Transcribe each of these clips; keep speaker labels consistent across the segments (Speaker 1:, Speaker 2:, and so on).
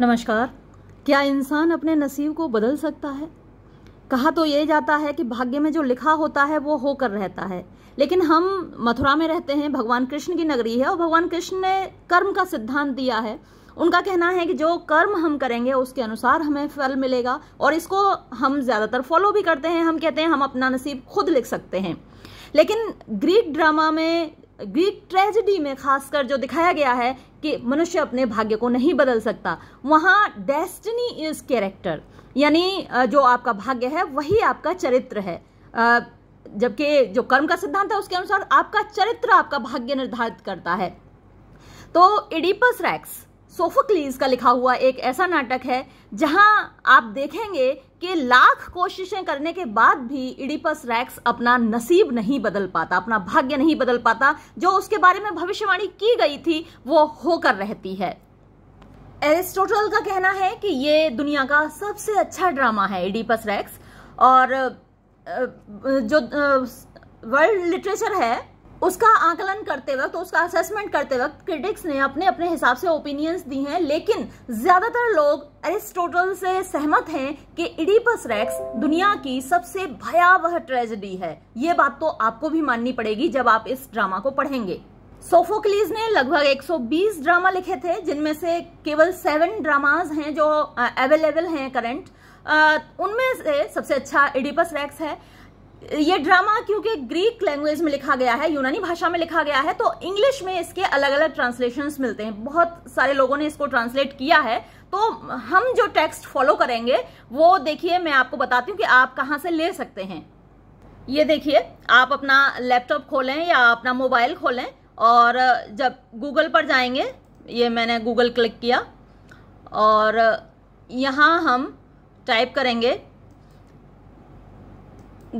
Speaker 1: नमस्कार क्या इंसान अपने नसीब को बदल सकता है कहा तो ये जाता है कि भाग्य में जो लिखा होता है वो होकर रहता है लेकिन हम मथुरा में रहते हैं भगवान कृष्ण की नगरी है और भगवान कृष्ण ने कर्म का सिद्धांत दिया है उनका कहना है कि जो कर्म हम करेंगे उसके अनुसार हमें फल मिलेगा और इसको हम ज़्यादातर फॉलो भी करते हैं हम कहते हैं हम अपना नसीब खुद लिख सकते हैं लेकिन ग्रीक ड्रामा में ग्रीक ट्रेजिडी में खासकर जो दिखाया गया है कि मनुष्य अपने भाग्य को नहीं बदल सकता वहां डेस्टिनी इज कैरेक्टर यानी जो आपका भाग्य है वही आपका चरित्र है जबकि जो कर्म का सिद्धांत है उसके अनुसार आपका चरित्र आपका भाग्य निर्धारित करता है तो इडिपस रैक्स सोफोक्लीज का लिखा हुआ एक ऐसा नाटक है जहां आप देखेंगे कि लाख कोशिशें करने के बाद भी इडिपस रैक्स अपना नसीब नहीं बदल पाता अपना भाग्य नहीं बदल पाता जो उसके बारे में भविष्यवाणी की गई थी वो होकर रहती है एरिस्टोटल का कहना है कि ये दुनिया का सबसे अच्छा ड्रामा है इडिपस रैक्स और जो वर्ल्ड लिटरेचर है उसका आकलन करते वक्त उसका असेसमेंट करते वक्त क्रिटिक्स ने अपने अपने हिसाब से ओपिनियंस दी हैं लेकिन ज्यादातर लोग एरिस्टोटल से सहमत हैं कि इडिपस रैक्स दुनिया की सबसे भयावह ट्रेजेडी है ये बात तो आपको भी माननी पड़ेगी जब आप इस ड्रामा को पढ़ेंगे सोफोक्लीज ने लगभग 120 ड्रामा लिखे थे जिनमें से केवल सेवन ड्रामाज हैं जो अवेलेबल हैं करंट उनमें से सबसे अच्छा इडिपस रैक्स है ये ड्रामा क्योंकि ग्रीक लैंग्वेज में लिखा गया है यूनानी भाषा में लिखा गया है तो इंग्लिश में इसके अलग अलग ट्रांसलेशन मिलते हैं बहुत सारे लोगों ने इसको ट्रांसलेट किया है तो हम जो टेक्स्ट फॉलो करेंगे वो देखिए मैं आपको बताती हूँ कि आप कहाँ से ले सकते हैं ये देखिए आप अपना लैपटॉप खोलें या अपना मोबाइल खोलें और जब गूगल पर जाएंगे ये मैंने गूगल क्लिक किया और यहाँ हम टाइप करेंगे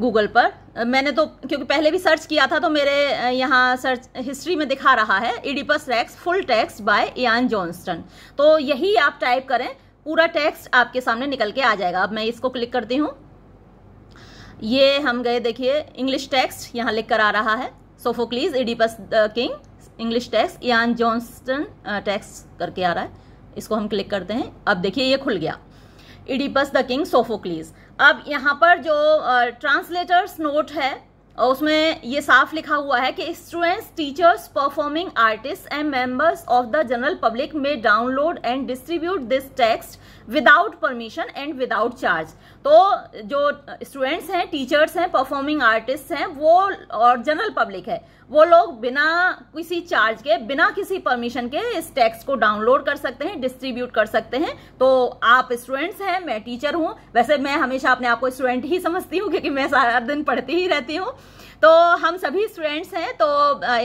Speaker 1: गूगल पर मैंने तो क्योंकि पहले भी सर्च किया था तो मेरे यहाँ सर्च हिस्ट्री में दिखा रहा है Oedipus Rex full text by Ian Johnston तो यही आप टाइप करें पूरा टेक्स्ट आपके सामने निकल के आ जाएगा अब मैं इसको क्लिक करती हूँ ये हम गए देखिए इंग्लिश टेक्स्ट यहाँ लिख कर आ रहा है Sophocles Oedipus king English text in Johnston text करके आ रहा है इसको हम क्लिक करते हैं अब देखिए ये खुल गया इडिपस द किंग सोफोक्लीज अब यहाँ पर जो ट्रांसलेटर्स uh, नोट है और उसमें ये साफ लिखा हुआ है कि students teachers performing artist and members of the general public may download and distribute this text without permission and without charge तो जो स्टूडेंट्स हैं टीचर्स हैं परफॉर्मिंग आर्टिस्ट हैं वो और जनरल पब्लिक है वो लोग बिना किसी चार्ज के बिना किसी परमिशन के इस टैक्स को डाउनलोड कर सकते हैं डिस्ट्रीब्यूट कर सकते हैं तो आप स्टूडेंट्स हैं मैं टीचर हूँ वैसे मैं हमेशा अपने आप को स्टूडेंट ही समझती हूँ क्योंकि मैं सारा दिन पढ़ती ही रहती हूँ तो हम सभी स्टूडेंट्स हैं तो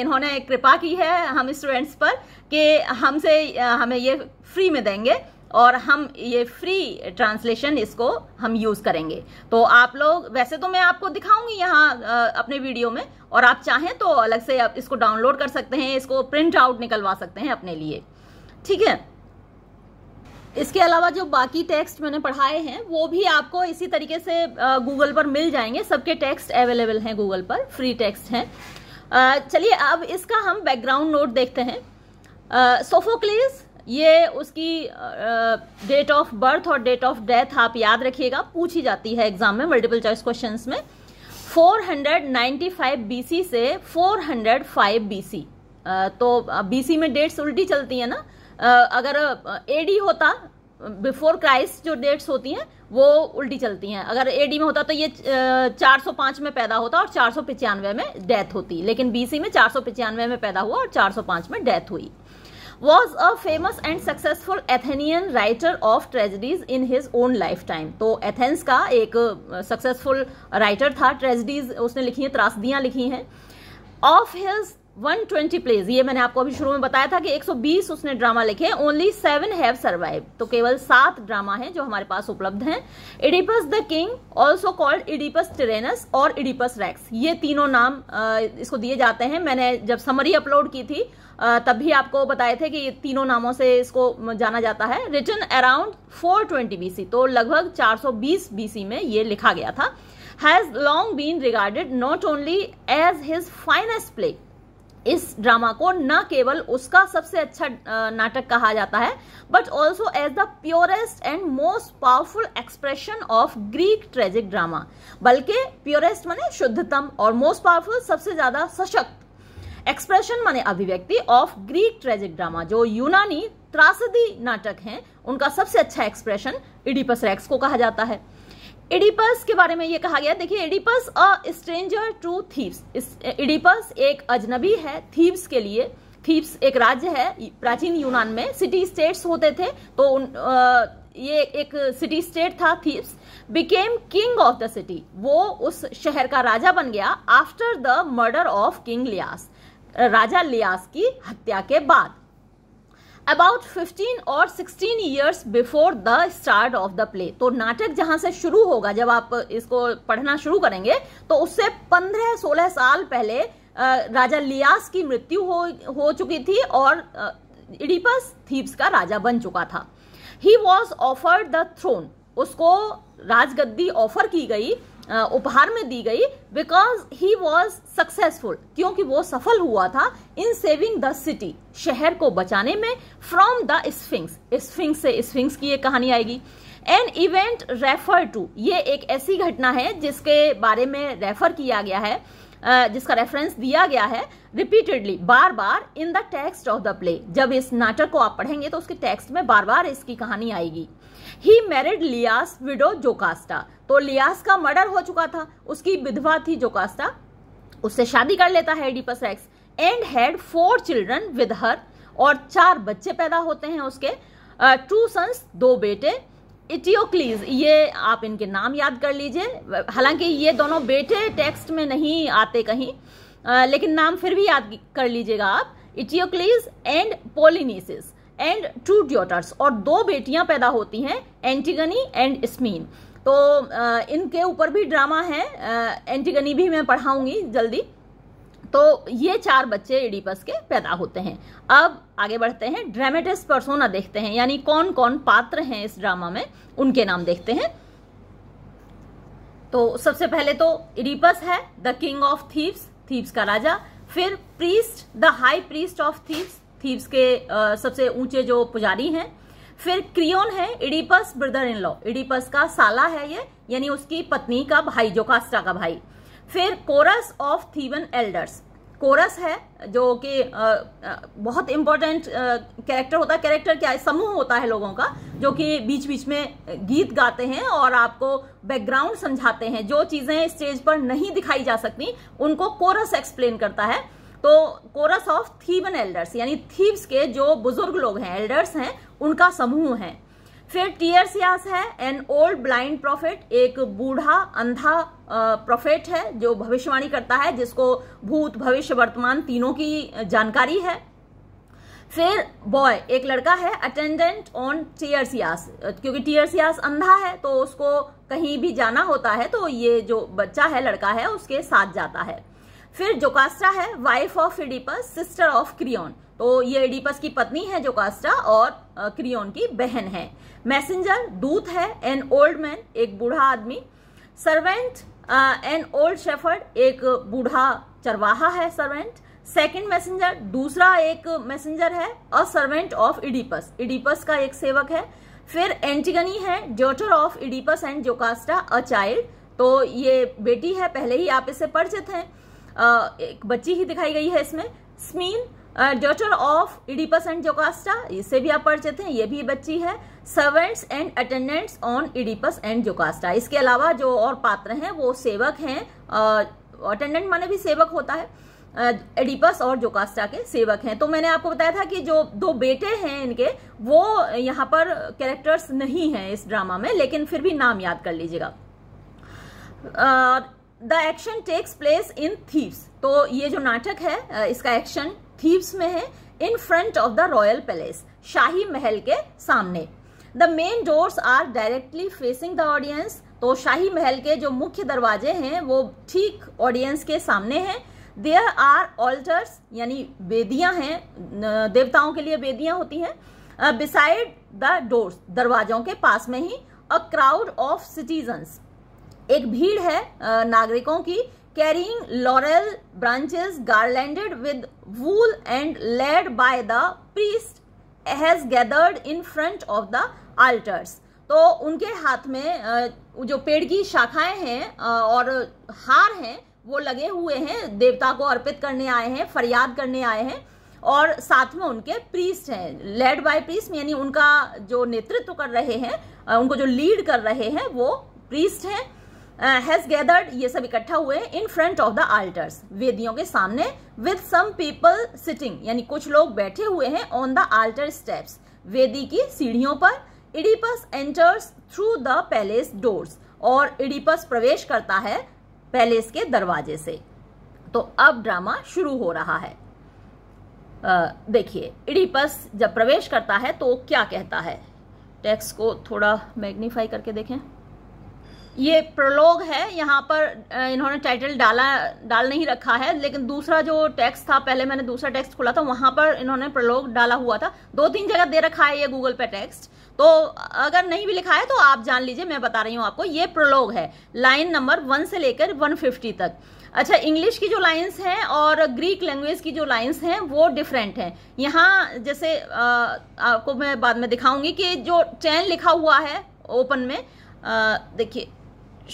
Speaker 1: इन्होंने कृपा की है हम स्टूडेंट्स पर कि हमसे हमें ये फ्री में देंगे और हम ये फ्री ट्रांसलेशन इसको हम यूज़ करेंगे तो आप लोग वैसे तो मैं आपको दिखाऊंगी यहाँ अपने वीडियो में और आप चाहें तो अलग से आप इसको डाउनलोड कर सकते हैं इसको प्रिंट आउट निकलवा सकते हैं अपने लिए ठीक है इसके अलावा जो बाकी टेक्स्ट मैंने पढ़ाए हैं वो भी आपको इसी तरीके से गूगल पर मिल जाएंगे सबके टेक्स्ट अवेलेबल हैं गूगल पर फ्री टेक्स्ट हैं चलिए अब इसका हम बैकग्राउंड नोट देखते हैं सोफोक्लेस ये उसकी डेट ऑफ बर्थ और डेट ऑफ डेथ आप याद रखिएगा पूछी जाती है एग्जाम में मल्टीपल चॉइस क्वेश्चन में 495 बीसी से 405 बीसी तो बीसी में डेट्स उल्टी चलती है ना अगर एडी होता बिफोर क्राइस्ट जो डेट्स होती हैं वो उल्टी चलती हैं अगर एडी में होता तो ये 405 में पैदा होता और चार में डेथ होती लेकिन बीसी में चार में पैदा हुआ और 405 में डेथ हुई was a famous and successful Athenian writer of tragedies in his own life time तो एथेंस का एक सक्सेसफुल राइटर था ट्रेजिडीज उसने लिखी हैं त्रासदियाँ लिखी हैं ऑफ हिज 120 प्लेज ये मैंने आपको अभी शुरू में बताया था कि 120 उसने ड्रामा लिखे ओनली सेवन हैव सर्वाइव तो केवल सात ड्रामा हैं जो हमारे पास उपलब्ध हैं Oedipus the king also called Oedipus Tyrannus और इडिपस रैक्स ये तीनों नाम इसको दिए जाते हैं मैंने जब समरी अपलोड की थी तब भी आपको बताए थे कि तीनों नामों से इसको जाना जाता है रिटर्न अराउंड 420 बीसी तो लगभग 420 बीसी में ये लिखा गया था has long been regarded not only as his finest play इस ड्रामा को न केवल उसका सबसे अच्छा नाटक कहा जाता है but also as the purest and most powerful expression of Greek tragic drama बल्कि प्योरेस्ट माने शुद्धतम और मोस्ट पावरफुल सबसे ज्यादा सशक्त एक्सप्रेशन माने अभिव्यक्ति ऑफ ग्रीक ट्रेजिक ड्रामा जो यूनानी त्रासदी नाटक हैं उनका सबसे अच्छा एक्सप्रेशन इडिपस रेक्स को कहा जाता है इडिपस के बारे में ये कहा गया देखिए Oedipus a stranger to Thebes Oedipus एक अजनबी है थीव्स के लिए थीव्स एक राज्य है प्राचीन यूनान में सिटी स्टेट्स होते थे तो उन आ, ये एक सिटी स्टेट था Thebes became king of the city वो उस शहर का राजा बन गया after the murder of king Laius राजा लियास की हत्या के बाद अबाउट 15 और 16 years before the start of the play तो नाटक जहां से शुरू होगा जब आप इसको पढ़ना शुरू करेंगे तो उससे 15-16 साल पहले राजा लियास की मृत्यु हो हो चुकी थी और इडिपस थीप्स का राजा बन चुका था he was offer the throne उसको राजगद्दी ऑफर की गई उपहार में दी गई बिकॉज ही वॉज सक्सेसफुल क्योंकि वो सफल हुआ था इन सेविंग द सिटी शहर को बचाने में फ्रॉम द स्फिंग्स स्फिंग्स से स्फिंग्स की एक कहानी आएगी एन इवेंट रेफर टू ये एक ऐसी घटना है जिसके बारे में रेफर किया गया है जिसका रेफरेंस दिया गया है रिपीटेडली बार बार in the text of the play जब इस नाटक को आप पढ़ेंगे तो उसके टेक्स्ट में बार बार इसकी कहानी आएगी ही मैरिड लियास विडो जोकास्टा तो लियास का मर्डर हो चुका था उसकी विधवा थी जोकास्टा उससे शादी कर लेता है Oedipus ex and had four children with her और चार बच्चे पैदा होते हैं उसके टू सन्स दो बेटे इटियोक्लीज ये आप इनके नाम याद कर लीजिए हालांकि ये दोनों बेटे टेक्स्ट में नहीं आते कहीं आ, लेकिन नाम फिर भी याद कर लीजिएगा आप Eteocles and Polynices and two daughters और दो बेटियां पैदा होती हैं एंटीगनी एंड स्मीन तो इनके ऊपर भी ड्रामा है एंटीगनी भी मैं पढ़ाऊंगी जल्दी तो ये चार बच्चे एडिपस के पैदा होते हैं अब आगे बढ़ते हैं ड्रामेटिस परसोना देखते हैं यानी कौन कौन पात्र हैं इस ड्रामा में उनके नाम देखते हैं तो सबसे पहले तो इडिपस है the king of Thebes Thebes का राजा फिर priest the high priest of Thebes Thebes के आ, सबसे ऊंचे जो पुजारी हैं फिर क्रियोन है Oedipus brother in law Oedipus का साला है ये यानी उसकी पत्नी का भाई जोकास्टा का भाई फिर chorus of Theban elders chorus है जो कि बहुत इंपॉर्टेंट कैरेक्टर होता है कैरेक्टर क्या है समूह होता है लोगों का जो कि बीच बीच में गीत गाते हैं और आपको बैकग्राउंड समझाते हैं जो चीज़ें स्टेज पर नहीं दिखाई जा सकती उनको कोरस एक्सप्लेन करता है तो कोरस ऑफ थीबन एल्डर्स यानी थीब्स के जो बुजुर्ग लोग हैं एल्डर्स हैं उनका समूह है फिर टीयरसियास है एन ओल्ड ब्लाइंड प्रॉफिट एक बूढ़ा अंधा प्रॉफिट है जो भविष्यवाणी करता है जिसको भूत भविष्य वर्तमान तीनों की जानकारी है फिर बॉय एक लड़का है अटेंडेंट ऑन टीयरसियास क्योंकि टीयरसियास अंधा है तो उसको कहीं भी जाना होता है तो ये जो बच्चा है लड़का है उसके साथ जाता है फिर जोकास्ट्रा है wife of Oedipus sister of Creon तो ये एडिपस की पत्नी है जोकास्ट्रा और क्रियोन की बहन है मैसेंजर दूत है एन ओल्ड मैन एक बूढ़ा आदमी सर्वेंट एन ओल्ड शेफर्ड एक बूढ़ा चरवाहा है सर्वेंट सेकंड मैसेंजर दूसरा एक मैसेंजर है a servant of Oedipus Oedipus का एक सेवक है फिर एंटीगनी है daughter of Oedipus and Jocasta a child तो ये बेटी है पहले ही आप इससे परिचित हैं एक बच्ची ही दिखाई गई है इसमें Ismene daughter of Oedipus and Jocasta इससे भी आप परिचित हैं ये भी बच्ची है servants and attendants on Oedipus and Jocasta इसके अलावा जो और पात्र हैं वो सेवक हैं अटेंडेंट माने भी सेवक होता है एडिपस और जोकास्टा के सेवक हैं तो मैंने आपको बताया था कि जो दो बेटे हैं इनके वो यहाँ पर कैरेक्टर्स नहीं हैं इस ड्रामा में लेकिन फिर भी नाम याद कर लीजिएगा the action takes place in Thebes तो ये जो नाटक है इसका एक्शन थीव्स में है in front of the royal palace शाही महल के सामने the main doors are directly facing the audience तो शाही महल के जो मुख्य दरवाजे हैं वो ठीक ऑडियंस के सामने हैं देयर आर ऑल्टर्स यानी बेदियां हैं देवताओं के लिए वेदियां होती हैं बिसाइड द डोर्स दरवाजों के पास में ही अ क्राउड ऑफ सिटीजन्स एक भीड़ है नागरिकों की carrying laurel branches garlanded with wool and led by the priest has gathered in front of the altars तो उनके हाथ में जो पेड़ की शाखाएं हैं और हार हैं वो लगे हुए हैं देवता को अर्पित करने आए हैं फरियाद करने आए हैं और साथ में उनके प्रीस्ट हैं लेड बाय प्रीस्ट यानी उनका जो नेतृत्व कर रहे हैं उनको जो लीड कर रहे हैं वो प्रीस्ट हैं हैज गैदर्ड ये सब इकट्ठा हुए in front of the altars वेदियों के सामने विद सम पीपल सिटिंग यानी कुछ लोग बैठे हुए हैं ऑन द आल्टर स्टेप्स वेदी की सीढ़ियों पर Oedipus enters through the palace doors और इडिपस प्रवेश करता है पैलेस के दरवाजे से तो अब ड्रामा शुरू हो रहा है देखिए इडिपस जब प्रवेश करता है तो क्या कहता है टेक्स्ट को थोड़ा मैग्नीफाई करके देखें ये प्रलोग है यहाँ पर इन्होंने टाइटल डाला डाल नहीं रखा है लेकिन दूसरा जो टेक्स्ट था पहले मैंने दूसरा टेक्स्ट खोला था वहां पर इन्होंने प्रलोग डाला हुआ था दो तीन जगह दे रखा है ये गूगल पे टेक्स्ट तो अगर नहीं भी लिखा है तो आप जान लीजिए मैं बता रही हूँ आपको ये प्रलोग है लाइन नंबर वन से लेकर वन फिफ्टी तक अच्छा इंग्लिश की जो लाइन्स हैं और ग्रीक लैंग्वेज की जो लाइन्स हैं वो डिफरेंट हैं यहाँ जैसे आपको मैं बाद में दिखाऊंगी कि जो चैन लिखा हुआ है ओपन में देखिए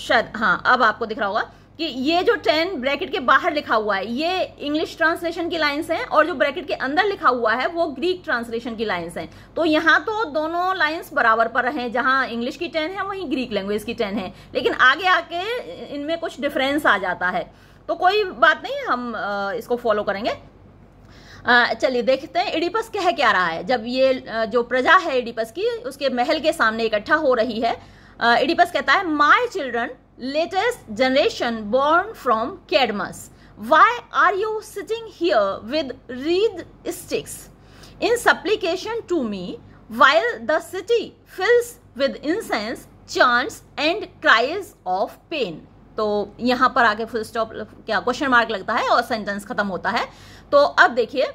Speaker 1: शायद हाँ अब आपको दिख रहा होगा कि ये जो टेन ब्रैकेट के बाहर लिखा हुआ है ये इंग्लिश ट्रांसलेशन की लाइंस हैं और जो ब्रैकेट के अंदर लिखा हुआ है वो ग्रीक ट्रांसलेशन की लाइंस हैं तो यहाँ तो दोनों लाइंस बराबर पर हैं जहाँ इंग्लिश की टेन है वहीं ग्रीक लैंग्वेज की टेन है लेकिन आगे आके इनमें कुछ डिफरेंस आ जाता है तो कोई बात नहीं हम इसको फॉलो करेंगे चलिए देखते हैं इडिपस कह क्या रहा है जब ये जो प्रजा है इडिपस की उसके महल के सामने इकट्ठा हो रही है इडिपस uh, कहता है my children latest generation born from Cadmus why are you sitting here with reed sticks in supplication to me while the city fills with incense chants and cries of pain तो यहां पर आगे full stop क्या question mark लगता है और sentence खत्म होता है तो अब देखिए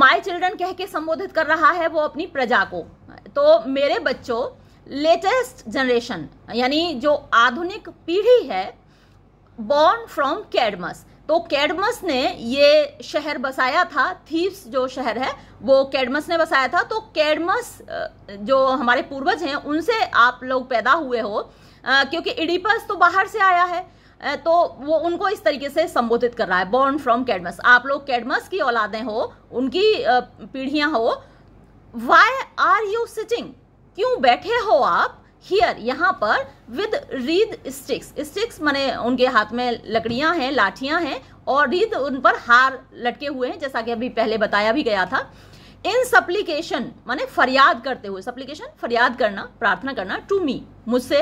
Speaker 1: माय चिल्ड्रन कह के संबोधित कर रहा है वो अपनी प्रजा को तो मेरे बच्चों लेटेस्ट जनरेशन यानी जो आधुनिक पीढ़ी है बॉर्न फ्रॉम कैडमस तो कैडमस ने ये शहर बसाया था थीव्स जो शहर है वो कैडमस ने बसाया था तो कैडमस जो हमारे पूर्वज हैं उनसे आप लोग पैदा हुए हो क्योंकि इडिपस तो बाहर से आया है तो वो उनको इस तरीके से संबोधित कर रहा है बॉर्न फ्रॉम कैडमस आप लोग कैडमस की औलादें हो उनकी पीढ़ियां हो वाई आर यू सिटिंग क्यों बैठे हो आप हियर यहाँ पर विद रीद स्टिक्स स्टिक्स माने उनके हाथ में लकड़ियाँ हैं लाठियाँ हैं और रीद उन पर हार लटके हुए हैं जैसा कि अभी पहले बताया भी गया था इन सप्लीकेशन माने फरियाद करते हुए सप्लीकेशन फरियाद करना प्रार्थना करना टू मी मुझसे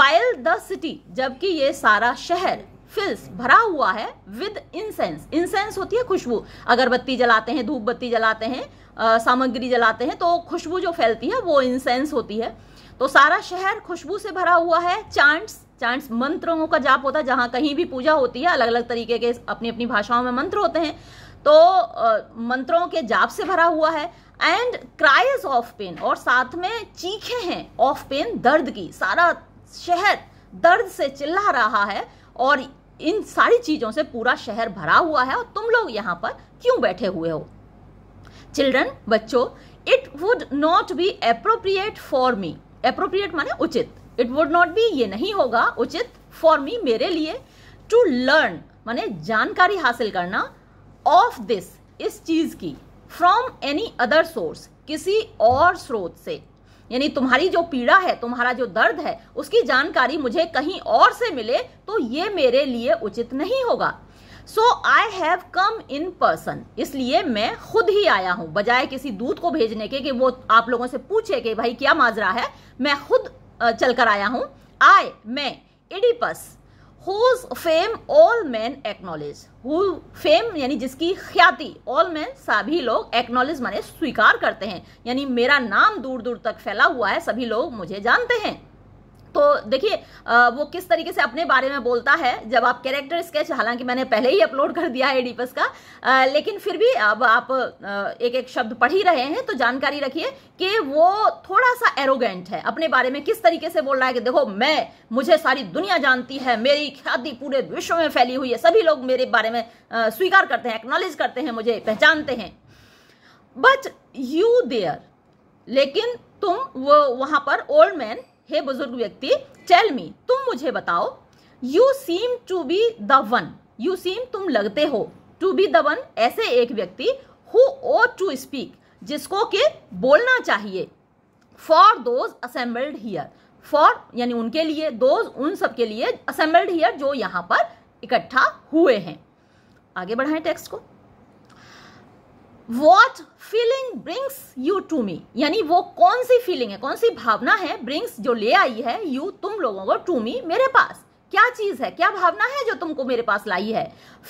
Speaker 1: वाइल द सिटी जबकि ये सारा शहर फिल्स भरा हुआ है विद इंसेंस इंसेंस होती है खुशबू अगरबत्ती जलाते हैं धूप बत्ती जलाते हैं सामग्री जलाते हैं तो खुशबू जो फैलती है वो इंसेंस होती है तो सारा शहर खुशबू से भरा हुआ है चांट्स चांट्स मंत्रों का जाप होता है जहाँ कहीं भी पूजा होती है अलग अलग तरीके के अपनी अपनी भाषाओं में मंत्र होते हैं तो मंत्रों के जाप से भरा हुआ है एंड क्राइज ऑफ पेन और साथ में चीखे हैं ऑफ पेन दर्द की सारा शहर दर्द से चिल्ला रहा है और इन सारी चीज़ों से पूरा शहर भरा हुआ है और तुम लोग यहाँ पर क्यों बैठे हुए हो चिल्ड्रन बच्चों it would not be appropriate for me appropriate माने उचित इट वुड नॉट बी ये नहीं होगा उचित फॉर मी मेरे लिए टू लर्न माने जानकारी हासिल करना ऑफ दिस इस चीज की फ्रॉम एनी अदर सोर्स किसी और स्रोत से यानी तुम्हारी जो पीड़ा है तुम्हारा जो दर्द है उसकी जानकारी मुझे कहीं और से मिले तो ये मेरे लिए उचित नहीं होगा सो I have come in person इसलिए मैं खुद ही आया हूं बजाय किसी दूत को भेजने के कि वो आप लोगों से पूछे कि भाई क्या माजरा है मैं खुद चलकर आया हूं आई मैं Oedipus whose fame all men acknowledge who fame यानी जिसकी ख्याति ऑल मैन सभी लोग एक्नोलेज माने स्वीकार करते हैं यानी मेरा नाम दूर दूर तक फैला हुआ है सभी लोग मुझे जानते हैं तो देखिए वो किस तरीके से अपने बारे में बोलता है जब आप कैरेक्टर स्केच हालांकि मैंने पहले ही अपलोड कर दिया है एडिपस का आ, लेकिन फिर भी अब आप एक एक शब्द पढ़ ही रहे हैं तो जानकारी रखिए कि वो थोड़ा सा एरोगेंट है अपने बारे में किस तरीके से बोल रहा है कि देखो मैं मुझे सारी दुनिया जानती है मेरी ख्याति पूरे विश्व में फैली हुई है सभी लोग मेरे बारे में स्वीकार करते हैं एक्नोलेज करते हैं मुझे पहचानते हैं बट यू देयर लेकिन तुम वो वहां पर ओल्ड मैन हे बुजुर्ग व्यक्ति टेल मी तुम मुझे बताओ you seem to be the one you seem तुम लगते हो टू बी द वन ऐसे एक व्यक्ति हु ओ टू स्पीक जिसको के बोलना चाहिए for those assembled here for यानी उनके लिए दोज उन सब के लिए असेंबल्ड हियर जो यहां पर इकट्ठा हुए हैं आगे बढ़ाएं टेक्स्ट को what feeling brings you to me यानी वो कौन सी फीलिंग है कौन सी भावना है ब्रिंग्स जो ले आई है यू तुम लोगों को टू मी मेरे पास क्या चीज है क्या भावना है जो तुमको मेरे पास लाई है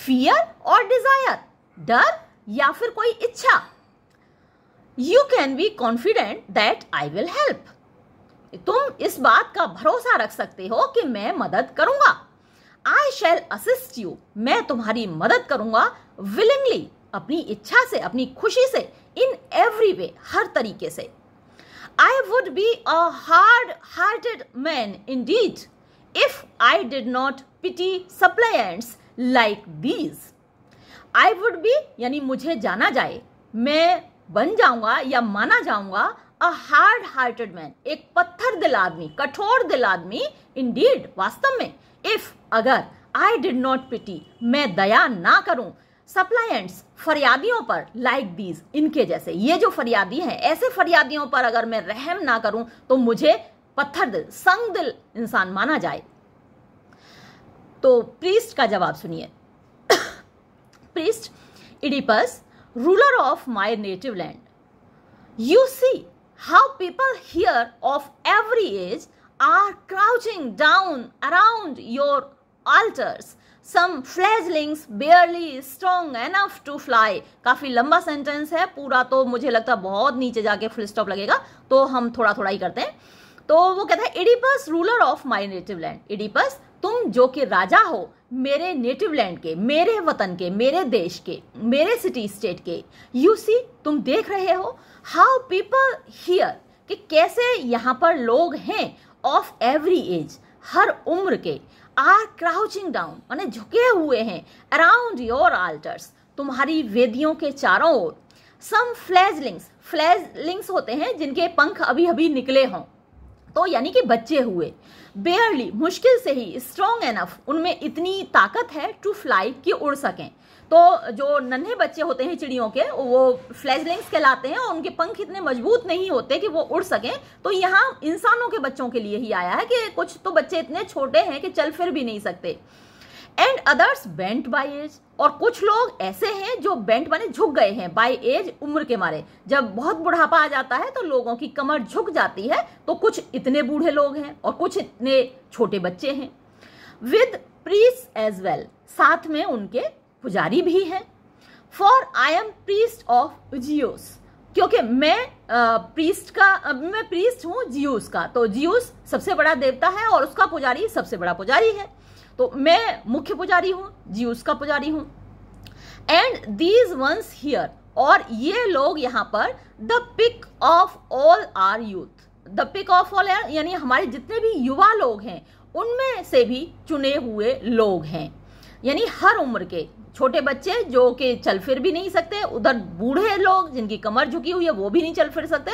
Speaker 1: फियर और डिजायर डर या फिर कोई इच्छा you can be confident that I will help तुम इस बात का भरोसा रख सकते हो कि मैं मदद करूंगा आई शैल असिस्ट यू मैं तुम्हारी मदद करूंगा विलिंगली अपनी इच्छा से अपनी खुशी से इन एवरी वे हर तरीके से I would be a hard hearted man indeed if I did not pity suppliants like these I would be यानी मुझे जाना जाए मैं बन जाऊंगा या माना जाऊंगा अ हार्ड हार्टेड मैन एक पत्थर दिल आदमी कठोर दिल आदमी इन डीड वास्तव में इफ अगर आई डिड नॉट पिटी मैं दया ना करूं सप्लायंट्स फरियादियों पर लाइक दीज इनके जैसे ये जो फरियादी हैं ऐसे फरियादियों पर अगर मैं रहम ना करूं तो मुझे पत्थर दिल संग दिल इंसान माना जाए तो प्रीस्ट का जवाब सुनिए priest Oedipus ruler of my native land you see how people here of every age are crouching down around your altars some fledglings barely strong enough to fly काफ़ी लंबा सेंटेंस है पूरा तो मुझे लगता है बहुत नीचे जाके फुल स्टॉप लगेगा तो हम थोड़ा थोड़ा ही करते हैं तो वो कहता है Oedipus ruler of my native land Oedipus तुम जो कि राजा हो मेरे नेटिव लैंड के मेरे वतन के मेरे देश के मेरे सिटी स्टेट के यू सी तुम देख रहे हो हाउ पीपल हियर कि कैसे यहाँ पर लोग हैं ऑफ एवरी एज हर उम्र के आर क्राउचिंग डाउन माने झुके हुए हैं अराउंड योर आल्टर्स तुम्हारी वेदियों के चारों ओर सम फ्लैजलिंग्स फ्लैजलिंग्स होते हैं जिनके पंख अभी अभी निकले हों तो यानी कि बच्चे हुए बेयरली मुश्किल से ही स्ट्रॉन्ग एनफ उनमें इतनी ताकत है टू फ्लाई कि उड़ सकें तो जो नन्हे बच्चे होते हैं चिड़ियों के वो फ्लैजलिंग्स कहलाते हैं और उनके पंख इतने मजबूत नहीं होते कि वो उड़ सकें तो यहाँ इंसानों के बच्चों के लिए ही आया है कि कुछ तो बच्चे इतने छोटे हैं कि चल फिर भी नहीं सकते and others bent by age और कुछ लोग ऐसे हैं जो बेंट माने झुक गए हैं बाय एज उम्र के मारे जब बहुत बुढ़ापा आ जाता है तो लोगों की कमर झुक जाती है तो कुछ इतने बूढ़े लोग हैं और कुछ इतने छोटे बच्चे हैं विद प्रीस एज वेल साथ में उनके पुजारी भी हैं for I am priest of Zeus क्योंकि मैं प्रीस्ट का मैं प्रीस्ट हूँ जियोस का तो जियोस सबसे बड़ा देवता है और उसका पुजारी सबसे बड़ा पुजारी है तो मैं मुख्य पुजारी हूँ जियोस का पुजारी हूँ एंड दीज वंस हियर और ये लोग यहाँ पर the pick of all our youth the pick of all यानी हमारे जितने भी युवा लोग हैं उनमें से भी चुने हुए लोग हैं यानी हर उम्र के छोटे बच्चे जो कि चल फिर भी नहीं सकते उधर बूढ़े लोग जिनकी कमर झुकी हुई है वो भी नहीं चल फिर सकते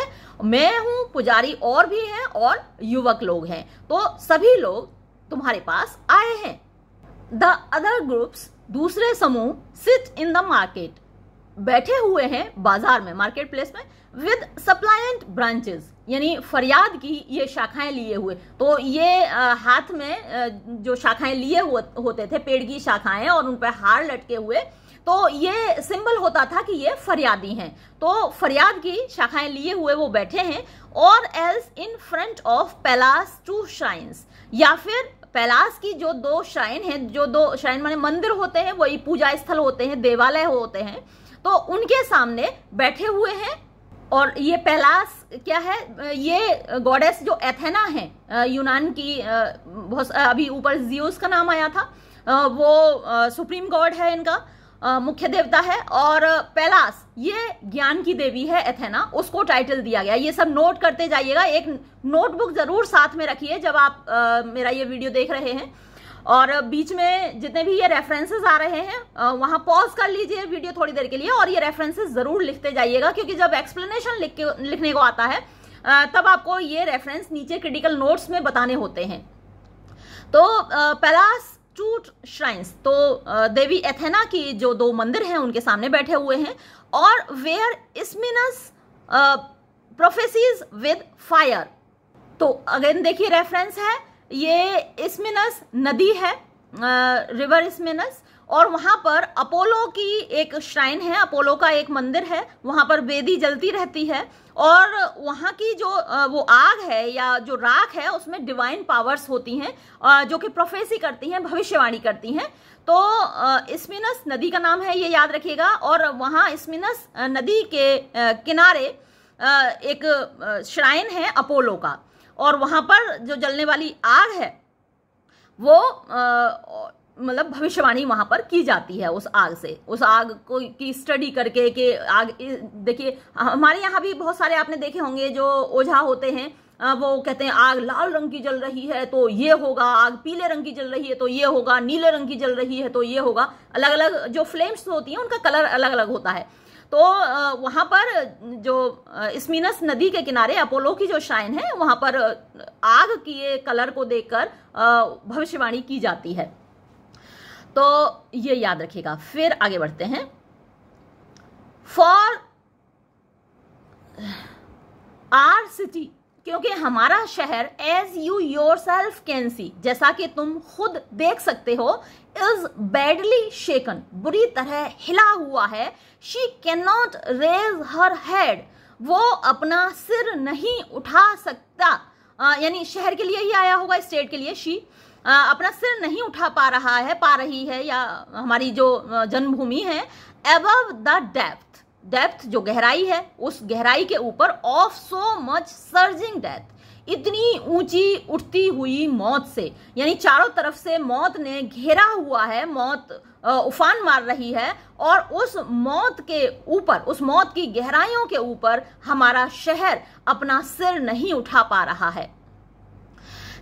Speaker 1: मैं हूँ पुजारी और भी हैं और युवक लोग हैं तो सभी लोग तुम्हारे पास आए हैं द अदर ग्रुप्स दूसरे समूह सिट इन द मार्केट बैठे हुए हैं बाजार में मार्केट प्लेस में विद सप्लायंट ब्रांचेस यानी फरियाद की ये शाखाएं लिए हुए तो ये हाथ में जो शाखाएं लिए होते थे पेड़ की शाखाएं और उन पर हार लटके हुए तो ये सिंबल होता था कि ये फरियादी हैं तो फरियाद की शाखाएं लिए हुए वो बैठे हैं और else in front of Pallas two shrines या फिर पैलास की जो दो श्राइन हैं जो दो श्राइन माने मंदिर होते हैं वही पूजा स्थल होते हैं देवालय होते हैं तो उनके सामने बैठे हुए हैं और ये पहलास क्या है ये गॉडेस जो एथेना है यूनान की बहुत अभी ऊपर जियोस का नाम आया था वो सुप्रीम गॉड है इनका मुख्य देवता है और पैलास ये ज्ञान की देवी है एथेना उसको टाइटल दिया गया ये सब नोट करते जाइएगा एक नोटबुक जरूर साथ में रखिए जब आप मेरा ये वीडियो देख रहे हैं और बीच में जितने भी ये रेफरेंसेस आ रहे हैं वहां पॉज कर लीजिए वीडियो थोड़ी देर के लिए और ये रेफरेंसेस ज़रूर लिखते जाइएगा क्योंकि जब एक्सप्लेनेशन लिख के लिखने को आता है तब आपको ये रेफरेंस नीचे क्रिटिकल नोट्स में बताने होते हैं तो पैलास टूट श्राइन्स तो देवी एथेना की जो दो मंदिर हैं उनके सामने बैठे हुए हैं और where Ismenus prophesies with fire तो अगेन देखिए रेफरेंस है ये इसमिनस नदी है रिवर इसमिनस और वहाँ पर अपोलो की एक श्राइन है अपोलो का एक मंदिर है वहाँ पर वेदी जलती रहती है और वहाँ की जो वो आग है या जो राख है उसमें डिवाइन पावर्स होती हैं जो कि प्रोफेसी करती हैं भविष्यवाणी करती हैं तो इसमिनस नदी का नाम है ये याद रखिएगा और वहाँ इसमिनस नदी के किनारे एक श्राइन है अपोलो का और वहां पर जो जलने वाली आग है वो मतलब भविष्यवाणी वहां पर की जाती है उस आग से उस आग को की स्टडी करके के आग देखिए हमारे यहाँ भी बहुत सारे आपने देखे होंगे जो ओझा होते हैं वो कहते हैं आग लाल रंग की जल रही है तो ये होगा आग पीले रंग की जल रही है तो ये होगा नीले रंग की जल रही है तो ये होगा अलग अलग जो फ्लेम्स होती हैं उनका कलर अलग अलग होता है तो वहाँ पर जो स्मिनस नदी के किनारे अपोलो की जो शाइन है वहाँ पर आग के कलर को देखकर भविष्यवाणी की जाती है तो ये याद रखिएगा फिर आगे बढ़ते हैं फॉर आर सिटी क्योंकि हमारा शहर as you yourself can see जैसा कि तुम खुद देख सकते हो इज बैडली शेकन बुरी तरह हिला हुआ है she can not raise her head वो अपना सिर नहीं उठा सकता यानी शहर के लिए ही आया होगा स्टेट के लिए शी आ, अपना सिर नहीं उठा पा रहा है पा रही है या हमारी जो जन्मभूमि है एबव द डेप्थ डेप्थ जो गहराई है उस गहराई के ऊपर of so much surging death इतनी ऊंची उठती हुई मौत से यानी चारों तरफ से मौत ने घेरा हुआ है मौत उफान मार रही है और उस मौत के ऊपर उस मौत की गहराइयों के ऊपर हमारा शहर अपना सिर नहीं उठा पा रहा है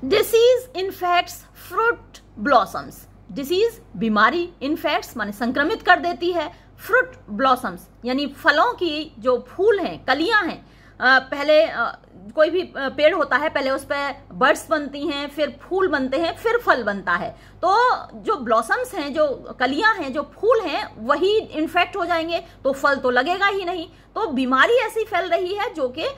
Speaker 1: disease infects fruit blossoms disease बीमारी इन्फेक्ट्स माने संक्रमित कर देती है फ्रूट ब्लॉसम्स यानी फलों की जो फूल हैं कलियां हैं पहले कोई भी पेड़ होता है पहले उस पर बर्ड्स बनती हैं फिर फूल बनते हैं फिर फल बनता है तो जो ब्लॉसम्स हैं जो कलियां हैं जो फूल हैं वही इन्फेक्ट हो जाएंगे तो फल तो लगेगा ही नहीं तो बीमारी ऐसी फैल रही है जो कि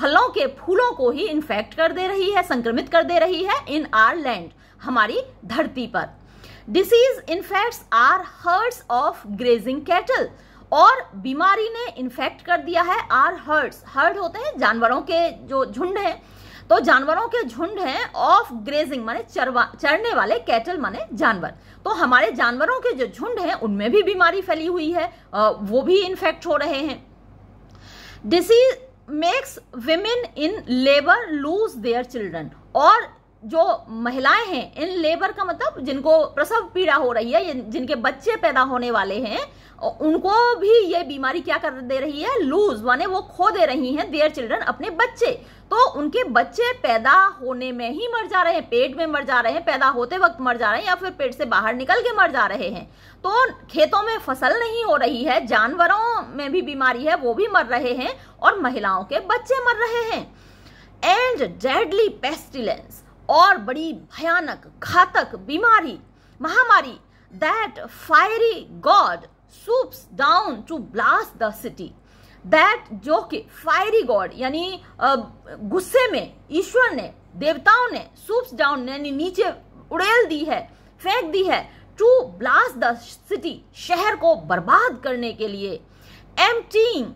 Speaker 1: फलों के फूलों को ही इन्फेक्ट कर दे रही है संक्रमित कर दे रही है इन आर लैंड हमारी धरती पर disease infects our herds of grazing cattle और बीमारी ने इन्फेक्ट कर दिया है आर हर्ड्स हर्ड होते हैं जानवरों के जो झुंड हैं तो जानवरों के झुंड हैं ऑफ ग्रेजिंग माने चरवा चरने वाले कैटल माने जानवर तो हमारे जानवरों के जो झुंड हैं उनमें भी बीमारी फैली हुई है वो भी इन्फेक्ट हो रहे हैं disease makes women in labour lose their children और जो महिलाएं हैं इन लेबर का मतलब जिनको प्रसव पीड़ा हो रही है जिनके बच्चे पैदा होने वाले हैं उनको भी ये बीमारी क्या कर दे रही है लूज माने वो खो दे रही हैं देयर चिल्ड्रन अपने बच्चे तो उनके बच्चे पैदा होने में ही मर जा रहे हैं पेट में मर जा रहे हैं पैदा होते वक्त मर जा रहे हैं या फिर पेट से बाहर निकल के मर जा रहे हैं तो खेतों में फसल नहीं हो रही है जानवरों में भी बीमारी है वो भी मर रहे हैं और महिलाओं के बच्चे मर रहे हैं एंड डेडली पेस्टिलेंस और बड़ी भयानक घातक बीमारी महामारी that fiery god swoops down to blast the city. That जो कि फायरी गॉड यानी गुस्से में ईश्वर ने देवताओं ने सूप्स डाउन यानी नीचे उड़ेल दी है फेंक दी है टू ब्लास्ट द सिटी शहर को बर्बाद करने के लिए एम्प्टीइंग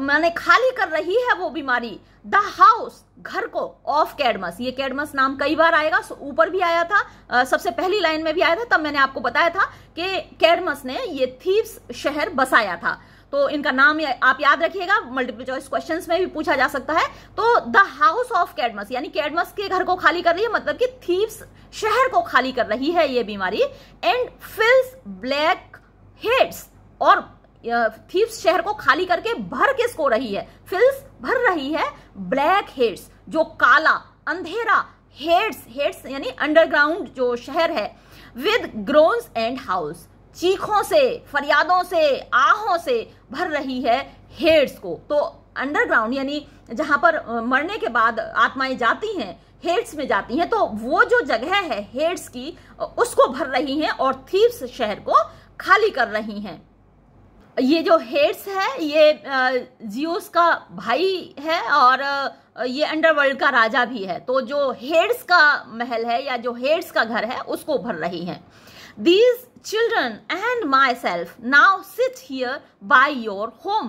Speaker 1: मैंने खाली कर रही है वो बीमारी द हाउस घर को ऑफ कैडमस ये कैडमस नाम कई बार आएगा ऊपर भी आया था आ, सबसे पहली लाइन में भी आया था तब मैंने आपको बताया था कि कैडमस ने ये थीव्स शहर बसाया था तो इनका नाम या, आप याद रखिएगा मल्टीपल चॉइस क्वेश्चंस में भी पूछा जा सकता है तो द हाउस ऑफ कैडमस यानी कैडमस के घर को खाली कर रही है मतलब कि थीव्स शहर को खाली कर रही है ये बीमारी एंड फिल्स ब्लैक हेड्स और थीप्स शहर को खाली करके भर किसको रही है फिल्स भर रही है ब्लैक हेड्स जो काला अंधेरा हेड्स हेड्स यानी अंडरग्राउंड जो शहर है विद ग्रोन्स एंड हाउस चीखों से फरियादों से आहों से भर रही है हेड्स को तो अंडरग्राउंड यानी जहां पर मरने के बाद आत्माएं जाती हैं हेड्स में जाती हैं तो वो जो जगह है हेड्स की उसको भर रही हैं और थीप्स शहर को खाली कर रही हैं ये जो हेड्स है ये जियोस का भाई है और ये अंडरवर्ल्ड का राजा भी है तो जो हेड्स का महल है या जो हेड्स का घर है उसको भर रही हैं these children and myself now sit here by your home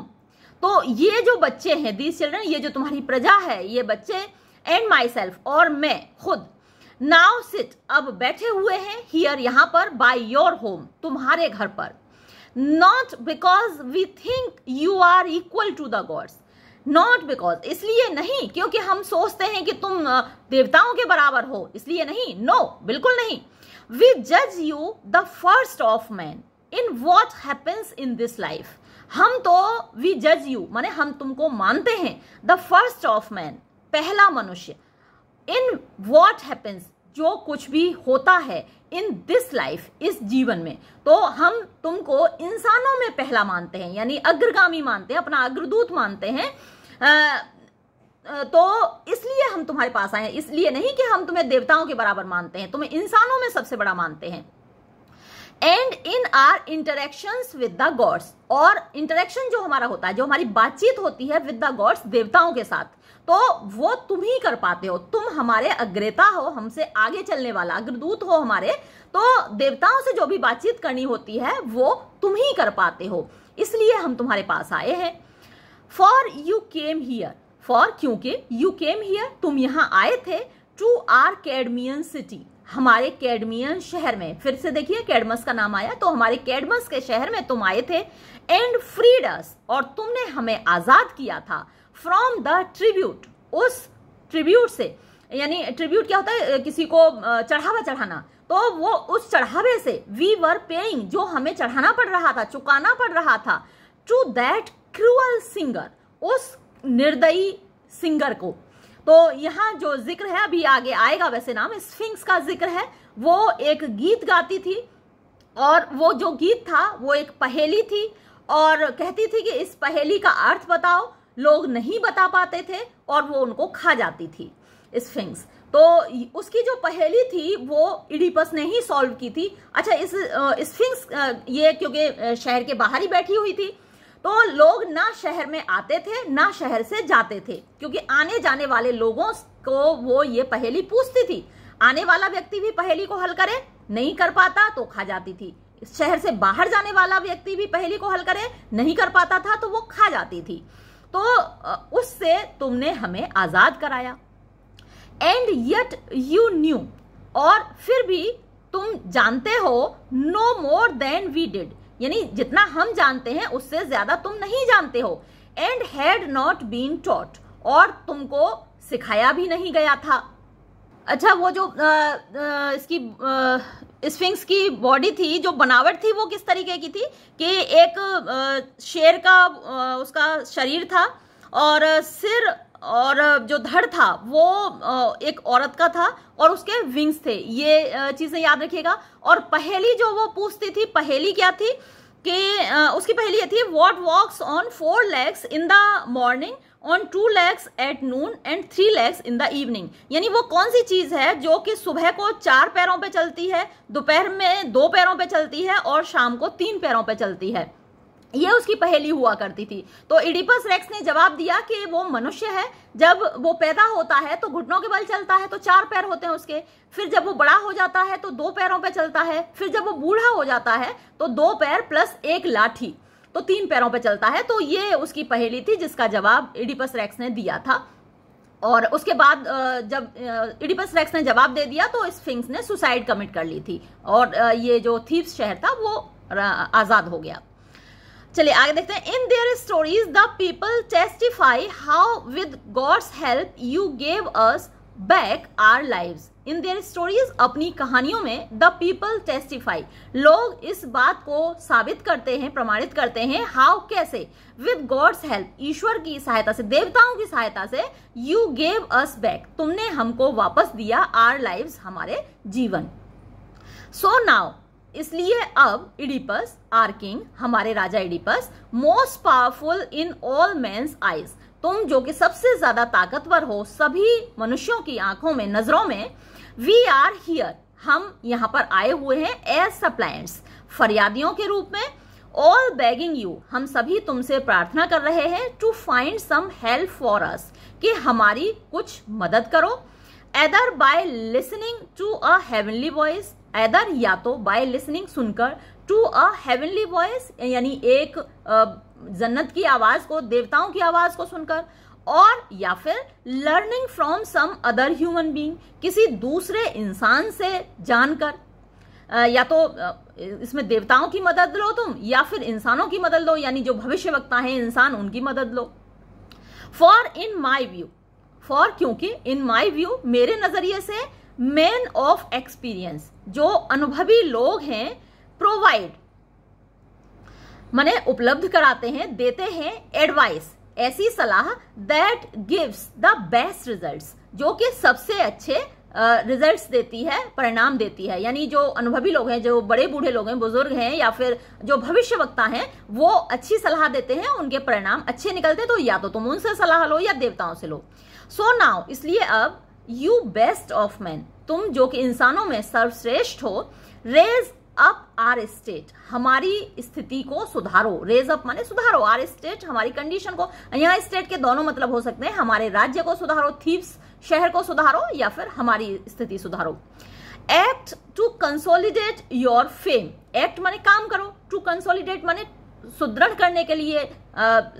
Speaker 1: तो ये जो बच्चे हैं दीज चिल्ड्रन ये जो तुम्हारी प्रजा है ये बच्चे एंड माई सेल्फ और मैं खुद नाउ सिट अब बैठे हुए हैं हियर यहाँ पर बाय योर होम तुम्हारे घर पर not because we think you are equal to the gods not because इसलिए नहीं क्योंकि हम सोचते हैं कि तुम देवताओं के बराबर हो इसलिए नहीं नो no, बिल्कुल नहीं वी जज you the first of man in what happens in this life हम तो वी जज यू माने हम तुमको मानते हैं द फर्स्ट ऑफ मैन पहला मनुष्य इन वॉट हैपन्स जो कुछ भी होता है इन दिस लाइफ इस जीवन में तो हम तुमको इंसानों में पहला मानते हैं यानी अग्रगामी मानते हैं अपना अग्रदूत मानते हैं तो इसलिए हम तुम्हारे पास आए हैं इसलिए नहीं कि हम तुम्हें देवताओं के बराबर मानते हैं तुम्हें इंसानों में सबसे बड़ा मानते हैं and in our interaction with the gods और इंटरेक्शन जो हमारा होता है जो हमारी बातचीत होती है विद द गॉड्स देवताओं के साथ तो वो तुम ही कर पाते हो तुम हमारे अग्रेता हो हमसे आगे चलने वाला अग्रदूत हो हमारे तो देवताओं से जो भी बातचीत करनी होती है वो तुम ही कर पाते हो इसलिए हम तुम्हारे पास आए हैं for you came here for क्योंकि यू केम हियर तुम यहां आए थे टू आर कैडमियन सिटी हमारे कैडमियन शहर में फिर से देखिए कैडमस का नाम आया तो हमारे कैडमस के शहर में तुम आए थे एंड फ्रीडस और तुमने हमें आजाद किया था फ्रॉम द ट्रिब्यूट उस ट्रिब्यूट से यानी ट्रिब्यूट क्या होता है किसी को चढ़ावा चढ़ाना तो वो उस चढ़ावे से वी वर पेइंग जो हमें चढ़ाना पड़ रहा था चुकाना पड़ रहा था टू दैट क्रूअल सिंगर उस निर्दयी सिंगर को तो यहाँ जो जिक्र है अभी आगे आएगा वैसे नाम स्फिंक्स का जिक्र है वो एक गीत गाती थी और वो जो गीत था वो एक पहेली थी और कहती थी कि इस पहेली का अर्थ बताओ लोग नहीं बता पाते थे और वो उनको खा जाती थी स्फिंक्स तो उसकी जो पहेली थी वो इडिपस ने ही सॉल्व की थी अच्छा इस स्फिंक्स ये क्योंकि शहर के बाहर ही बैठी हुई थी तो लोग ना शहर में आते थे ना शहर से जाते थे क्योंकि आने जाने वाले लोगों को वो ये पहेली पूछती थी आने वाला व्यक्ति भी पहेली को हल करे नहीं कर पाता तो खा जाती थी शहर से बाहर जाने वाला व्यक्ति भी पहेली को हल करे नहीं कर पाता था तो वो खा जाती थी तो उससे तुमने हमें आज़ाद कराया एंड यट यू न्यू और फिर भी तुम जानते हो no more than we did यानी जितना हम जानते हैं उससे ज़्यादा तुम नहीं जानते हो and had not been taught और तुमको सिखाया भी नहीं गया था अच्छा वो जो आ, आ, इसकी स्फिंक्स की बॉडी थी जो बनावट थी वो किस तरीके की थी कि एक आ, शेर का आ, उसका शरीर था और सिर और जो धड़ था वो एक औरत का था और उसके विंग्स थे ये चीज़ें याद रखिएगा और पहेली जो वो पूछती थी पहेली क्या थी कि उसकी पहेली ये थी what walks on four legs in the morning on two legs at noon and three legs in the evening यानी वो कौन सी चीज़ है जो कि सुबह को चार पैरों पे चलती है दोपहर में दो पैरों पे चलती है और शाम को तीन पैरों पे चलती है ये उसकी पहेली हुआ करती थी तो इडिपस रेक्स ने जवाब दिया कि वो मनुष्य है जब वो पैदा होता है तो घुटनों के बल चलता है तो चार पैर होते हैं उसके फिर जब वो बड़ा हो जाता है तो दो पैरों पे चलता है फिर जब वो बूढ़ा हो जाता है तो दो पैर प्लस एक लाठी तो तीन पैरों पर चलता है तो ये उसकी पहेली थी जिसका जवाब इडिपस रेक्स ने दिया था और उसके बाद जब इडिपस रेक्स ने जवाब दे दिया तो स्फिंक्स ने सुसाइड कमिट कर ली थी और ये जो थीप्स शहर था वो आज़ाद हो गया चलिए आगे देखते हैं in their stories the people testify how with god's help you gave us back our lives in their stories अपनी कहानियों में द पीपल टेस्टिफाई लोग इस बात को साबित करते हैं प्रमाणित करते हैं हाउ कैसे विद गॉड्स हेल्प ईश्वर की सहायता से देवताओं की सहायता से यू गेव अस बैक तुमने हमको वापस दिया आर लाइव हमारे जीवन सो so नाउ इसलिए अब इडिपस आर किंग हमारे राजा Oedipus most powerful in all men's eyes तुम जो कि सबसे ज्यादा ताकतवर हो सभी मनुष्यों की आंखों में नजरों में वी आर हियर हम यहाँ पर आए हुए हैं एज सप्लायंट्स फरियादियों के रूप में ऑल बैगिंग यू हम सभी तुमसे प्रार्थना कर रहे हैं to find some help for us कि हमारी कुछ मदद करो either by listening to a heavenly voice either या तो बाय लिसनिंग सुनकर टू अ हेवनली वॉइस यानी एक जन्नत की आवाज को देवताओं की आवाज को सुनकर और या फिर learning from some other human being किसी दूसरे इंसान से जानकर या तो इसमें देवताओं की मदद लो तुम या फिर इंसानों की मदद लो यानी जो भविष्य वक्ता है इंसान उनकी मदद लो for in my view for क्योंकि इन माई व्यू मेरे नजरिए से मैन ऑफ एक्सपीरियंस जो अनुभवी लोग हैं प्रोवाइड मैने उपलब्ध कराते हैं देते हैं एडवाइस ऐसी सलाह that gives the best result जो कि सबसे अच्छे रिजल्ट्स uh, देती है परिणाम देती है यानी जो अनुभवी लोग हैं जो बड़े बूढ़े लोग हैं बुजुर्ग हैं या फिर जो भविष्य वक्ता हैं वो अच्छी सलाह देते हैं उनके परिणाम अच्छे निकलते हैं तो या तो तुम उनसे सलाह लो या देवताओं से लो सो so नाउ इसलिए अब यू बेस्ट ऑफ मैन तुम जो कि इंसानों में सर्वश्रेष्ठ हो रेज अप आर स्टेट हमारी स्थिति को सुधारो रेज अप माने सुधारो आर स्टेट हमारी कंडीशन को यहाँ स्टेट के दोनों मतलब हो सकते हैं हमारे राज्य को सुधारो थीप्स शहर को सुधारो या फिर हमारी स्थिति सुधारो act to consolidate your fame act माने काम करो टू कंसोलिडेट माने सुदृढ़ करने के लिए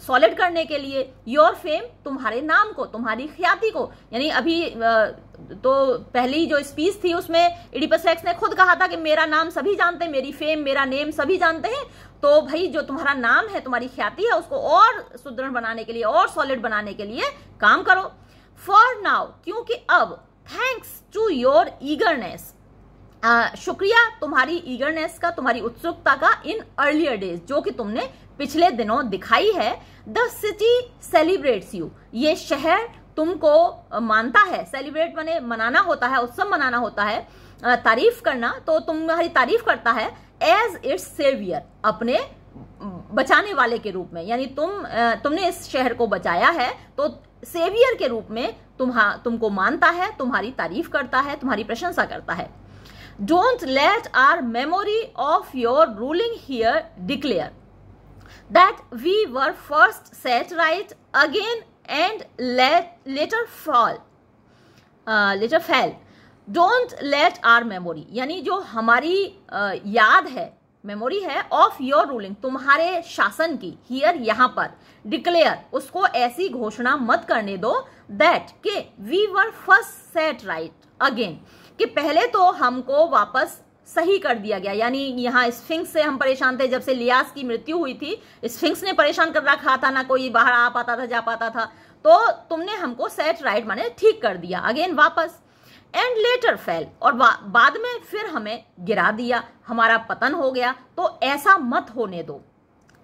Speaker 1: सॉलिड करने के लिए योर फेम तुम्हारे नाम को तुम्हारी ख्याति को यानी अभी आ, तो पहली जो स्पीच थी उसमें इडीपस एक्स ने खुद कहा था कि मेरा नाम सभी जानते हैं मेरी फेम मेरा नेम सभी जानते हैं तो भाई जो तुम्हारा नाम है तुम्हारी ख्याति है उसको और सुदृढ़ बनाने के लिए और सॉलिड बनाने के लिए काम करो फॉर नाउ क्योंकि अब थैंक्स टू योर ईगरनेस शुक्रिया तुम्हारी ईगरनेस का तुम्हारी उत्सुकता का इन अर्लियर डेज जो कि तुमने पिछले दिनों दिखाई है द सिटी सेलिब्रेट्स यू ये शहर तुमको मानता है सेलिब्रेट मैंने मनाना होता है उत्सव मनाना होता है तारीफ करना तो तुम्हारी तारीफ करता है एज इट्स सेवियर अपने बचाने वाले के रूप में यानी तुम तुमने इस शहर को बचाया है तो सेवियर के रूप में तुम्हा तुमको मानता है तुम्हारी तारीफ करता है तुम्हारी प्रशंसा करता है don't let our memory of your ruling here declare that we were first set right again and let later fall later fell don't let our memory यानी जो हमारी uh, याद है मेमोरी है ऑफ योर रूलिंग तुम्हारे शासन की here यहां पर डिक्लेयर उसको ऐसी घोषणा मत करने दो दैट के we were first set right again कि पहले तो हमको वापस सही कर दिया गया यानी यहाँ स्फिंक्स से हम परेशान थे जब से लियास की मृत्यु हुई थी स्फिंक्स ने परेशान कर रखा था ना कोई बाहर आ पाता था जा पाता था तो तुमने हमको सेट राइट माने ठीक कर दिया अगेन वापस एंड लेटर फेल और बाद में फिर हमें गिरा दिया हमारा पतन हो गया तो ऐसा मत होने दो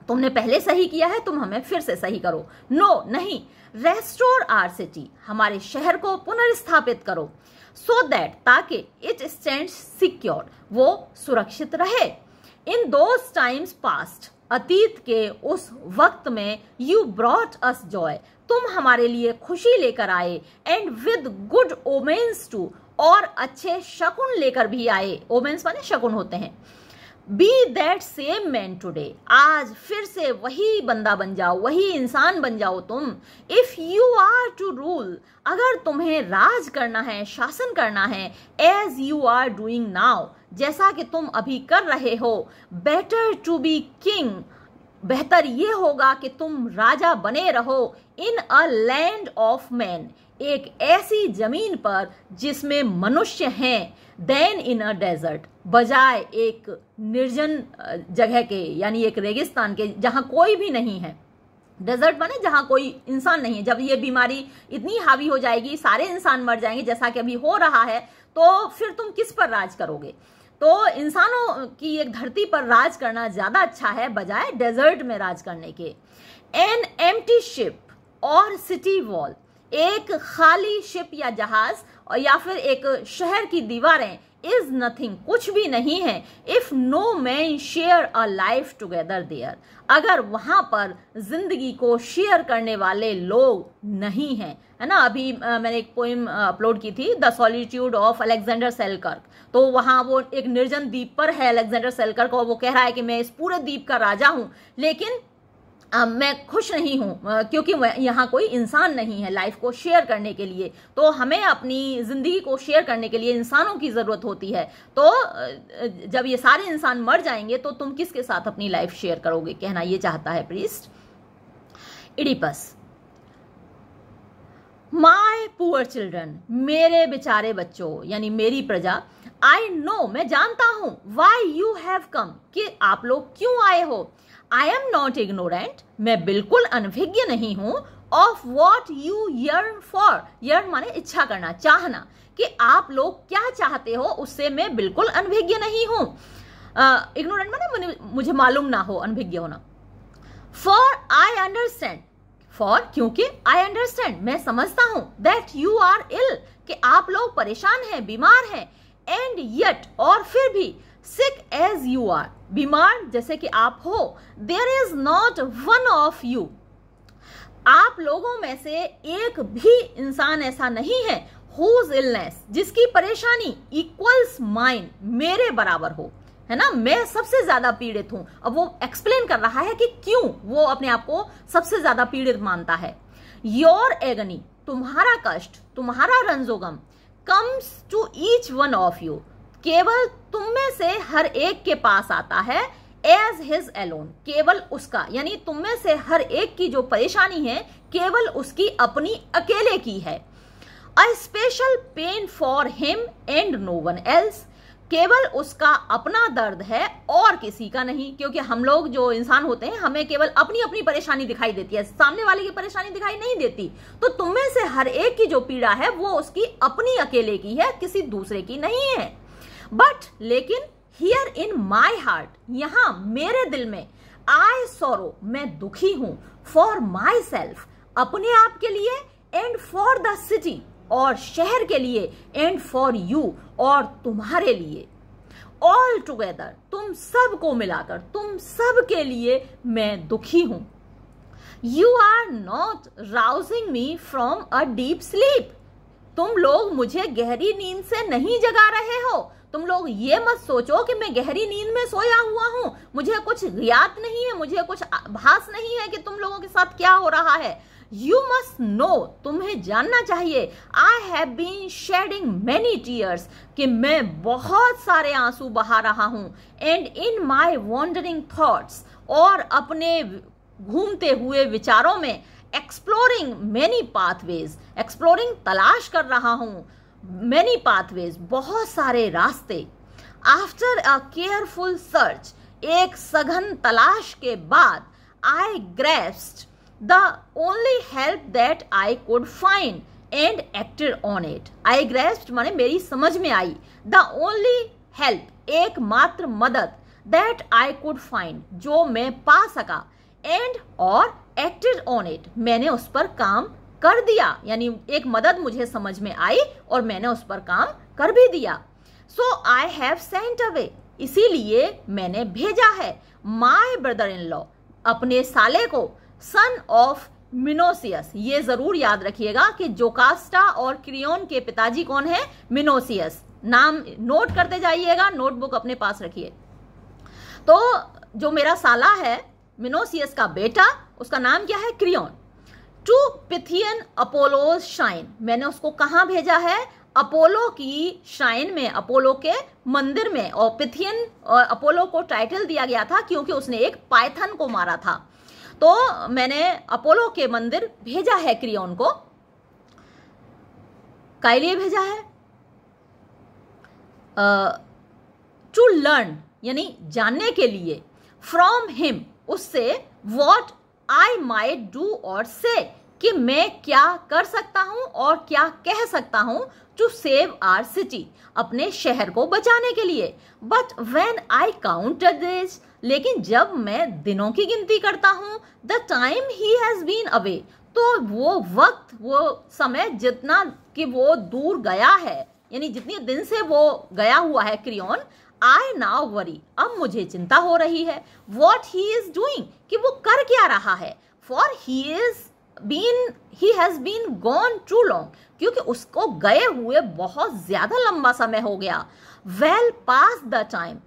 Speaker 1: तुमने पहले सही किया है तुम हमें फिर से सही करो नो no, नहीं रेस्टोर आर सिटी हमारे शहर को पुनर्स्थापित करो सो दैट ताकि इट स्टैंड सिक्योर वो सुरक्षित रहे इन दो टाइम्स पास्ट अतीत के उस वक्त में यू ब्रॉट अस जॉय तुम हमारे लिए खुशी लेकर आए and with good omens to और अच्छे शकुन लेकर भी आए ओमेन्स माने शकुन होते हैं be that same man today आज फिर से वही बंदा बन जाओ वही इंसान बन जाओ तुम if you are to rule अगर तुम्हें राज करना है शासन करना है as you are doing now जैसा कि तुम अभी कर रहे हो बेटर टू बी किंग बेहतर ये होगा कि तुम राजा बने रहो in a land of man एक ऐसी जमीन पर जिसमें मनुष्य हैं देन इन अ डेजर्ट बजाय एक निर्जन जगह के यानी एक रेगिस्तान के जहाँ कोई भी नहीं है डेजर्ट बने जहाँ कोई इंसान नहीं है जब ये बीमारी इतनी हावी हो जाएगी सारे इंसान मर जाएंगे जैसा कि अभी हो रहा है तो फिर तुम किस पर राज करोगे तो इंसानों की एक धरती पर राज करना ज़्यादा अच्छा है बजाय डेजर्ट में राज करने के एन एम्प्टी शिप और सिटी वॉल एक खाली शिप या जहाज और या फिर एक शहर की दीवारें इज नथिंग कुछ भी नहीं है if no man share a life together there अगर वहां पर जिंदगी को शेयर करने वाले लोग नहीं हैं है ना अभी आ, मैंने एक पोइम अपलोड की थी the solitude of Alexander Selkirk तो वहां वो एक निर्जन द्वीप पर है अलेक्जेंडर सेलकर्क और वो कह रहा है कि मैं इस पूरे द्वीप का राजा हूं लेकिन मैं खुश नहीं हूँ क्योंकि यहाँ कोई इंसान नहीं है लाइफ को शेयर करने के लिए तो हमें अपनी ज़िंदगी को शेयर करने के लिए इंसानों की ज़रूरत होती है तो जब ये सारे इंसान मर जाएंगे तो तुम किसके साथ अपनी लाइफ शेयर करोगे कहना ये चाहता है priest Oedipus my poor children मेरे बेचारे बच्चों यानी मेरी प्रजा आई नो मैं जानता हूँ वाई यू हैव कम कि आप लोग क्यों आए हो आई एम नॉट इग्नोरेंट मैं बिल्कुल अनभिज्ञ नहीं हूँ of what you yearn for yearn माने इच्छा करना चाहना कि आप लोग क्या चाहते हो उससे मैं बिल्कुल अनभिज्ञ नहीं हूं इग्नोरेंट uh, माने मुझे मालूम ना हो अनभिज्ञ होना फॉर आई अंडरस्टैंड फॉर क्योंकि आई अंडरस्टैंड मैं समझता हूं दैट यू आर इल कि आप लोग परेशान हैं बीमार हैं एंड येट और फिर भी सिक एज यू आर बीमार जैसे कि आप हो there is not one of you आप लोगों में से एक भी इंसान ऐसा नहीं है हुज इलनेस जिसकी परेशानी इक्वल्स माइंड मेरे बराबर हो है ना मैं सबसे ज्यादा पीड़ित हूं अब वो एक्सप्लेन कर रहा है कि क्यों वो अपने आप को सबसे ज्यादा पीड़ित मानता है योर एगनी तुम्हारा कष्ट तुम्हारा रंजोगम comes to each one of you केवल तुम में से हर एक के पास आता है एज हिज एलोन केवल उसका यानी तुम में से हर एक की जो परेशानी है केवल उसकी अपनी अकेले की है a special pain for him and no one else केवल उसका अपना दर्द है और किसी का नहीं क्योंकि हम लोग जो इंसान होते हैं हमें केवल अपनी अपनी परेशानी दिखाई देती है सामने वाले की परेशानी दिखाई नहीं देती तो तुम में से हर एक की जो पीड़ा है वो उसकी अपनी अकेले की है किसी दूसरे की नहीं है बट लेकिन हियर इन माई हार्ट यहां मेरे दिल में आई सोरो मैं दुखी हूं फॉर माई सेल्फ अपने आप के लिए एंड फॉर द सिटी और शहर के लिए एंड फॉर यू और तुम्हारे लिए ऑल टूगेदर तुम सब को मिलाकर तुम सब के लिए मैं दुखी हूं you are not rousing me from a deep sleep तुम लोग मुझे गहरी नींद से नहीं जगा रहे हो तुम लोग ये मत सोचो कि मैं गहरी नींद में सोया हुआ हूँ मुझे कुछ याद नहीं है मुझे कुछ भास नहीं है कि तुम लोगों के साथ क्या हो रहा है यू मस्ट नो तुम्हें जानना चाहिए I have been shedding many tears कि मैं बहुत सारे आंसू बहा रहा हूँ and in my wandering thoughts और अपने घूमते हुए विचारों में एक्सप्लोरिंग मैनी पाथवेज एक्सप्लोरिंग तलाश कर रहा हूँ मैनी पाथवेज बहुत सारे रास्ते आफ्टर अ केयरफुल सर्च एक सघन तलाश के बाद I grasped the only help that I could find and acted on it I grasped माने मेरी समझ में आई द ओनली हेल्प एकमात्र मदद दैट आई कुड फाइंड जो मैं पा सका एंड और एक्टेड ऑन इट मैंने उस पर काम कर दिया यानी एक मदद मुझे समझ में आई और मैंने उस पर काम कर भी दिया so I have sent away इसीलिए मैंने भेजा है माय ब्रदर इन लॉ अपने साले को सन ऑफ मिनोसियस ये जरूर याद रखिएगा कि जोकास्टा और क्रियोन के पिताजी कौन है मिनोसियस नाम नोट करते जाइएगा नोटबुक अपने पास रखिए तो जो मेरा साला है मिनोसियस का बेटा उसका नाम क्या है Creon to Pythian Apollo shrine मैंने उसको कहाँ भेजा है अपोलो की शाइन में अपोलो के मंदिर में और पिथियन अपोलो को टाइटल दिया गया था क्योंकि उसने एक पाइथन को मारा था तो मैंने अपोलो के मंदिर भेजा है क्रियोन को काय भेजा है टू लर्न यानी जानने के लिए फ्रॉम हिम उससे वॉट आई माई डू और से कि मैं क्या कर सकता हूँ और क्या कह सकता हूँ टू सेव आर सिटी अपने शहर को बचाने के लिए but when I count this लेकिन जब मैं दिनों की गिनती करता हूँ the time he has been away तो वो वक्त वो समय जितना कि वो दूर गया है यानी जितने दिन से वो गया हुआ है क्रियोन आई नाउ वरी अब मुझे चिंता हो रही है वॉट ही इज डूइंग कि वो कर क्या रहा है for he is been he has been gone too long क्योंकि उसको गए हुए बहुत ज़्यादा लंबा समय हो गया वेल पास द टाइम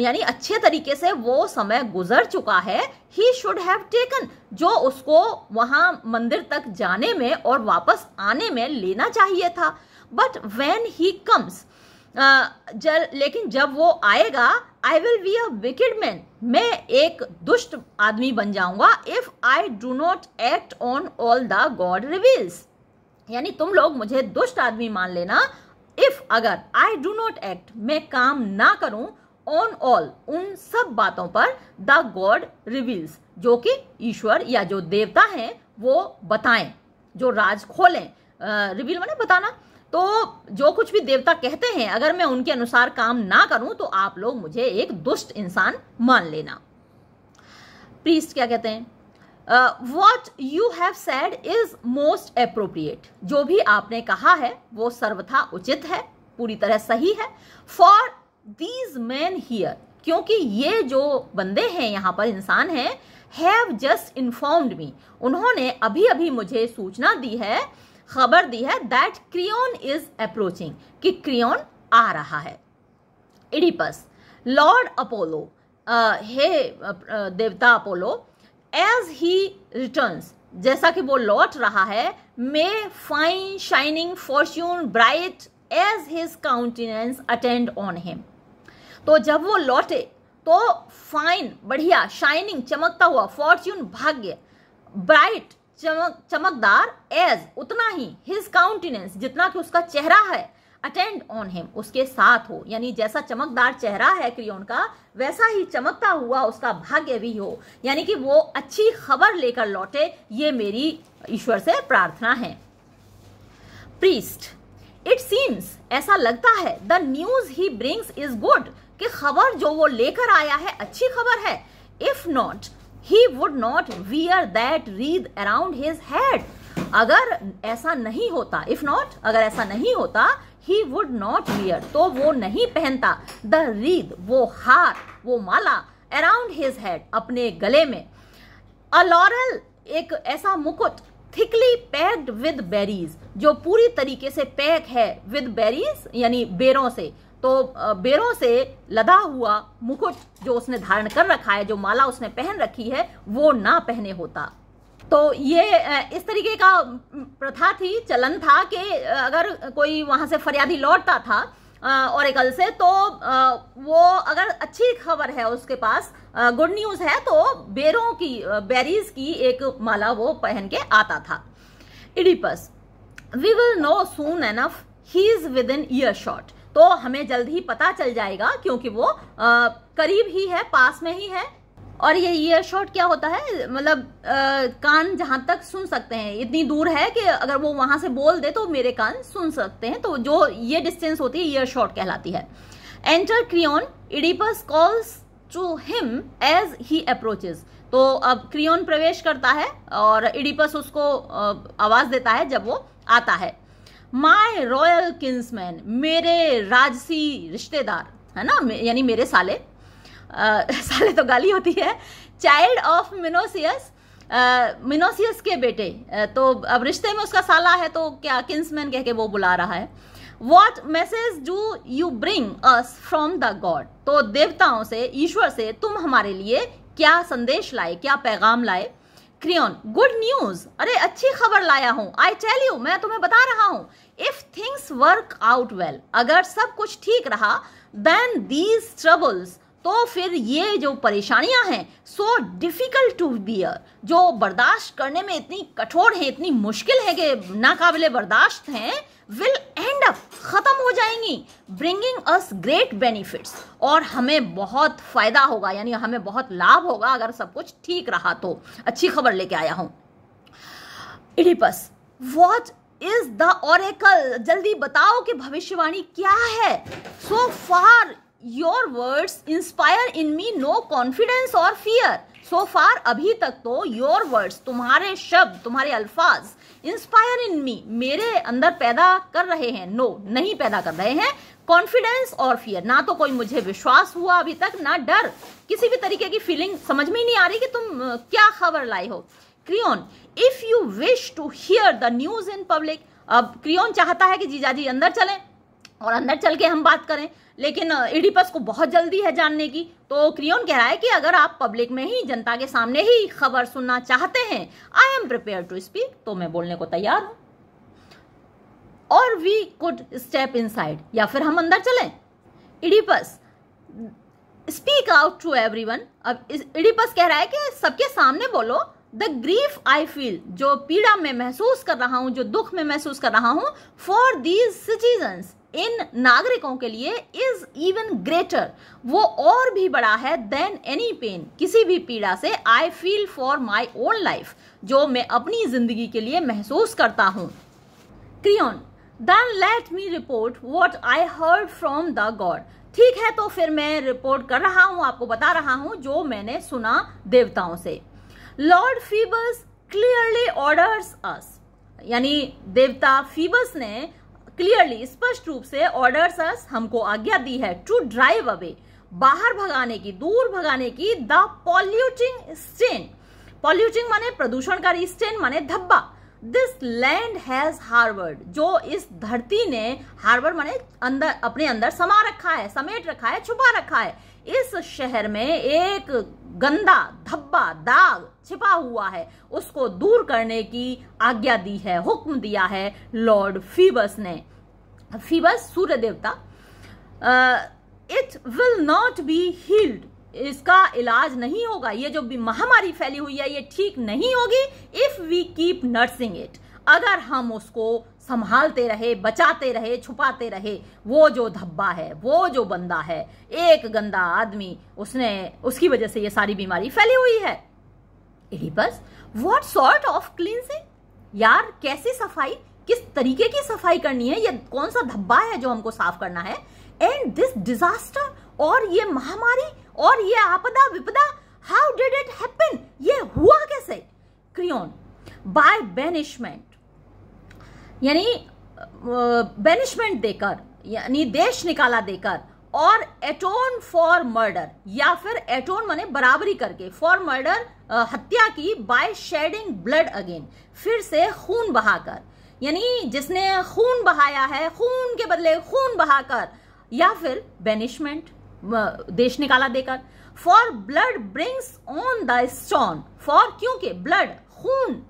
Speaker 1: यानी अच्छे तरीके से वो समय गुजर चुका है ही शुड हैव टेकन जो उसको वहाँ मंदिर तक जाने में और वापस आने में लेना चाहिए था बट वेन ही कम्स जल लेकिन जब वो आएगा I will be a wicked man मैं एक दुष्ट आदमी बन जाऊंगा if I do not act on all the god reveals यानी तुम लोग मुझे दुष्ट आदमी मान लेना इफ अगर आई डू नॉट एक्ट मैं काम ना करूं ऑन ऑल उन सब बातों पर द गॉड रिवील्स जो कि ईश्वर या जो देवता हैं वो बताएं जो राज खोलें रिवील uh, मैंने बताना तो जो कुछ भी देवता कहते हैं अगर मैं उनके अनुसार काम ना करूं तो आप लोग मुझे एक दुष्ट इंसान मान लेना प्रीस्ट क्या कहते हैं what you have said is most appropriate जो भी आपने कहा है वो सर्वथा उचित है पूरी तरह सही है फॉर दीज मैन हियर क्योंकि ये जो बंदे हैं यहाँ पर इंसान हैं हैव जस्ट इन्फॉर्म्ड मी उन्होंने अभी अभी मुझे सूचना दी है खबर दी है दैट क्रियोन इज अप्रोचिंग कि क्रियोन आ रहा है इडिपस लॉर्ड अपोलो हे देवता अपोलो एज ही रिटर्न्स जैसा कि वो लौट रहा है may fine shining fortune bright as his countenance attend on him तो जब वो लौटे तो फाइन बढ़िया शाइनिंग चमकता हुआ फॉर्च्यून भाग्य ब्राइट चमक चमकदार एज उतना ही हिज काउंटिनेंस जितना कि उसका चेहरा है अटेंड ऑन हिम उसके साथ हो यानी जैसा चमकदार चेहरा है क्रियोन का वैसा ही चमकता हुआ उसका भाग्य भी हो यानी कि वो अच्छी खबर लेकर लौटे ये मेरी ईश्वर से प्रार्थना है प्रीस्ट इट सीम्स ऐसा लगता है the news he brings is good कि खबर जो वो लेकर आया है अच्छी खबर है if not he would not wear that wreath around his head अगर ऐसा नहीं होता इफ नॉट अगर ऐसा नहीं होता ही वुड नॉट वियर तो वो नहीं पहनता द रीद वो हार वो माला अराउंड हिज हेड अपने गले में अ लॉरल एक ऐसा मुकुट थिकली पैक्ड विद बेरीज जो पूरी तरीके से पैक है विद बेरीज यानी बेरों से तो बेरों से लदा हुआ मुकुट जो उसने धारण कर रखा है जो माला उसने पहन रखी है वो ना पहने होता तो ये इस तरीके का प्रथा थी चलन था कि अगर कोई वहां से फरियादी लौटता था औरकल से तो वो अगर अच्छी खबर है उसके पास गुड न्यूज है तो बेरों की बेरीज की एक माला वो पहन के आता था Oedipus we will know soon enough he is within earshot तो हमें जल्द ही पता चल जाएगा क्योंकि वो आ, करीब ही है पास में ही है और ये ईयर शॉट क्या होता है मतलब कान जहां तक सुन सकते हैं इतनी दूर है कि अगर वो वहां से बोल दे तो मेरे कान सुन सकते हैं तो जो ये डिस्टेंस होती है ईयर शॉट कहलाती है enter Creon Oedipus calls to him as he approaches तो अब क्रियोन प्रवेश करता है और इडिपस उसको आवाज देता है जब वो आता है माय रॉयल किन्समैन मेरे राजसी रिश्तेदार है ना यानी मेरे साले आ, साले तो गाली होती है चाइल्ड ऑफ मिनोसियस मिनोसियस के बेटे तो अब रिश्ते में उसका साला है तो क्या किन्समैन कह के वो बुला रहा है what message do you bring us from the god तो देवताओं से ईश्वर से तुम हमारे लिए क्या संदेश लाए क्या पैगाम लाए क्रियोन गुड न्यूज अरे अच्छी खबर लाया हूँ आई टेल यू मैं तुम्हें बता रहा हूँ if things work out well अगर सब कुछ ठीक रहा देन दीज ट्रबल्स तो फिर ये जो परेशानियां हैं सो डिफ़िकल्ट टू बियर जो बर्दाश्त करने में इतनी कठोर है इतनी मुश्किल है कि नाकाबिले बर्दाश्त हैं विल एंड अप ख़त्म हो जाएंगी ब्रिंगिंग अस ग्रेट बेनिफिट्स और हमें बहुत फ़ायदा होगा यानी हमें बहुत लाभ होगा अगर सब कुछ ठीक रहा तो अच्छी खबर लेके आया हूँ Oedipus what is the oracle जल्दी बताओ कि भविष्यवाणी क्या है so far your words inspire in me no confidence और फियर सो फार अभी तक तो योर वर्ड्स तुम्हारे शब्द तुम्हारे अल्फाज इंस्पायर इन मी मेरे अंदर पैदा कर रहे हैं नो no, नहीं पैदा कर रहे हैं कॉन्फिडेंस और फियर ना तो कोई मुझे विश्वास हुआ अभी तक ना डर किसी भी तरीके की फीलिंग समझ में ही नहीं आ रही कि तुम क्या खबर लाए हो Creon if you wish to hear the news in public अब क्रियोन चाहता है कि जीजाजी अंदर चलें और अंदर चल के हम बात करें लेकिन इडीपस को बहुत जल्दी है जानने की तो क्रियोन कह रहा है कि अगर आप पब्लिक में ही जनता के सामने ही खबर सुनना चाहते हैं I am prepare to speak तो मैं बोलने को तैयार हूं और वी कुड स्टेप साइड या फिर हम अंदर चलें Oedipus speak out to one अब इडिपस कह रहा है कि सबके सामने बोलो द ग्रीफ आई फील जो पीड़ा में महसूस कर रहा हूँ जो दुख में महसूस कर रहा हूँ फॉर दीज सिटीजन इन नागरिकों के लिए इज इवन ग्रेटर वो और भी बड़ा है देन एनी पेन किसी भी पीड़ा से I feel for my own life जो मैं अपनी जिंदगी के लिए महसूस करता हूँ Creon then let me report what I heard from the god ठीक है तो फिर मैं रिपोर्ट कर रहा हूं आपको बता रहा हूँ जो मैंने सुना देवताओं से lord Phoebus clearly orders us यानी देवता फीबस ने क्लियरली स्पष्ट रूप से ऑर्डर्स अस हमको आज्ञा दी है टू ड्राइव अवे बाहर भगाने की दूर भगाने की द पॉल्यूटिंग स्टेन पॉल्यूटिंग माने प्रदूषणकारी स्टेन माने धब्बा दिस लैंड हैज हार्वर्ड जो इस धरती ने हार्वर्ड माने अंदर अपने अंदर समा रखा है समेट रखा है छुपा रखा है इस शहर में एक गंदा धब्बा दाग छिपा हुआ है उसको दूर करने की आज्ञा दी है हुक्म दिया है लॉर्ड फीबस ने फीबस सूर्य देवता it will not be healed इसका इलाज नहीं होगा ये जो महामारी फैली हुई है ये ठीक नहीं होगी if we keep nursing it अगर हम उसको संभालते रहे बचाते रहे छुपाते रहे वो जो धब्बा है वो जो बंदा है एक गंदा आदमी उसने उसकी वजह से ये सारी बीमारी फैली हुई है Oedipus what sort of cleansing यार कैसी सफाई किस तरीके की सफाई करनी है ये कौन सा धब्बा है जो हमको साफ करना है एंड दिस डिजास्टर और ये महामारी और ये आपदा विपदा हाउ डिड इट हैपन ये हुआ कैसे क्रियोन बाय बेनिशमेंट यानी बेनिशमेंट देकर यानी देश निकाला देकर और एटोन फॉर मर्डर या फिर एटोन माने बराबरी करके फॉर मर्डर हत्या की बाय शेडिंग ब्लड अगेन फिर से खून बहाकर यानी जिसने खून बहाया है खून के बदले खून बहाकर या फिर बेनिशमेंट देश निकाला देकर for blood brings on the stone for क्योंकि ब्लड खून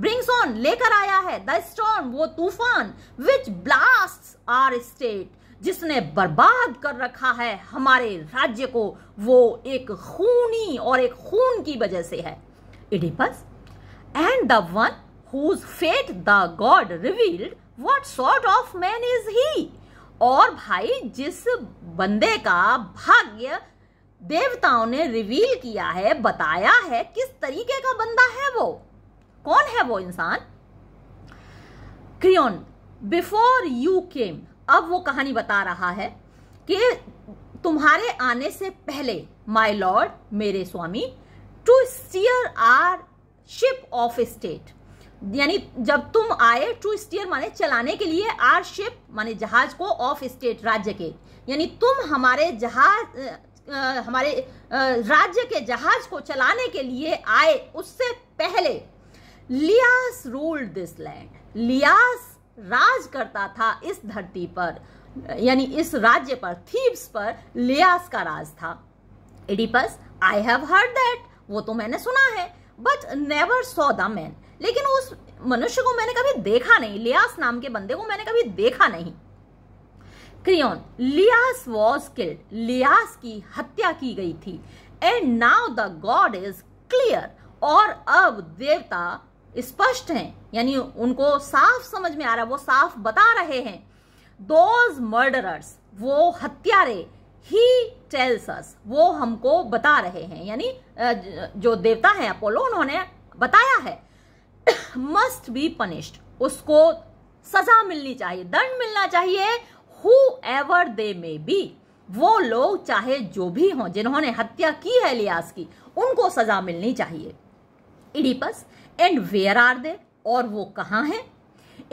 Speaker 1: ब्रिंग्स ऑन लेकर आया है द स्टॉर्म वो तूफान विच ब्लास्ट आर स्टेट जिसने बर्बाद कर रखा है हमारे राज्य को वो एक खूनी और एक खून की वजह से है Oedipus and the one whose fate the god revealed what sort of man is he और भाई जिस बंदे का भाग्य देवताओं ने रिवील किया है बताया है किस तरीके का बंदा है वो कौन है वो इंसान क्रियोन बिफोर यू केम अब वो कहानी बता रहा है कि तुम्हारे आने से पहले माय लॉर्ड मेरे स्वामी to steer our ship of state यानी जब तुम आए टू स्टीयर माने चलाने के लिए आर शिप माने जहाज को ऑफ स्टेट राज्य के यानी तुम हमारे जहाज हमारे राज्य के जहाज को चलाने के लिए आए उससे पहले Laius ruled this land Laius राज करता था इस धरती पर यानी इस राज्य पर थीब्स पर लियास का राज था Oedipus I have heard that वो तो मैंने सुना है but never saw the man लेकिन उस मनुष्य को मैंने कभी देखा नहीं लियास नाम के बंदे को मैंने कभी देखा नहीं Creon Laius was killed Laius की हत्या की गई थी and now the god is clear और अब देवता स्पष्ट हैं यानी उनको साफ समझ में आ रहा है वो साफ बता रहे हैं दोज मर्डरर्स वो हत्यारे ही टेल्स अस वो हमको बता रहे हैं यानी जो देवता है अपोलो उन्होंने बताया है मस्ट बी पनिश्ड उसको सजा मिलनी चाहिए दंड मिलना चाहिए whoever they may be वो लोग चाहे जो भी हों जिन्होंने हत्या की है लियास की उनको सजा मिलनी चाहिए Oedipus and where are they और वो कहाँ हैं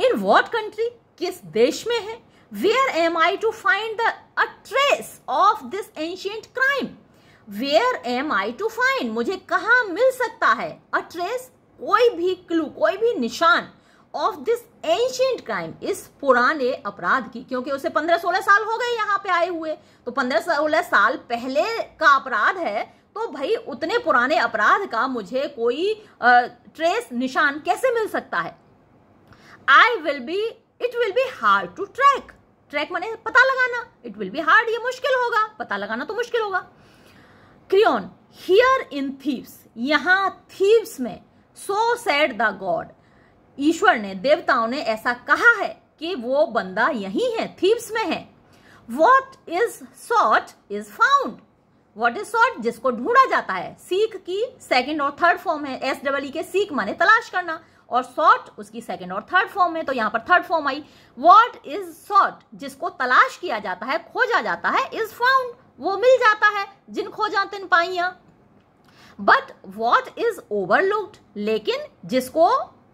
Speaker 1: इन वॉट कंट्री किस देश में है where am I to find the trace of this ancient crime where am I to find मुझे कहा मिल सकता है अ ट्रेस कोई भी क्लू कोई भी निशान ऑफ दिस एंशियंट क्राइम इस पुराने अपराध की क्योंकि उसे पंद्रह सोलह साल हो गए यहाँ पे आए हुए तो पंद्रह सोलह साल पहले का अपराध है तो भाई उतने पुराने अपराध का मुझे कोई ट्रेस निशान कैसे मिल सकता है I will be it will be hard to track track माने पता लगाना इट विल बी हार्ड ये मुश्किल होगा पता लगाना तो मुश्किल होगा क्रियोन हियर इन थीव्स यहां थीव्स में सो सेड द गॉड ईश्वर ने देवताओं ने ऐसा कहा है कि वो बंदा यही है थीव्स में है what is sought is found what is sought जिसको ढूंढा जाता है सीख की सेकंड और थर्ड फॉर्म है एस डबल e के सीख माने तलाश करना और सॉट उसकी सेकंड और थर्ड फॉर्म है तो यहां पर थर्ड फॉर्म आई व्हाट इज सॉट जिसको तलाश किया जाता है खोजा जाता है इज फाउंड वो मिल जाता है जिन खोजा तिन पाइया बट वॉट इज ओवरलुक्ड लेकिन जिसको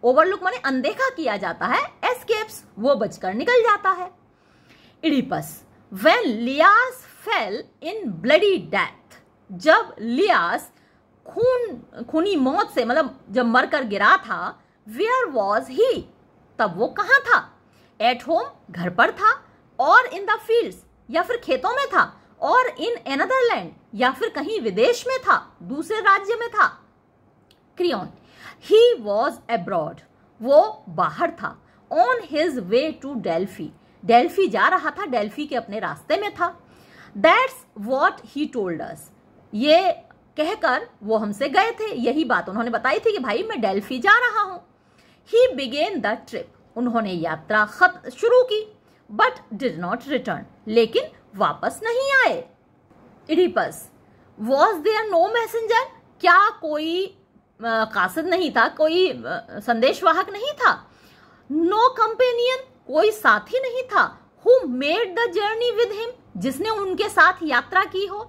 Speaker 1: ओवरलुक माने अनदेखा किया जाता है एस्केप्स वो बचकर निकल जाता है Oedipus when Laius fell in bloody death जब लियास खून खूनी मौत से मतलब जब मर कर गिरा था वेयर वॉज ही तब वो कहाँ था एट होम घर पर था और इन द फील्ड्स या फिर खेतों में था और इन एनदर लैंड या फिर कहीं विदेश में था दूसरे राज्य में था क्रियोन ही वॉज एब्रॉड वो बाहर था on his way to Delphi Delphi जा रहा था डेल्फी के अपने रास्ते में था that's what he told us ये कहकर वो हमसे गए थे यही बात उन्होंने बताई थी कि भाई मैं डेल्फी जा रहा हूं ही बिगेन द ट्रिप उन्होंने यात्रा खत शुरू की बट डिड नॉट रिटर्न लेकिन वापस नहीं आए Oedipus was there no messenger क्या कोई कासद नहीं था कोई संदेशवाहक नहीं था नो no कंपेनियन कोई साथी नहीं था who made the journey with him जिसने उनके साथ यात्रा की हो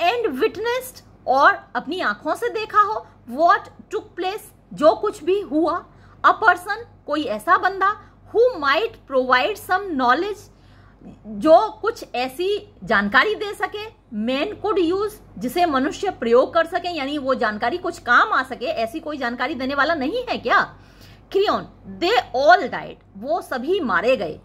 Speaker 1: एंड विटनेस्ड और अपनी आंखों से देखा हो वॉट टुक प्लेस जो कुछ भी हुआ अ पर्सन कोई ऐसा बंदा who might provide some knowledge जो कुछ ऐसी जानकारी दे सके मैन कुड यूज जिसे मनुष्य प्रयोग कर सके यानी वो जानकारी कुछ काम आ सके ऐसी कोई जानकारी देने वाला नहीं है क्या क्रियोन दे ऑल डाइट वो सभी मारे गए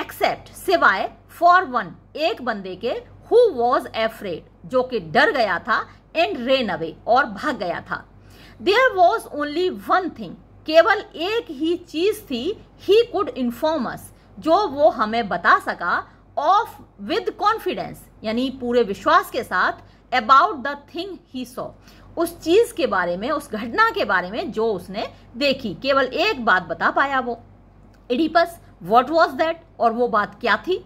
Speaker 1: एक्सेप्ट सिवाय फॉर वन एक बंदे के हु वॉज एफ्रेड जो कि डर गया था एंड रेन अवे और भाग गया था there was only one thing केवल एक ही चीज थी ही कुड इन्फॉर्मस जो वो हमें बता सका ऑफ विद कॉन्फिडेंस यानी पूरे विश्वास के साथ about the thing he saw उस चीज के बारे में उस घटना के बारे में जो उसने देखी केवल एक बात बता पाया वो इडिपस व्हाट वाज दैट और वो बात क्या थी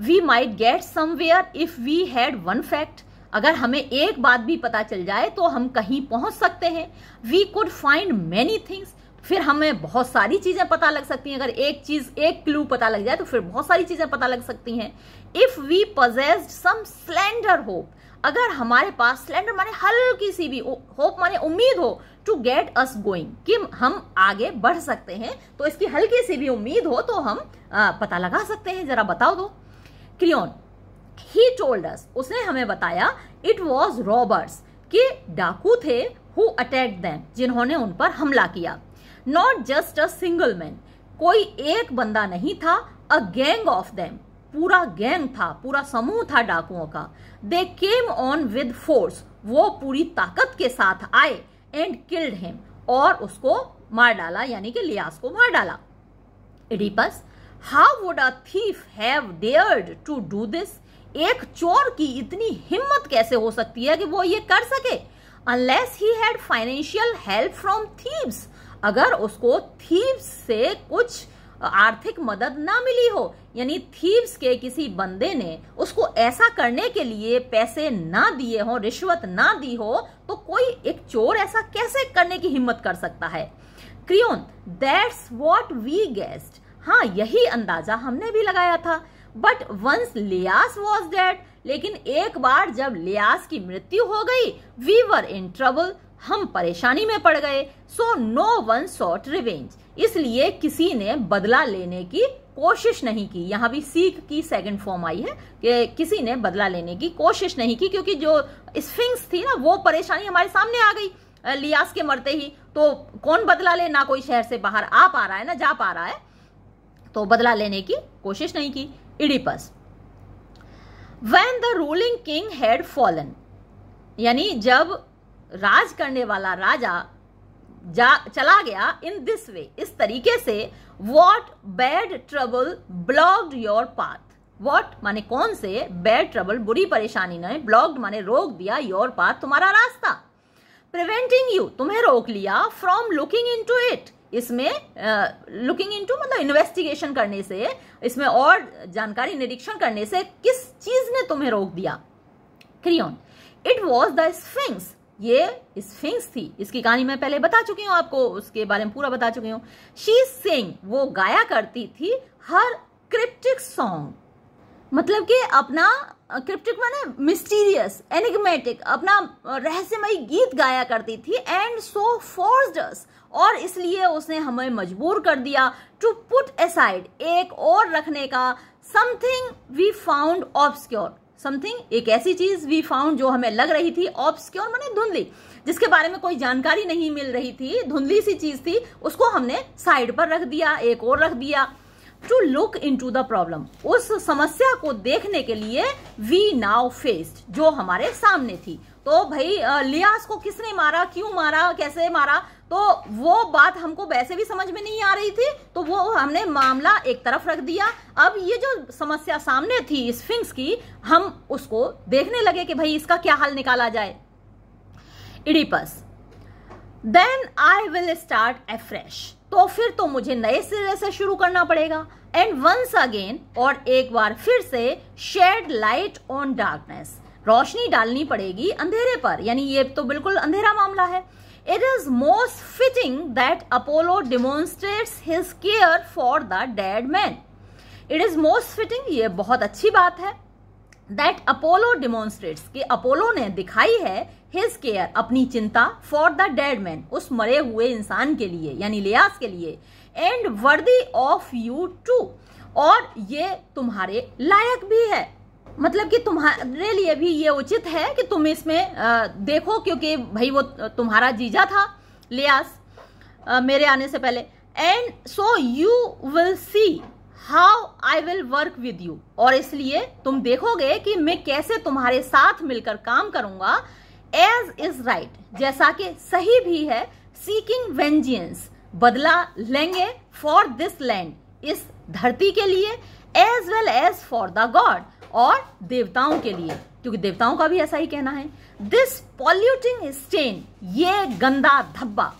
Speaker 1: we might get somewhere if we had one fact अगर हमें एक बात भी पता चल जाए तो हम कहीं पहुंच सकते हैं we could find many things फिर हमें बहुत सारी चीज़ें पता लग सकती हैं अगर एक चीज़ एक क्लू पता लग जाए तो फिर बहुत सारी चीज़ें पता लग सकती हैं if we possessed some slender hope अगर हमारे पास स्लेंडर माने हल्की सी भी होप माने उम्मीद हो टू गेट अस गोइंग कि हम आगे बढ़ सकते हैं तो इसकी हल्की सी भी उम्मीद हो तो हम आ, पता लगा सकते हैं ज़रा बताओ दो क्रियोन ही टोल्ड अस उसने हमें बताया इट वॉज रॉबर्ट्स के डाकू थे हु अटैक दैम जिन्होंने उन पर हमला किया not just a single man कोई एक बंदा नहीं था अ गैंग ऑफ दैम पूरा गैंग था पूरा समूह था डाकुओं का they came on with force वो पूरी ताकत के साथ आए एंड किल्ड हिम और उसको मार डाला यानी कि लियास को मार डाला Oedipus how would a thief have dared to do this एक चोर की इतनी हिम्मत कैसे हो सकती है कि वो ये कर सके unless he had financial help from Thebes अगर उसको थीव्स से कुछ आर्थिक मदद ना मिली हो यानी थीव्स के किसी बंदे ने उसको ऐसा करने के लिए पैसे ना दिए हो रिश्वत ना दी हो तो कोई एक चोर ऐसा कैसे करने की हिम्मत कर सकता है Creon that's what we guessed हाँ यही अंदाजा हमने भी लगाया था but once Laius was dead लेकिन एक बार जब लियास की मृत्यु हो गई वी वर इन ट्रबल हम परेशानी में पड़ गए so no one sought revenge इसलिए किसी ने बदला लेने की कोशिश नहीं की यहाँ भी सीख की सेकंड फॉर्म आई है कि किसी ने बदला लेने की कोशिश नहीं की क्योंकि जो स्फिंक्स थी ना वो परेशानी हमारे सामने आ गई लियास के मरते ही तो कौन बदला ले ना कोई शहर से बाहर आ पा रहा है ना जा पा रहा है तो बदला लेने की कोशिश नहीं की Oedipus when the ruling king had fallen यानी जब राज करने वाला राजा जा चला गया इन दिस वे इस तरीके से what bad trouble blocked your path what माने कौन से बैड ट्रबल बुरी परेशानी ने ब्लॉक्ड माने रोक दिया योर पाथ तुम्हारा रास्ता प्रिवेंटिंग यू तुम्हें रोक लिया from looking into it इसमें लुकिंग इनटू मतलब इन्वेस्टिगेशन करने से इसमें और जानकारी निरीक्षण करने से किस चीज ने तुम्हें रोक दिया Creon it was the Sphinx ये स्फिंग्स थी इसकी कहानी मैं पहले बता चुकी हूँ आपको उसके बारे में पूरा बता चुकी हूँ शी सिंग वो गाया करती थी हर क्रिप्टिक सॉन्ग मतलब कि अपना क्रिप्टिक माने मिस्टीरियस एनिग्मेटिक अपना रहस्यमयी गीत गाया करती थी एंड सो फोर्स्ड अस और इसलिए उसने हमें मजबूर कर दिया टू पुट असाइड एक और रखने का something we found obscure something एक ऐसी चीज वी फाउंड जो हमें लग रही थी ऑब्सक्योर मैंने धुंधली जिसके बारे में कोई जानकारी नहीं मिल रही थी धुंधली सी चीज थी उसको हमने साइड पर रख दिया एक और रख दिया to look into the problem उस समस्या को देखने के लिए वी नाउ फेस्ड जो हमारे सामने थी तो भाई लियास को किसने मारा क्यों मारा कैसे मारा तो वो बात हमको वैसे भी समझ में नहीं आ रही थी तो वो हमने मामला एक तरफ रख दिया अब ये जो समस्या सामने थी स्फिंक्स की हम उसको देखने लगे कि भाई इसका क्या हल निकाला जाए Oedipus then I will start afresh तो फिर तो मुझे नए सिरे से शुरू करना पड़ेगा एंड वंस अगेन और एक बार फिर से शेड लाइट ऑन डार्कनेस रोशनी डालनी पड़ेगी अंधेरे पर यानी ये तो बिल्कुल अंधेरा मामला है it is most fitting that Apollo demonstrates his care for the dead man. It is most fitting ये बहुत अच्छी बात है दैट अपोलो डिमोन्स्ट्रेट के अपोलो ने दिखाई है हिज केयर अपनी चिंता फॉर द डेड मैन उस मरे हुए इंसान के लिए यानी लियास के लिए and worthy of you to और ये तुम्हारे लायक भी है मतलब कि तुम्हारे लिए भी ये उचित है कि तुम इसमें देखो क्योंकि भाई वो तुम्हारा जीजा था लियास मेरे आने से पहले and so you will see how I will work with you और इसलिए तुम देखोगे कि मैं कैसे तुम्हारे साथ मिलकर काम करूंगा एज इज राइट जैसा कि सही भी है सीकिंग वेंजियंस बदला लेंगे फॉर दिस लैंड इस धरती के लिए as well as for the god और देवताओं के लिए क्योंकि देवताओं का भी ऐसा ही कहना है दिस पॉल्यूटिंग स्टेन ये गंदा धब्बा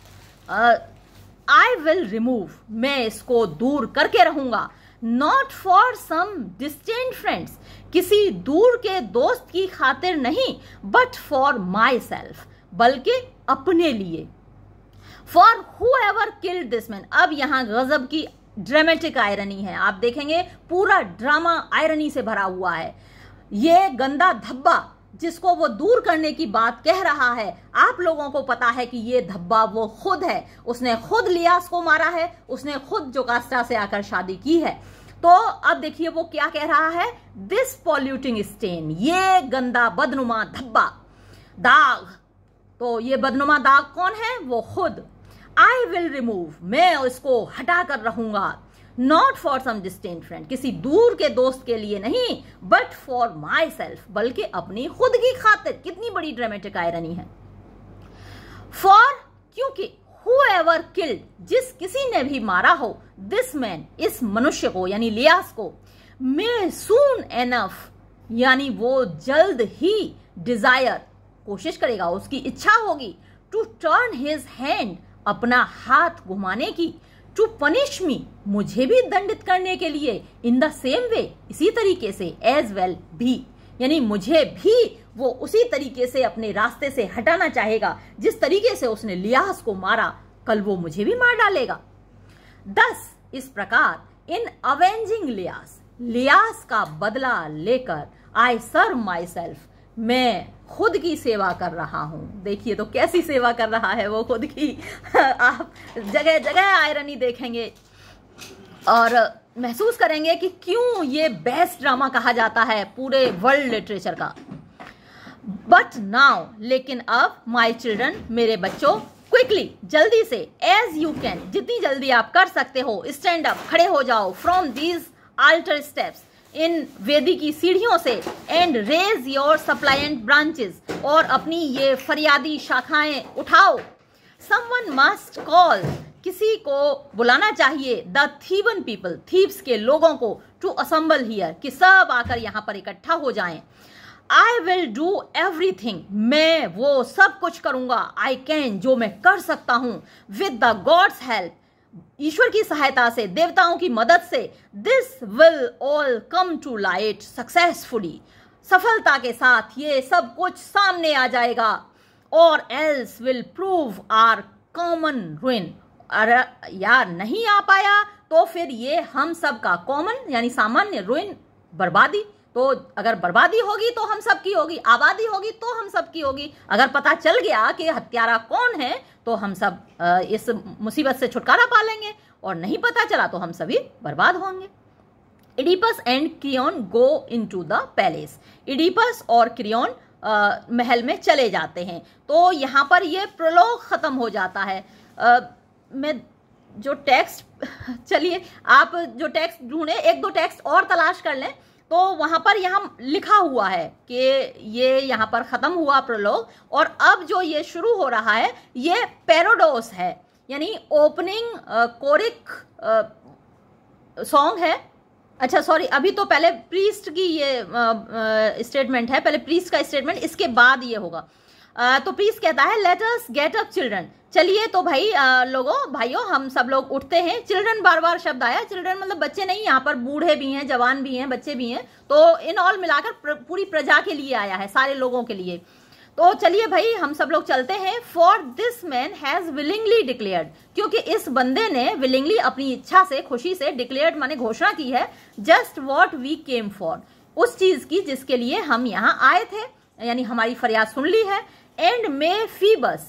Speaker 1: आई विल रिमूव मैं इसको दूर करके रहूंगा not for some distant friends किसी दूर के दोस्त की खातिर नहीं बट फॉर माई सेल्फ बल्कि अपने लिए for whoever killed this man अब यहां गजब की ड्रामेटिक आयरनी है आप देखेंगे पूरा ड्रामा आयरनी से भरा हुआ है ये गंदा धब्बा जिसको वो दूर करने की बात कह रहा है आप लोगों को पता है कि ये धब्बा वो खुद है उसने खुद लियास को मारा है उसने खुद जोकास्टा से आकर शादी की है तो अब देखिए वो क्या कह रहा है दिस पॉल्यूटिंग स्टेन ये गंदा बदनुमा धब्बा दाग तो ये बदनुमा दाग कौन है वो खुद आई विल रिमूव मैं इसको हटा कर रहूंगा not for some distant friend किसी दूर के दोस्त के लिए नहीं बट फॉर माई सेल्फ बल्कि अपनी खुद की खातिर कितनी बड़ी ड्रामेटिक आयरनी है फॉर क्योंकि एवर किल्ड जिस किसी ने भी मारा हो दिस मैन इस मनुष्य को यानी लियास को मे सून एनफ यानी वो जल्द ही डिजायर कोशिश करेगा उसकी इच्छा होगी टू टर्न हिज हैंड अपना हाथ घुमाने की टू पनिश मी मुझे भी दंडित करने के लिए इन द सेम वे इसी तरीके से एज वेल well, भी यानी मुझे भी वो उसी तरीके से अपने रास्ते से हटाना चाहेगा जिस तरीके से उसने लियास को मारा कल वो मुझे भी मार डालेगा दस इस प्रकार इन अवेंजिंग लियास लियास का बदला लेकर आई सर्व माई सेल्फ मैं खुद की सेवा कर रहा हूं देखिए तो कैसी सेवा कर रहा है वो खुद की आप जगह जगह आयरनी देखेंगे और महसूस करेंगे कि क्यों ये बेस्ट ड्रामा कहा जाता है पूरे वर्ल्ड लिटरेचर का बट नाउ लेकिन अब माई चिल्ड्रन मेरे बच्चों क्विकली जल्दी से एज यू कैन जितनी जल्दी आप कर सकते हो स्टैंड अप खड़े हो जाओ फ्रॉम दीज आल्टर स्टेप्स इन वेदी की सीढ़ियों से and raise your suppliant branches और अपनी ये फरियादी शाखाएं उठाओ समवन मस्ट कॉल किसी को बुलाना चाहिए द थीवन पीपल थीप्स के लोगों को टू असम्बल हियर कि सब आकर यहाँ पर इकट्ठा हो जाएं I will do everything मैं वो सब कुछ करूँगा आई कैन जो मैं कर सकता हूँ विद द गॉड्स हेल्प ईश्वर की सहायता से देवताओं की मदद से this will all come to light successfully सफलता के साथ ये सब कुछ सामने आ जाएगा और else will prove our common ruin अरे यार नहीं आ पाया तो फिर ये हम सब का कॉमन यानी सामान्य रुइन बर्बादी तो अगर बर्बादी होगी तो हम सबकी होगी आबादी होगी तो हम सबकी होगी अगर पता चल गया कि हत्यारा कौन है तो हम सब इस मुसीबत से छुटकारा पा लेंगे और नहीं पता चला तो हम सभी बर्बाद होंगे Oedipus and Creon go into the palace Oedipus और क्रियोन आ, महल में चले जाते हैं तो यहाँ पर ये प्रलोक ख़त्म हो जाता है आ, मैं जो टेक्स्ट चलिए आप जो टेक्स्ट ढूंढें एक दो टेक्स्ट और तलाश कर लें तो वहाँ पर यहाँ लिखा हुआ है कि ये यहाँ पर ख़त्म हुआ प्रलोक और अब जो ये शुरू हो रहा है ये पेरोडोस है यानी ओपनिंग कोरिक सॉन्ग है अच्छा सॉरी अभी तो पहले प्रीस्ट की ये स्टेटमेंट है पहले प्रीस्ट का स्टेटमेंट इसके बाद ये होगा तो प्लीज कहता है let us get up children चलिए तो भाई आ, लोगों भाइयों हम सब लोग उठते हैं चिल्ड्रन बार बार शब्द आया चिल्ड्रन मतलब बच्चे नहीं यहाँ पर बूढ़े भी हैं जवान भी हैं बच्चे भी हैं तो इन ऑल मिलाकर प्र, पूरी प्रजा के लिए आया है सारे लोगों के लिए तो चलिए भाई हम सब लोग चलते हैं for this man has willingly declared क्योंकि इस बंदे ने विलिंगली अपनी इच्छा से खुशी से डिक्लेयर्ड माने घोषणा की है just what we came for उस चीज की जिसके लिए हम यहाँ आए थे यानी हमारी फरियाद सुन ली है एंड में फीबस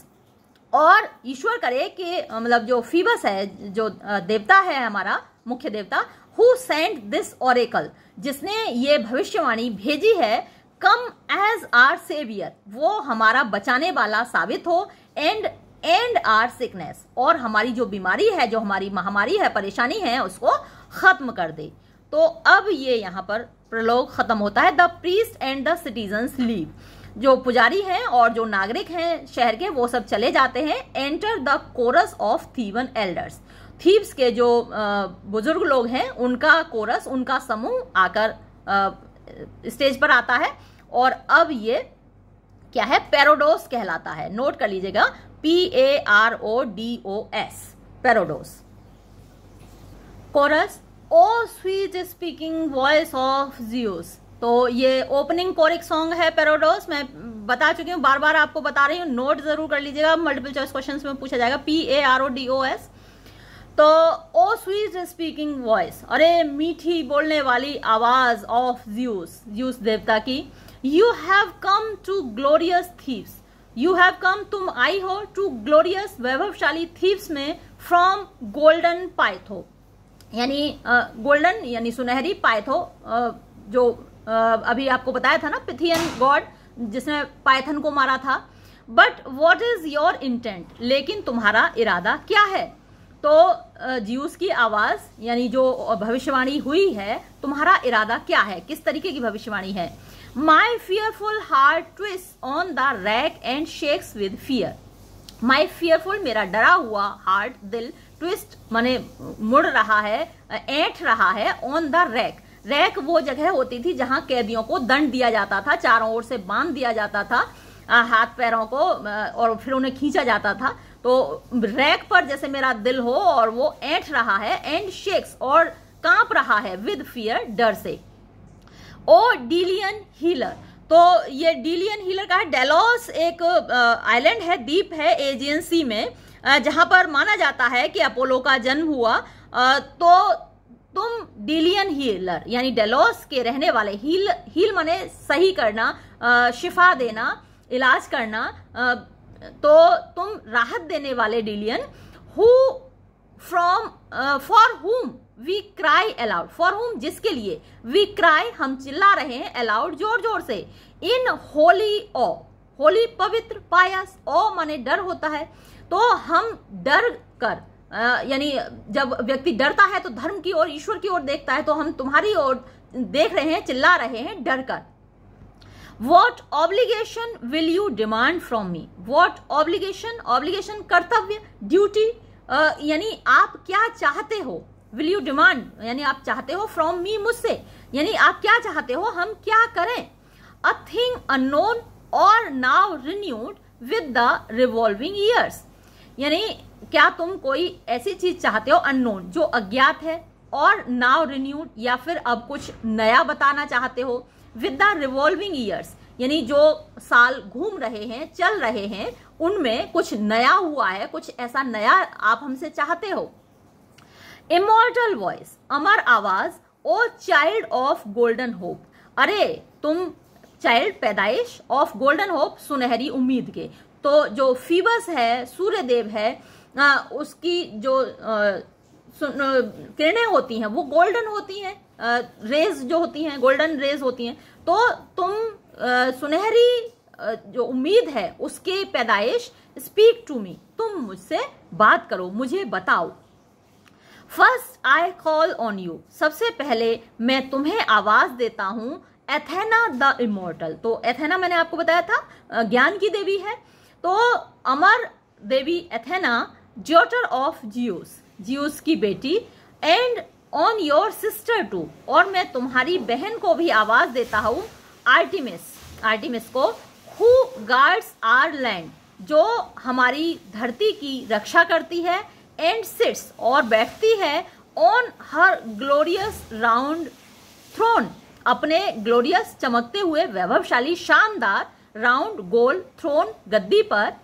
Speaker 1: और ईश्वर करे कि मतलब जो फीबस है जो देवता है हमारा मुख्य देवता हु सेंट दिस ओरेकल जिसने ये भविष्यवाणी भेजी है कम एज आर सेवियर वो हमारा बचाने वाला साबित हो एंड एंड आर सिकनेस और हमारी जो बीमारी है जो हमारी महामारी है परेशानी है उसको खत्म कर दे तो अब ये यहाँ पर प्रलोग खत्म होता है the priest and the citizens leave जो पुजारी हैं और जो नागरिक हैं शहर के वो सब चले जाते हैं enter the chorus of Theban elders Thebes के जो बुजुर्ग लोग हैं उनका कोरस उनका समूह आकर स्टेज पर आता है और अब ये क्या है पेरोडोस कहलाता है नोट कर लीजिएगा P A R O D O S parodos chorus O sweet speaking voice of Zeus तो ये ओपनिंग कोरिक सॉन्ग है पेरोडोस मैं बता चुकी हूँ बार बार आपको बता रही हूँ नोट जरूर कर लीजिएगा मल्टीपल चॉइस क्वेश्चन में पूछा जाएगा P A R O D O S तो ओ स्वीट स्पीकिंग वॉइस अरे मीठी बोलने वाली आवाज ऑफ ज्यूस ज्यूस देवता की you have come to glorious Thebes you have come तुम आई हो टू ग्लोरियस वैभवशाली थीव्स में फ्रॉम गोल्डन पाइथो यानी गोल्डन यानी सुनहरी पाइथो जो अभी आपको बताया था ना पिथियन गॉड जिसने पाइथन को मारा था but what is your intent लेकिन तुम्हारा इरादा क्या है तो जीवस की आवाज यानी जो भविष्यवाणी हुई है तुम्हारा इरादा क्या है किस तरीके की भविष्यवाणी है my fearful heart twists on the rack and shakes with fear my fearful मेरा डरा हुआ हार्ट दिल ट्विस्ट माने मुड़ रहा है एठ रहा है ऑन द रैक रैक वो जगह होती थी जहां कैदियों को दंड दिया जाता था चारों ओर से बांध दिया जाता था हाथ पैरों को और फिर उन्हें खींचा जाता था तो रैक पर जैसे मेरा दिल हो और वो एंट रहा है एंड शेक्स और कांप रहा है विद फियर डर से ओ डीलियन हीलर तो ये डीलियन हीलर का है डेलोस एक आइलैंड है द्वीप है एजेंसी में जहां पर माना जाता है कि अपोलो का जन्म हुआ तो तुम डिलियन हीलर यानी डेलोस के रहने वाले हील हील मने सही करना शिफा देना इलाज करना तो तुम राहत देने वाले Delian who from for whom we cry aloud for whom जिसके लिए वी क्राई हम चिल्ला रहे हैं अलाउड जोर जोर से इन होली ओ होली पवित्र पायस ओ माने डर होता है तो हम डर कर यानी जब व्यक्ति डरता है तो धर्म की ओर ईश्वर की ओर देखता है तो हम तुम्हारी ओर देख रहे हैं चिल्ला रहे हैं डर कर what obligation will you demand from me what obligation obligation कर्तव्य ड्यूटी यानी आप क्या चाहते हो विल यू डिमांड यानी आप चाहते हो फ्रॉम मी मुझसे यानी आप क्या चाहते हो हम क्या करें अ थिंग अनोन और now renewed with the revolving years यानी क्या तुम कोई ऐसी चीज चाहते हो अननोन जो अज्ञात है और नाउ रिन्यूड या फिर अब कुछ नया बताना चाहते हो विद द रिवॉल्विंग ईयर्स यानी जो साल घूम रहे हैं चल रहे हैं उनमें कुछ नया हुआ है कुछ ऐसा नया आप हमसे चाहते हो इमोर्टल वॉइस अमर आवाज O child of golden hope अरे तुम चाइल्ड पैदाइश ऑफ गोल्डन होप सुनहरी उम्मीद के तो जो फीबस है सूर्यदेव है आ, उसकी जो किरणें होती हैं वो गोल्डन होती हैं रेज जो होती हैं गोल्डन रेज होती हैं तो तुम आ, सुनहरी आ, जो उम्मीद है उसके पैदाइश स्पीक टू मी तुम मुझसे बात करो मुझे बताओ first I call on you सबसे पहले मैं तुम्हें आवाज देता हूं एथेना द इमोर्टल तो एथेना मैंने आपको बताया था ज्ञान की देवी है तो अमर देवी Athena daughter of Zeus Zeus की बेटी and on your sister too और मैं तुम्हारी बहन को भी आवाज देता हूँ आर्टिमिस आर्टिमिस को हु गार्ड्स आर लैंड जो हमारी धरती की रक्षा करती है एंड सिट्स और बैठती है on her glorious round throne अपने ग्लोरियस चमकते हुए वैभवशाली शानदार राउंड गोल थ्रोन गद्दी पर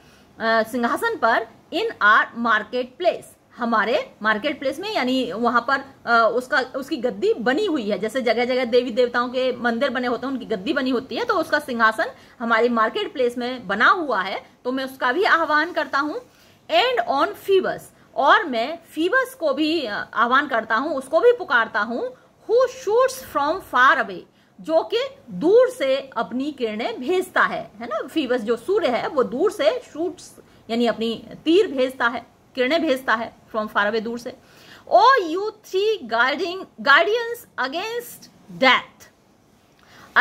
Speaker 1: सिंहासन पर इन आर मार्केट प्लेस हमारे मार्केट प्लेस में यानी वहां पर आ, उसका उसकी गद्दी बनी हुई है जैसे जगह जगह देवी देवताओं के मंदिर बने होते हैं उनकी गद्दी बनी होती है तो उसका सिंहासन हमारे मार्केट प्लेस में बना हुआ है तो मैं उसका भी आह्वान करता हूँ एंड ऑन फीवस और मैं फीवस को भी आह्वान करता हूँ उसको भी पुकारता हूँ who shoots from far away जो कि दूर से अपनी किरणें भेजता है है ना फीवस जो सूर्य है वो दूर से शूट्स यानी अपनी तीर भेजता है किरणें भेजता है फ्रॉम फार अवे दूर से O you three guarding guardians against death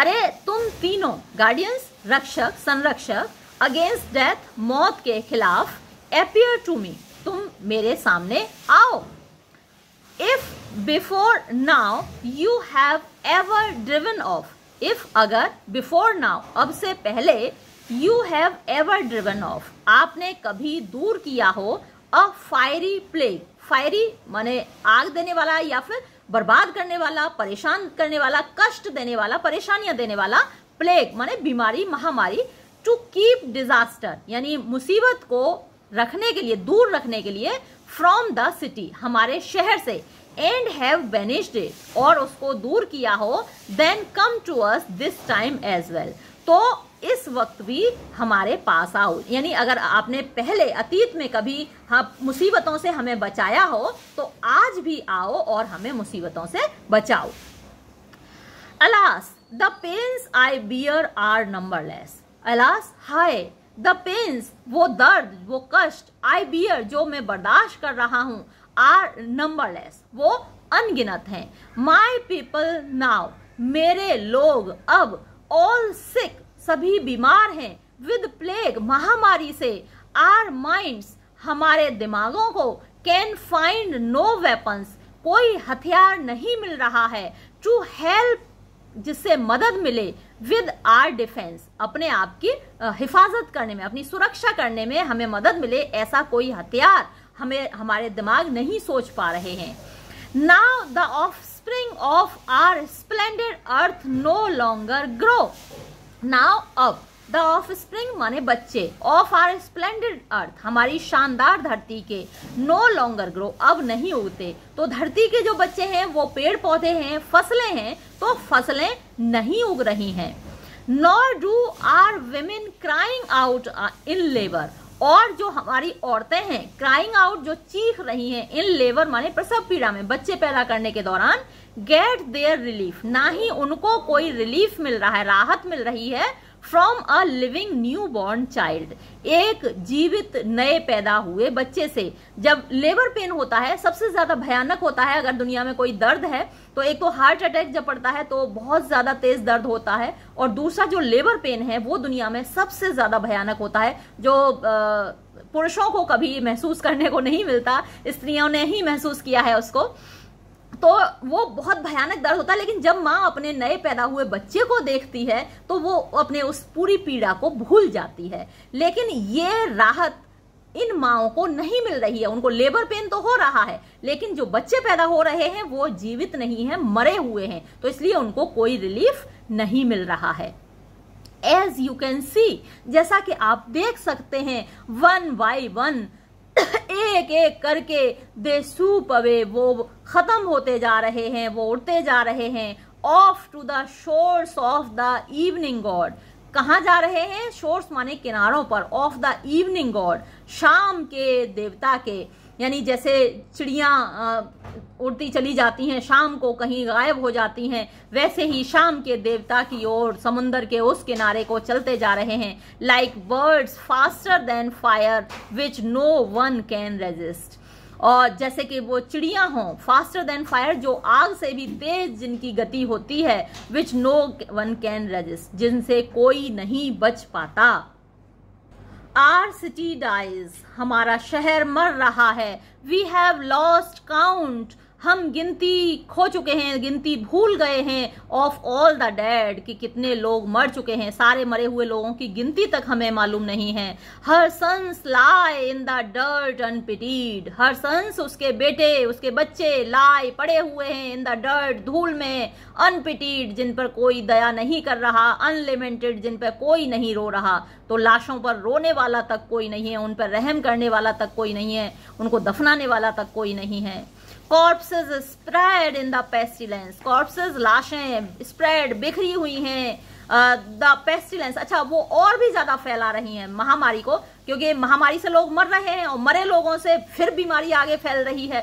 Speaker 1: अरे तुम तीनों गार्डियंस रक्षक संरक्षक अगेंस्ट डेथ मौत के खिलाफ एपियर टू मी तुम मेरे सामने आओ if before now you have ever driven off if अगर बिफोर नाउ अब से पहले you have ever driven off आपने कभी दूर किया हो अ फायरी प्लेग फायरी माने आग देने वाला या फिर बर्बाद करने वाला परेशान करने वाला कष्ट देने वाला परेशानियां देने वाला प्लेग माने बीमारी महामारी टू कीप डिजास्टर यानी मुसीबत को रखने के लिए दूर रखने के लिए फ्रॉम द सिटी हमारे शहर से एंड हैव बेनिस्ड इट और उसको दूर किया हो then come to us this time as well तो इस वक्त भी हमारे पास आओ यानी अगर आपने पहले अतीत में कभी हाँ मुसीबतों से हमें बचाया हो तो आज भी आओ और हमें मुसीबतों से बचाओ alas the pains I bear are numberless alas हाय द पेन्स वो दर्द वो कष्ट आई बियर जो मैं बर्दाश्त कर रहा हूँ आर नंबरलेस वो अनगिनत हैं माई पीपल नाउ मेरे लोग अब ऑल सिक सभी बीमार हैं विद प्लेग महामारी से आर माइंड्स हमारे दिमागों को कैन फाइंड नो वेपन्स कोई हथियार नहीं मिल रहा है टू हेल्प जिससे मदद मिले विद आर डिफेंस अपने आप की हिफाजत करने में अपनी सुरक्षा करने में हमें मदद मिले ऐसा कोई हथियार हमें हमारे दिमाग नहीं सोच पा रहे हैं now the offspring of our splendid earth no longer grow now अब द ऑफ स्प्रिंग माने बच्चे ऑफ आर स्प्लेंडेड अर्थ हमारी शानदार धरती के नो लॉन्गर ग्रो अब नहीं उगते तो धरती के जो बच्चे हैं वो पेड़ पौधे हैं फसलें हैं तो फसलें नहीं उग रही हैं nor do our women crying out in labour और जो हमारी औरतें हैं क्राइंग आउट जो चीख रही हैं इन लेबर माने प्रसव पीड़ा में बच्चे पैदा करने के दौरान गेट देयर रिलीफ ना ही उनको कोई रिलीफ मिल रहा है राहत मिल रही है from a living newborn child एक जीवित नए पैदा हुए बच्चे से जब लेबर पेन होता है सबसे ज्यादा भयानक होता है अगर दुनिया में कोई दर्द है तो एक तो हार्ट अटैक जब पड़ता है तो बहुत ज्यादा तेज दर्द होता है और दूसरा जो लेबर पेन है वो दुनिया में सबसे ज्यादा भयानक होता है जो पुरुषों को कभी महसूस करने को नहीं मिलता स्त्रियों ने ही महसूस किया है उसको तो वो बहुत भयानक दर्द होता है लेकिन जब माँ अपने नए पैदा हुए बच्चे को देखती है तो वो अपने उस पूरी पीड़ा को भूल जाती है लेकिन ये राहत इन माओ को नहीं मिल रही है उनको लेबर पेन तो हो रहा है लेकिन जो बच्चे पैदा हो रहे हैं वो जीवित नहीं है मरे हुए हैं तो इसलिए उनको कोई रिलीफ नहीं मिल रहा है एज यू कैन सी जैसा कि आप देख सकते हैं वन बाई वन एक एक करके दे सूप अवे वो खत्म होते जा रहे हैं वो उड़ते जा रहे हैं off to the shores of the evening god कहाँ जा रहे हैं शोर्स माने किनारों पर ऑफ द इवनिंग गॉड शाम के देवता के यानी जैसे चिड़िया उड़ती चली जाती हैं शाम को कहीं गायब हो जाती हैं वैसे ही शाम के देवता की ओर समुंदर के उस किनारे को चलते जा रहे हैं like birds faster than fire which no one can resist और जैसे कि वो चिड़िया हों फास्टर देन फायर जो आग से भी तेज जिनकी गति होती है which no one can resist जिनसे कोई नहीं बच पाता आर सिटी डाइज हमारा शहर मर रहा है वी हैव लॉस्ट काउंट हम गिनती खो चुके हैं गिनती भूल गए हैं ऑफ ऑल द डेड कि कितने लोग मर चुके हैं सारे मरे हुए लोगों की गिनती तक हमें मालूम नहीं है her sons lie in the dirt unpitied her sons उसके बेटे उसके बच्चे लाए पड़े हुए हैं इन द डर्ट धूल में अनपिटीड जिन पर कोई दया नहीं कर रहा अनलिमिटेड जिन पर कोई नहीं रो रहा तो लाशों पर रोने वाला तक कोई नहीं है उन पर रहम करने वाला तक कोई नहीं है उनको दफनाने वाला तक कोई नहीं है corpses spread in the pestilence corpses लाशें स्प्रेड बिखरी हुई हैं द uh, अच्छा वो और भी ज्यादा फैला रही हैं महामारी को क्योंकि महामारी से लोग मर रहे हैं और मरे लोगों से फिर बीमारी आगे फैल रही है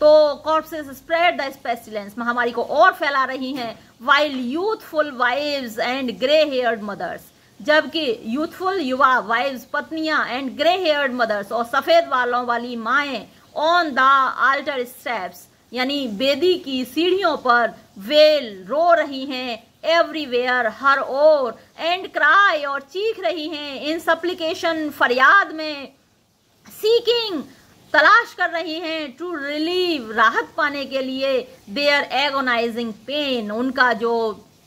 Speaker 1: तो कॉर्पसेज स्प्रेड द पेस्टिलेंस महामारी को और फैला रही हैं while youthful wives and grey haired mothers जबकि यूथफुल युवा वाइव्स पत्नियां एंड ग्रे हेयर्ड मदर्स और सफेद वालों वाली माएँ ऑन द आल्टर स्टेप्स यानी बेदी की सीढ़ियों पर वेल रो रही हैं एवरीवेयर हर ओर एंड क्राई और चीख रही हैं इन सप्लीकेशन फरियाद में सीकिंग तलाश कर रही हैं टू रिलीव राहत पाने के लिए देयर एगोनाइजिंग पेन उनका जो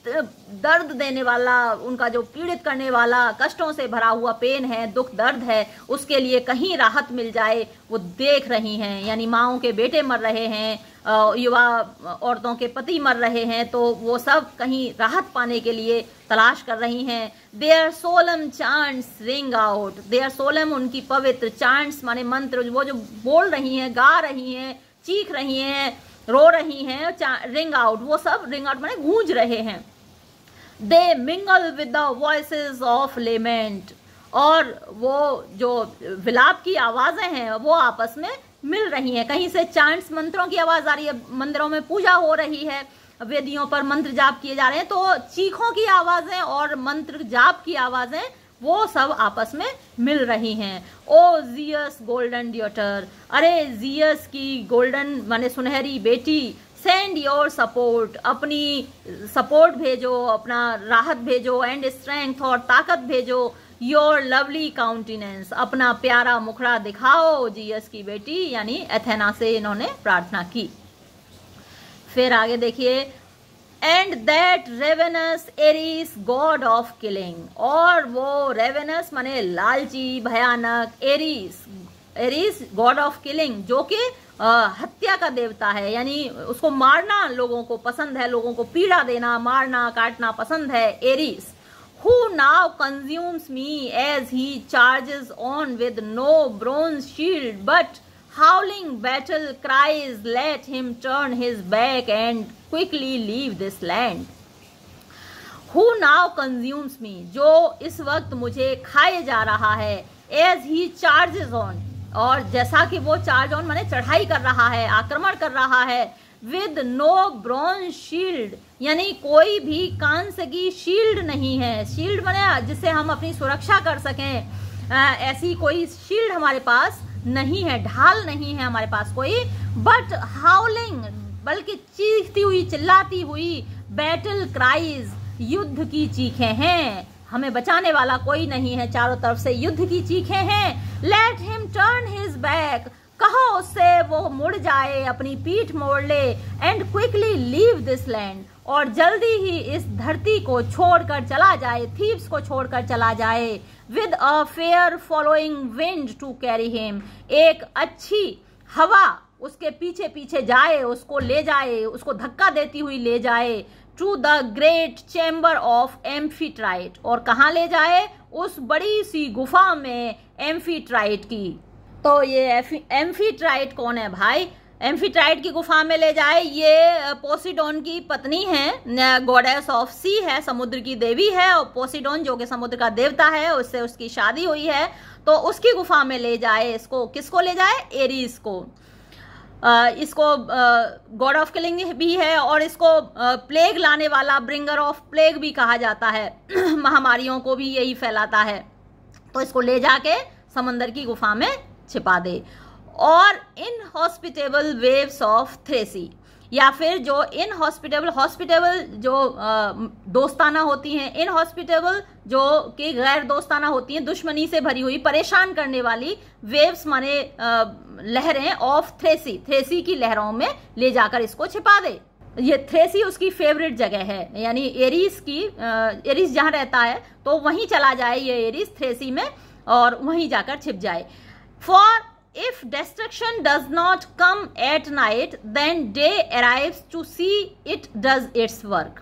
Speaker 1: दर्द देने वाला उनका जो पीड़ित करने वाला कष्टों से भरा हुआ पेन है दुख दर्द है उसके लिए कहीं राहत मिल जाए वो देख रही हैं यानी माओ के बेटे मर रहे हैं युवा औरतों के पति मर रहे हैं तो वो सब कहीं राहत पाने के लिए तलाश कर रही हैं their solemn chants ring out their solemn उनकी पवित्र चांस माने मंत्र वो जो बोल रही हैं गा रही हैं चीख रही हैं रो रही हैं रिंग आउट वो सब रिंग आउट माने गूंज रहे हैं they mingle with the voice of lament और वो जो विलाप की आवाज़ें हैं वो आपस में मिल रही हैं कहीं से चांट्स मंत्रों की आवाज़ आ रही है मंदिरों में पूजा हो रही है वेदियों पर मंत्र जाप किए जा रहे हैं तो चीखों की आवाज़ें और मंत्र जाप की आवाज़ें वो सब आपस में मिल रही हैं ओ जियस गोल्डन ड्यूटर अरे जियस की गोल्डन माने सुनहरी बेटी सेंड योर सपोर्ट अपनी सपोर्ट भेजो अपना राहत भेजो एंड स्ट्रेंथ और ताकत भेजो योर लवली काउंटिनेंस अपना प्यारा मुखड़ा दिखाओ जीएस की बेटी यानी एथेना से इन्होंने प्रार्थना की फिर आगे देखिए and that ravenous Ares god of killing और वो रेवेनस माने लालची भयानक Ares Ares god of killing जो कि हत्या का देवता है यानी उसको मारना लोगों को पसंद है लोगों को पीड़ा देना मारना काटना पसंद है Ares who now consumes me as he charges on with no bronze shield but howling battle cries let him turn his back and quickly leave this land who now consumes me जो इस वक्त मुझे खाए जा रहा है as he charges on और जैसा कि वो चार्ज ऑन माने चढ़ाई कर रहा है आक्रमण कर रहा है विद नो ब्रॉन्ज शील्ड यानी कोई भी कांस की शील्ड नहीं है शील्ड मैंने जिससे हम अपनी सुरक्षा कर सकें ऐसी कोई शील्ड हमारे पास नहीं है ढाल नहीं है हमारे पास कोई बट हाउलिंग बल्कि चीखती हुई चिल्लाती हुई बैटल क्राइज युद्ध की चीखें हैं हमें बचाने वाला कोई नहीं है चारों तरफ से युद्ध की चीखें हैं let him turn his back कहो उससे वो मुड़ जाए अपनी पीठ मोड़ ले and quickly leave this land और जल्दी ही इस धरती को छोड़कर चला जाए थीव्स को छोड़कर चला जाए with a fair following wind to carry him एक अच्छी हवा उसके पीछे पीछे जाए उसको ले जाए उसको धक्का देती हुई ले जाए to the great chamber of Amphitrite और कहाँ ले जाए उस बड़ी सी गुफा में एम्फीट्राइट की तो ये एम्फीट्राइट कौन है भाई एम्फीट्राइट की गुफा में ले जाए ये पोसिडोन की पत्नी है गोडेस ऑफ सी है समुद्र की देवी है और पोसिडोन जो कि समुद्र का देवता है उससे उसकी शादी हुई है तो उसकी गुफा में ले जाए इसको किसको ले जाए एरीज को इसको गॉड ऑफ किलिंग भी है और इसको प्लेग लाने वाला ब्रिंगर ऑफ प्लेग भी कहा जाता है महामारियों को भी यही फैलाता है तो इसको ले जाके समंदर की गुफा में छिपा दे और इनहॉस्पिटेबल वेव्स ऑफ थ्रेसी या फिर जो इन हॉस्पिटेबल हॉस्पिटेबल जो दोस्ताना होती हैं इन हॉस्पिटेबल जो कि गैर दोस्ताना होती हैं दुश्मनी से भरी हुई परेशान करने वाली वेव्स माने लहरें ऑफ थ्रेसी थ्रेसी की लहरों में ले जाकर इसको छिपा दे ये थ्रेसी उसकी फेवरेट जगह है यानी एरीज की एरीज जहां रहता है तो वहीं चला जाए ये एरीज थ्रेसी में और वहीं जाकर छिप जाए for if destruction does not come at night then day arrive to see it does its work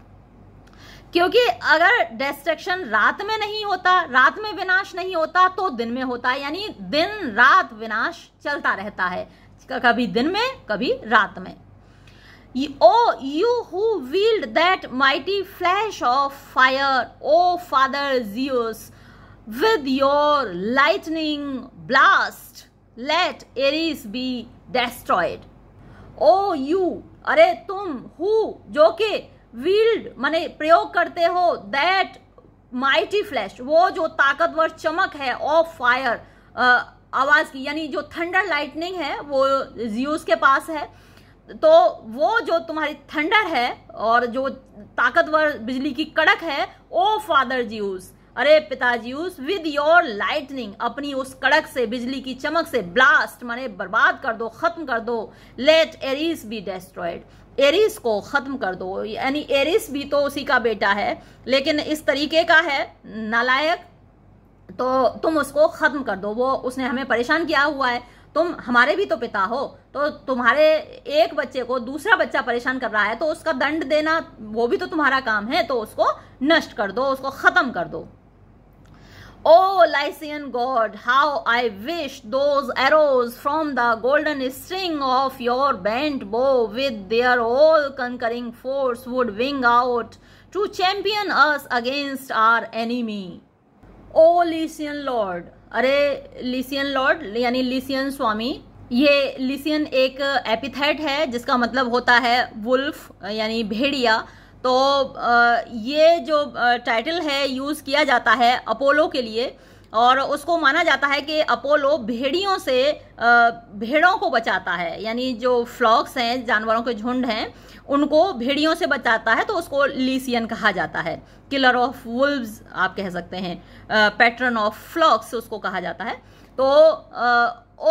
Speaker 1: क्योंकि अगर डेस्ट्रक्शन रात में नहीं होता रात में विनाश नहीं होता तो दिन में होता यानी दिन रात विनाश चलता रहता है कभी दिन में कभी रात में O you who wield that mighty flash of fire O father Zeus with your lightning blast let Ares be destroyed O you अरे तुम हु जो के वील्ड माने प्रयोग करते हो दैट माइटी फ्लैश वो जो ताकतवर चमक है ऑफ फायर आवाज की यानी जो थंडर लाइटनिंग है वो ज्यूस के पास है तो वो जो तुम्हारी थंडर है और जो ताकतवर बिजली की कड़क है ओ फादर ज्यूस अरे पिताजी उस विद योर लाइटनिंग अपनी उस कड़क से बिजली की चमक से ब्लास्ट माने बर्बाद कर दो खत्म कर दो let Ares be destroyed Ares को खत्म कर दो यानी एरिस भी तो उसी का बेटा है लेकिन इस तरीके का है नालायक तो तुम उसको खत्म कर दो वो उसने हमें परेशान किया हुआ है तुम हमारे भी तो पिता हो तो तुम्हारे एक बच्चे को दूसरा बच्चा परेशान कर रहा है तो उसका दंड देना वो भी तो तुम्हारा काम है तो उसको नष्ट कर दो उसको खत्म कर दो O Lycian God, how I wish those arrows from the golden string of your bent bow with their all-conquering force would wing out to champion us against our enemy. O Lycian Lord, अरे लिसियन Lord यानी लिसियन स्वामी ये लिसियन एक epithet है जिसका मतलब होता है wolf यानी भेड़िया तो ये जो टाइटल है यूज़ किया जाता है अपोलो के लिए और उसको माना जाता है कि अपोलो भेड़ियों से भेड़ों को बचाता है यानी जो फ्लॉक्स हैं जानवरों के झुंड हैं उनको भेड़ियों से बचाता है तो उसको लीसियन कहा जाता है किलर ऑफ वुल्व्स आप कह सकते हैं पैटर्न ऑफ फ्लॉक्स उसको कहा जाता है तो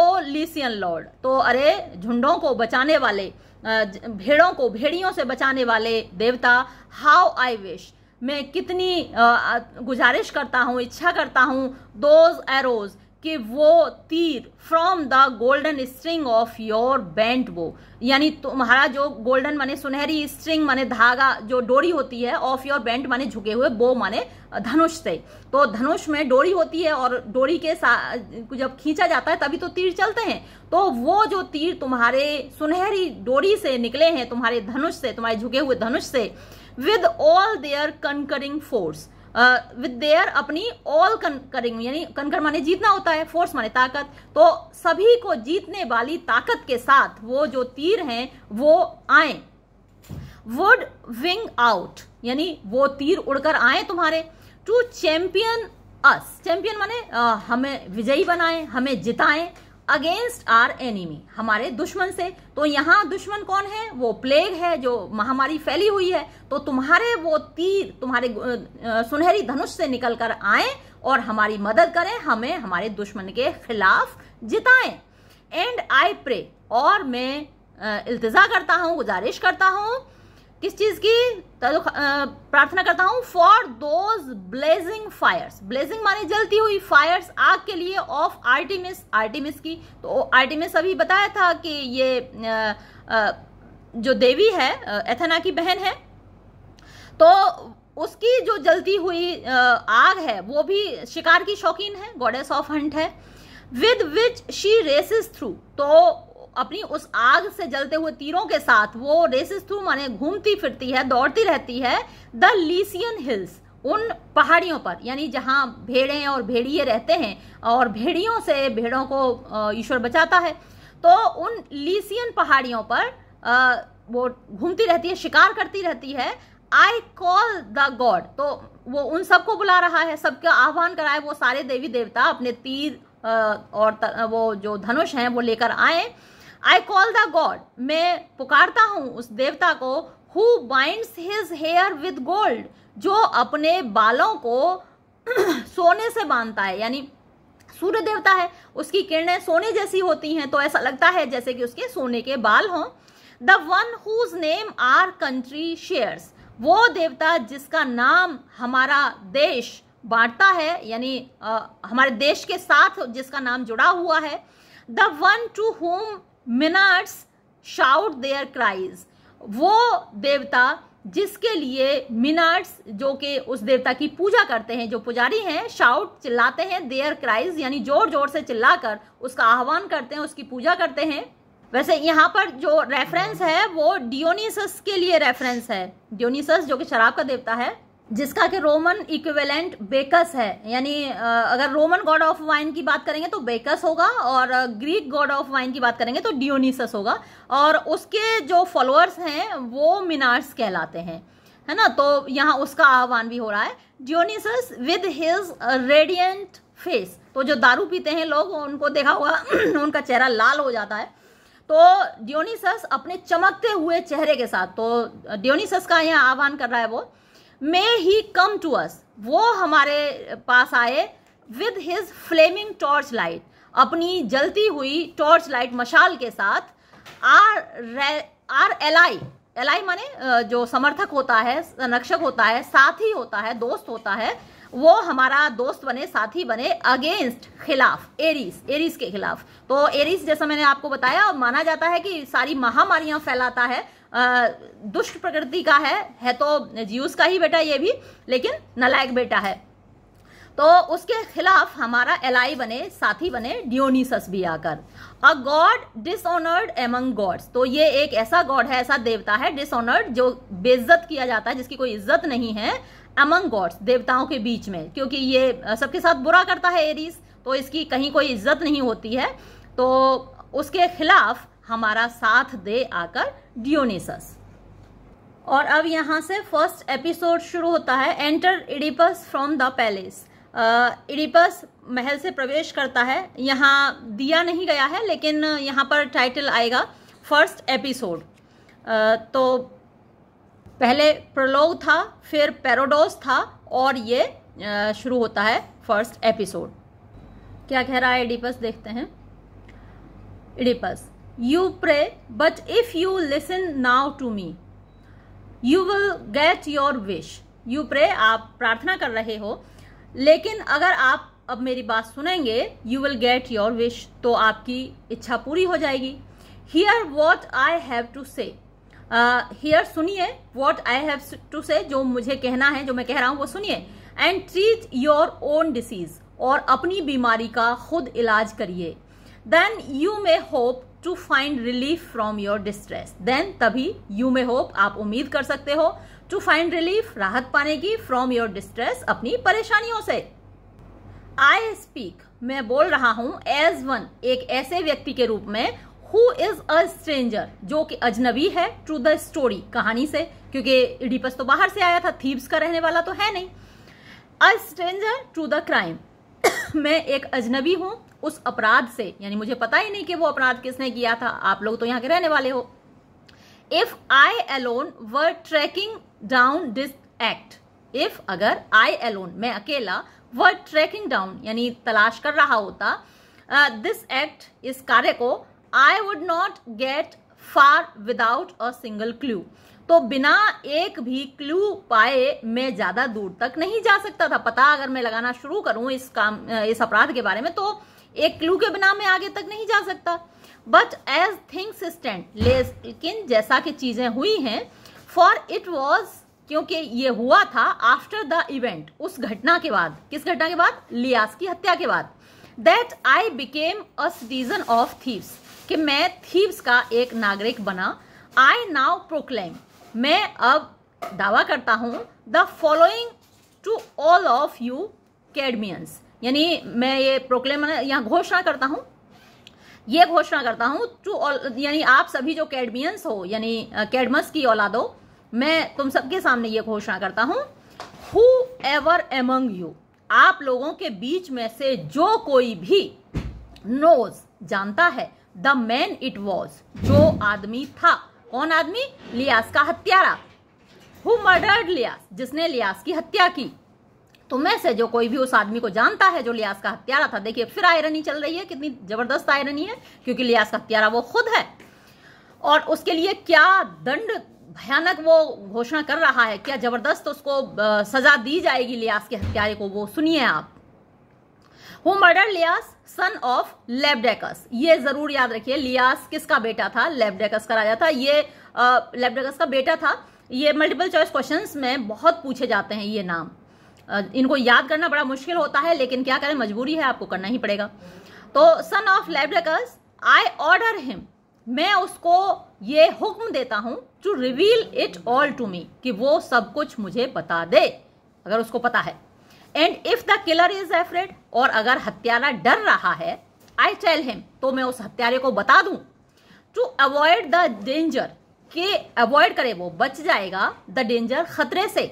Speaker 1: ओ लीसियन लॉर्ड तो अरे झुंडों को बचाने वाले भेड़ों को भेड़ियों से बचाने वाले देवता हाउ आई विश मैं कितनी गुजारिश करता हूँ इच्छा करता हूँ दोज एरोज कि वो तीर from the golden string of your bent वो यानी तुम्हारा जो गोल्डन माने सुनहरी स्ट्रिंग माने धागा जो डोरी होती है ऑफ योर बेंट माने झुके हुए बो माने धनुष से तो धनुष में डोरी होती है और डोरी के जब खींचा जाता है तभी तो तीर चलते हैं तो वो जो तीर तुम्हारे सुनहरी डोरी से निकले हैं तुम्हारे धनुष से तुम्हारे झुके हुए धनुष से with all their conquering force with their अपनी ऑल करेंगे यानी कनकर माने जीतना होता है फोर्स माने ताकत तो सभी को जीतने वाली ताकत के साथ वो जो तीर हैं वो आए वुड विंग आउट यानी वो तीर उड़कर आए तुम्हारे टू चैंपियन अस चैंपियन माने आ, हमें विजयी बनाए हमें जिताएं अगेंस्ट आर एनिमी हमारे दुश्मन से तो यहाँ दुश्मन कौन है वो प्लेग है जो महामारी फैली हुई है तो तुम्हारे वो तीर तुम्हारे सुनहरी धनुष से निकल कर आए और हमारी मदद करें हमें हमारे दुश्मन के खिलाफ जिताएं एंड आई प्रे और मैं इल्तजा करता हूँ गुजारिश करता हूँ किस चीज की प्रार्थना करता हूं for those blazing fires blazing माने जलती हुई फायर्स आग के लिए ऑफ आर्टिमिस आर्टिमिस की तो आर्टिमिस अभी बताया था कि ये जो देवी है एथना की बहन है तो उसकी जो जलती हुई आग है वो भी शिकार की शौकीन है गॉडेस ऑफ हंट है with which she races through तो अपनी उस आग से जलते हुए तीरों के साथ वो रेसिस थ्रू माने घूमती फिरती है दौड़ती रहती है द लीसियन हिल्स उन पहाड़ियों पर यानी जहाँ भेड़े और भेड़िए रहते हैं और भेड़ियों से भेड़ों को ईश्वर बचाता है तो उन लीसियन पहाड़ियों पर वो घूमती रहती है शिकार करती रहती है आई कॉल द गॉड तो वो उन सबको बुला रहा है सबका आह्वान कराए वो सारे देवी देवता अपने तीर और वो जो धनुष हैं वो लेकर आए आई कॉल द गॉड मैं पुकारता हूँ उस देवता को who binds his hair with gold जो अपने बालों को सोने से बांधता है यानी सूर्य देवता है उसकी किरणें सोने जैसी होती हैं तो ऐसा लगता है जैसे कि उसके सोने के बाल हों the one whose name our country shares वो देवता जिसका नाम हमारा देश बांटता है यानी हमारे देश के साथ जिसका नाम जुड़ा हुआ है the one to whom maenads shout their cries वो देवता जिसके लिए मिनाट्स जो कि उस देवता की पूजा करते हैं जो पुजारी हैं शाउट चिल्लाते हैं देयर क्राइज यानी जोर जोर से चिल्लाकर उसका आह्वान करते हैं उसकी पूजा करते हैं वैसे यहाँ पर जो रेफरेंस है वो डियोनीसस के लिए रेफरेंस है डियोनीसस जो कि शराब का देवता है जिसका कि रोमन इक्विवेलेंट बेकस है यानी अगर रोमन गॉड ऑफ वाइन की बात करेंगे तो बेकस होगा और ग्रीक गॉड ऑफ वाइन की बात करेंगे तो डियोनीसस होगा और उसके जो फॉलोअर्स हैं वो मिनार्स कहलाते हैं है ना तो यहाँ उसका आह्वान भी हो रहा है Dionysus with his radiant face तो जो दारू पीते हैं लोग उनको देखा होगा उनका चेहरा लाल हो जाता है तो डियोनीसस अपने चमकते हुए चेहरे के साथ तो डियोनीसस का यहाँ आह्वान कर रहा है वो मे ही कम टू अस वो हमारे पास आए with his flaming torch light अपनी जलती हुई टॉर्च लाइट मशाल के साथ आर आर एलाई एलाई माने जो समर्थक होता है संरक्षक होता है साथी होता है दोस्त होता है वो हमारा दोस्त बने साथी बने अगेंस्ट खिलाफ एरीस एरीस के खिलाफ तो एरीस जैसा मैंने आपको बताया माना जाता है कि सारी महामारियां फैलाता है दुष्ट प्रकृति का है है तो जीवस का ही बेटा ये भी लेकिन नलायक बेटा है तो उसके खिलाफ हमारा एलाई बने साथी बने डियोनिसस भी आकर a god dishonoured among gods तो ये एक ऐसा गॉड है ऐसा देवता है डिसऑनर्ड जो बेइज्जत किया जाता है जिसकी कोई इज्जत नहीं है अमंग गॉड्स देवताओं के बीच में क्योंकि ये सबके साथ बुरा करता है एरीज तो इसकी कहीं कोई इज्जत नहीं होती है तो उसके खिलाफ हमारा साथ दे आकर डियोनिसस और अब यहाँ से फर्स्ट एपिसोड शुरू होता है enter Oedipus from the palace Oedipus महल से प्रवेश करता है यहाँ दिया नहीं गया है लेकिन यहाँ पर टाइटल आएगा फर्स्ट एपिसोड तो पहले प्रलोग था फिर पेरोडोस था और ये शुरू होता है फर्स्ट एपिसोड क्या कह रहा है इडिपस देखते हैं Oedipus You pray, but if you listen now to me, you will get your wish. You pray, आप प्रार्थना कर रहे हो लेकिन अगर आप अब मेरी बात सुनेंगे you will get your wish तो आपकी इच्छा पूरी हो जाएगी hear what I have to say hear सुनिए what I have to say जो मुझे कहना है जो मैं कह रहा हूं वो सुनिए and treat your own disease और अपनी बीमारी का खुद इलाज करिए then you may hope to find relief from your distress then तभी यू मे होप आप उम्मीद कर सकते हो टू फाइंड रिलीफ राहत पाने की फ्रॉम योर डिस्ट्रेस अपनी परेशानियों से आई स्पीक मैं बोल रहा हूं एज वन एक ऐसे व्यक्ति के रूप में हु इज अ स्ट्रेंजर जो कि अजनबी है ट्रू द स्टोरी कहानी से क्योंकि इडिपस तो बाहर से आया था थीब्स का रहने वाला तो है नहीं a stranger to the crime मैं एक अजनबी हूं उस अपराध से यानी मुझे पता ही नहीं कि वो अपराध किसने किया था आप लोग तो यहाँ के रहने वाले हो if I alone were tracking down this act if अगर आई एलोन मैं अकेला वर ट्रैकिंग डाउन यानी तलाश कर रहा होता दिस uh, एक्ट इस कार्य को I would not get far without a single clue तो बिना एक भी क्लू पाए मैं ज्यादा दूर तक नहीं जा सकता था पता अगर मैं लगाना शुरू करूं इस काम इस अपराध के बारे में तो एक क्लू के बिना मैं आगे तक नहीं जा सकता बट एज थिंग्स स्टैंड लेकिन जैसा कि चीज़ें हुई हैं फॉर इट वॉज क्योंकि ये हुआ था आफ्टर द इवेंट उस घटना के बाद किस घटना के बाद लियास की हत्या के बाद that I became a citizen of thieves कि मैं थीव्स का एक नागरिक बना आई नाउ प्रोक्लेम मैं अब दावा करता हूं the following to all of you Cadmeians यानी मैं ये प्रोक्लेम यहाँ घोषणा करता हूँ ये घोषणा करता हूँ टू यानी आप सभी जो कैडमियंस हो यानी कैडमस की औलादो मैं तुम सबके सामने ये घोषणा करता हूँ हु एवर एमंग यू आप लोगों के बीच में से जो कोई भी नोज जानता है द मैन इट वॉज जो आदमी था कौन आदमी लियास का हत्यारा हु मर्डर्ड लियास जिसने लियास की हत्या की तो मैं से जो कोई भी उस आदमी को जानता है जो लियास का हत्यारा था देखिए फिर आयरनी चल रही है कितनी जबरदस्त आयरनी है क्योंकि लियास का हत्यारा वो खुद है और उसके लिए क्या दंड भयानक वो घोषणा कर रहा है क्या जबरदस्त उसको सजा दी जाएगी लियास के हत्यारे को वो सुनिए आप who murder Laius son of Labdacus ये जरूर याद रखिए लियास किसका बेटा था लेबडेकस का राजा था ये लेबडेकस का बेटा था ये मल्टीपल चॉइस क्वेश्चंस में बहुत पूछे जाते हैं ये नाम इनको याद करना बड़ा मुश्किल होता है लेकिन क्या करें मजबूरी है आपको करना ही पड़ेगा तो son of Labdacus I order him मैं उसको ये हुक्म देता हूँ to reveal it all to me कि वो सब कुछ मुझे बता दे अगर उसको पता है and if the killer is afraid और अगर हत्यारा डर रहा है आई टेल हिम तो मैं उस हत्यारे को बता दू टू अवॉइड द डेंजर के अवॉइड करे वो बच जाएगा द डेंजर खतरे से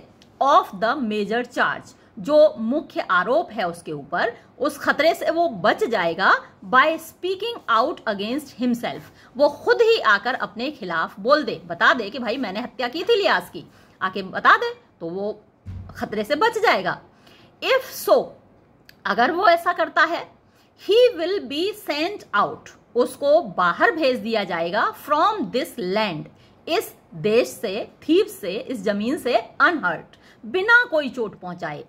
Speaker 1: ऑफ द मेजर चार्ज जो मुख्य आरोप है उसके ऊपर उस खतरे से वो बच जाएगा by speaking out against himself वो खुद ही आकर अपने खिलाफ बोल दे बता दे कि भाई मैंने हत्या की थी लियास की आके बता दे तो वो खतरे से बच जाएगा इफ सो so, अगर वो ऐसा करता है he will be sent out उसको बाहर भेज दिया जाएगा फ्रॉम दिस लैंड इस देश से थीप से इस जमीन से अनहर्ट बिना कोई चोट पहुंचाए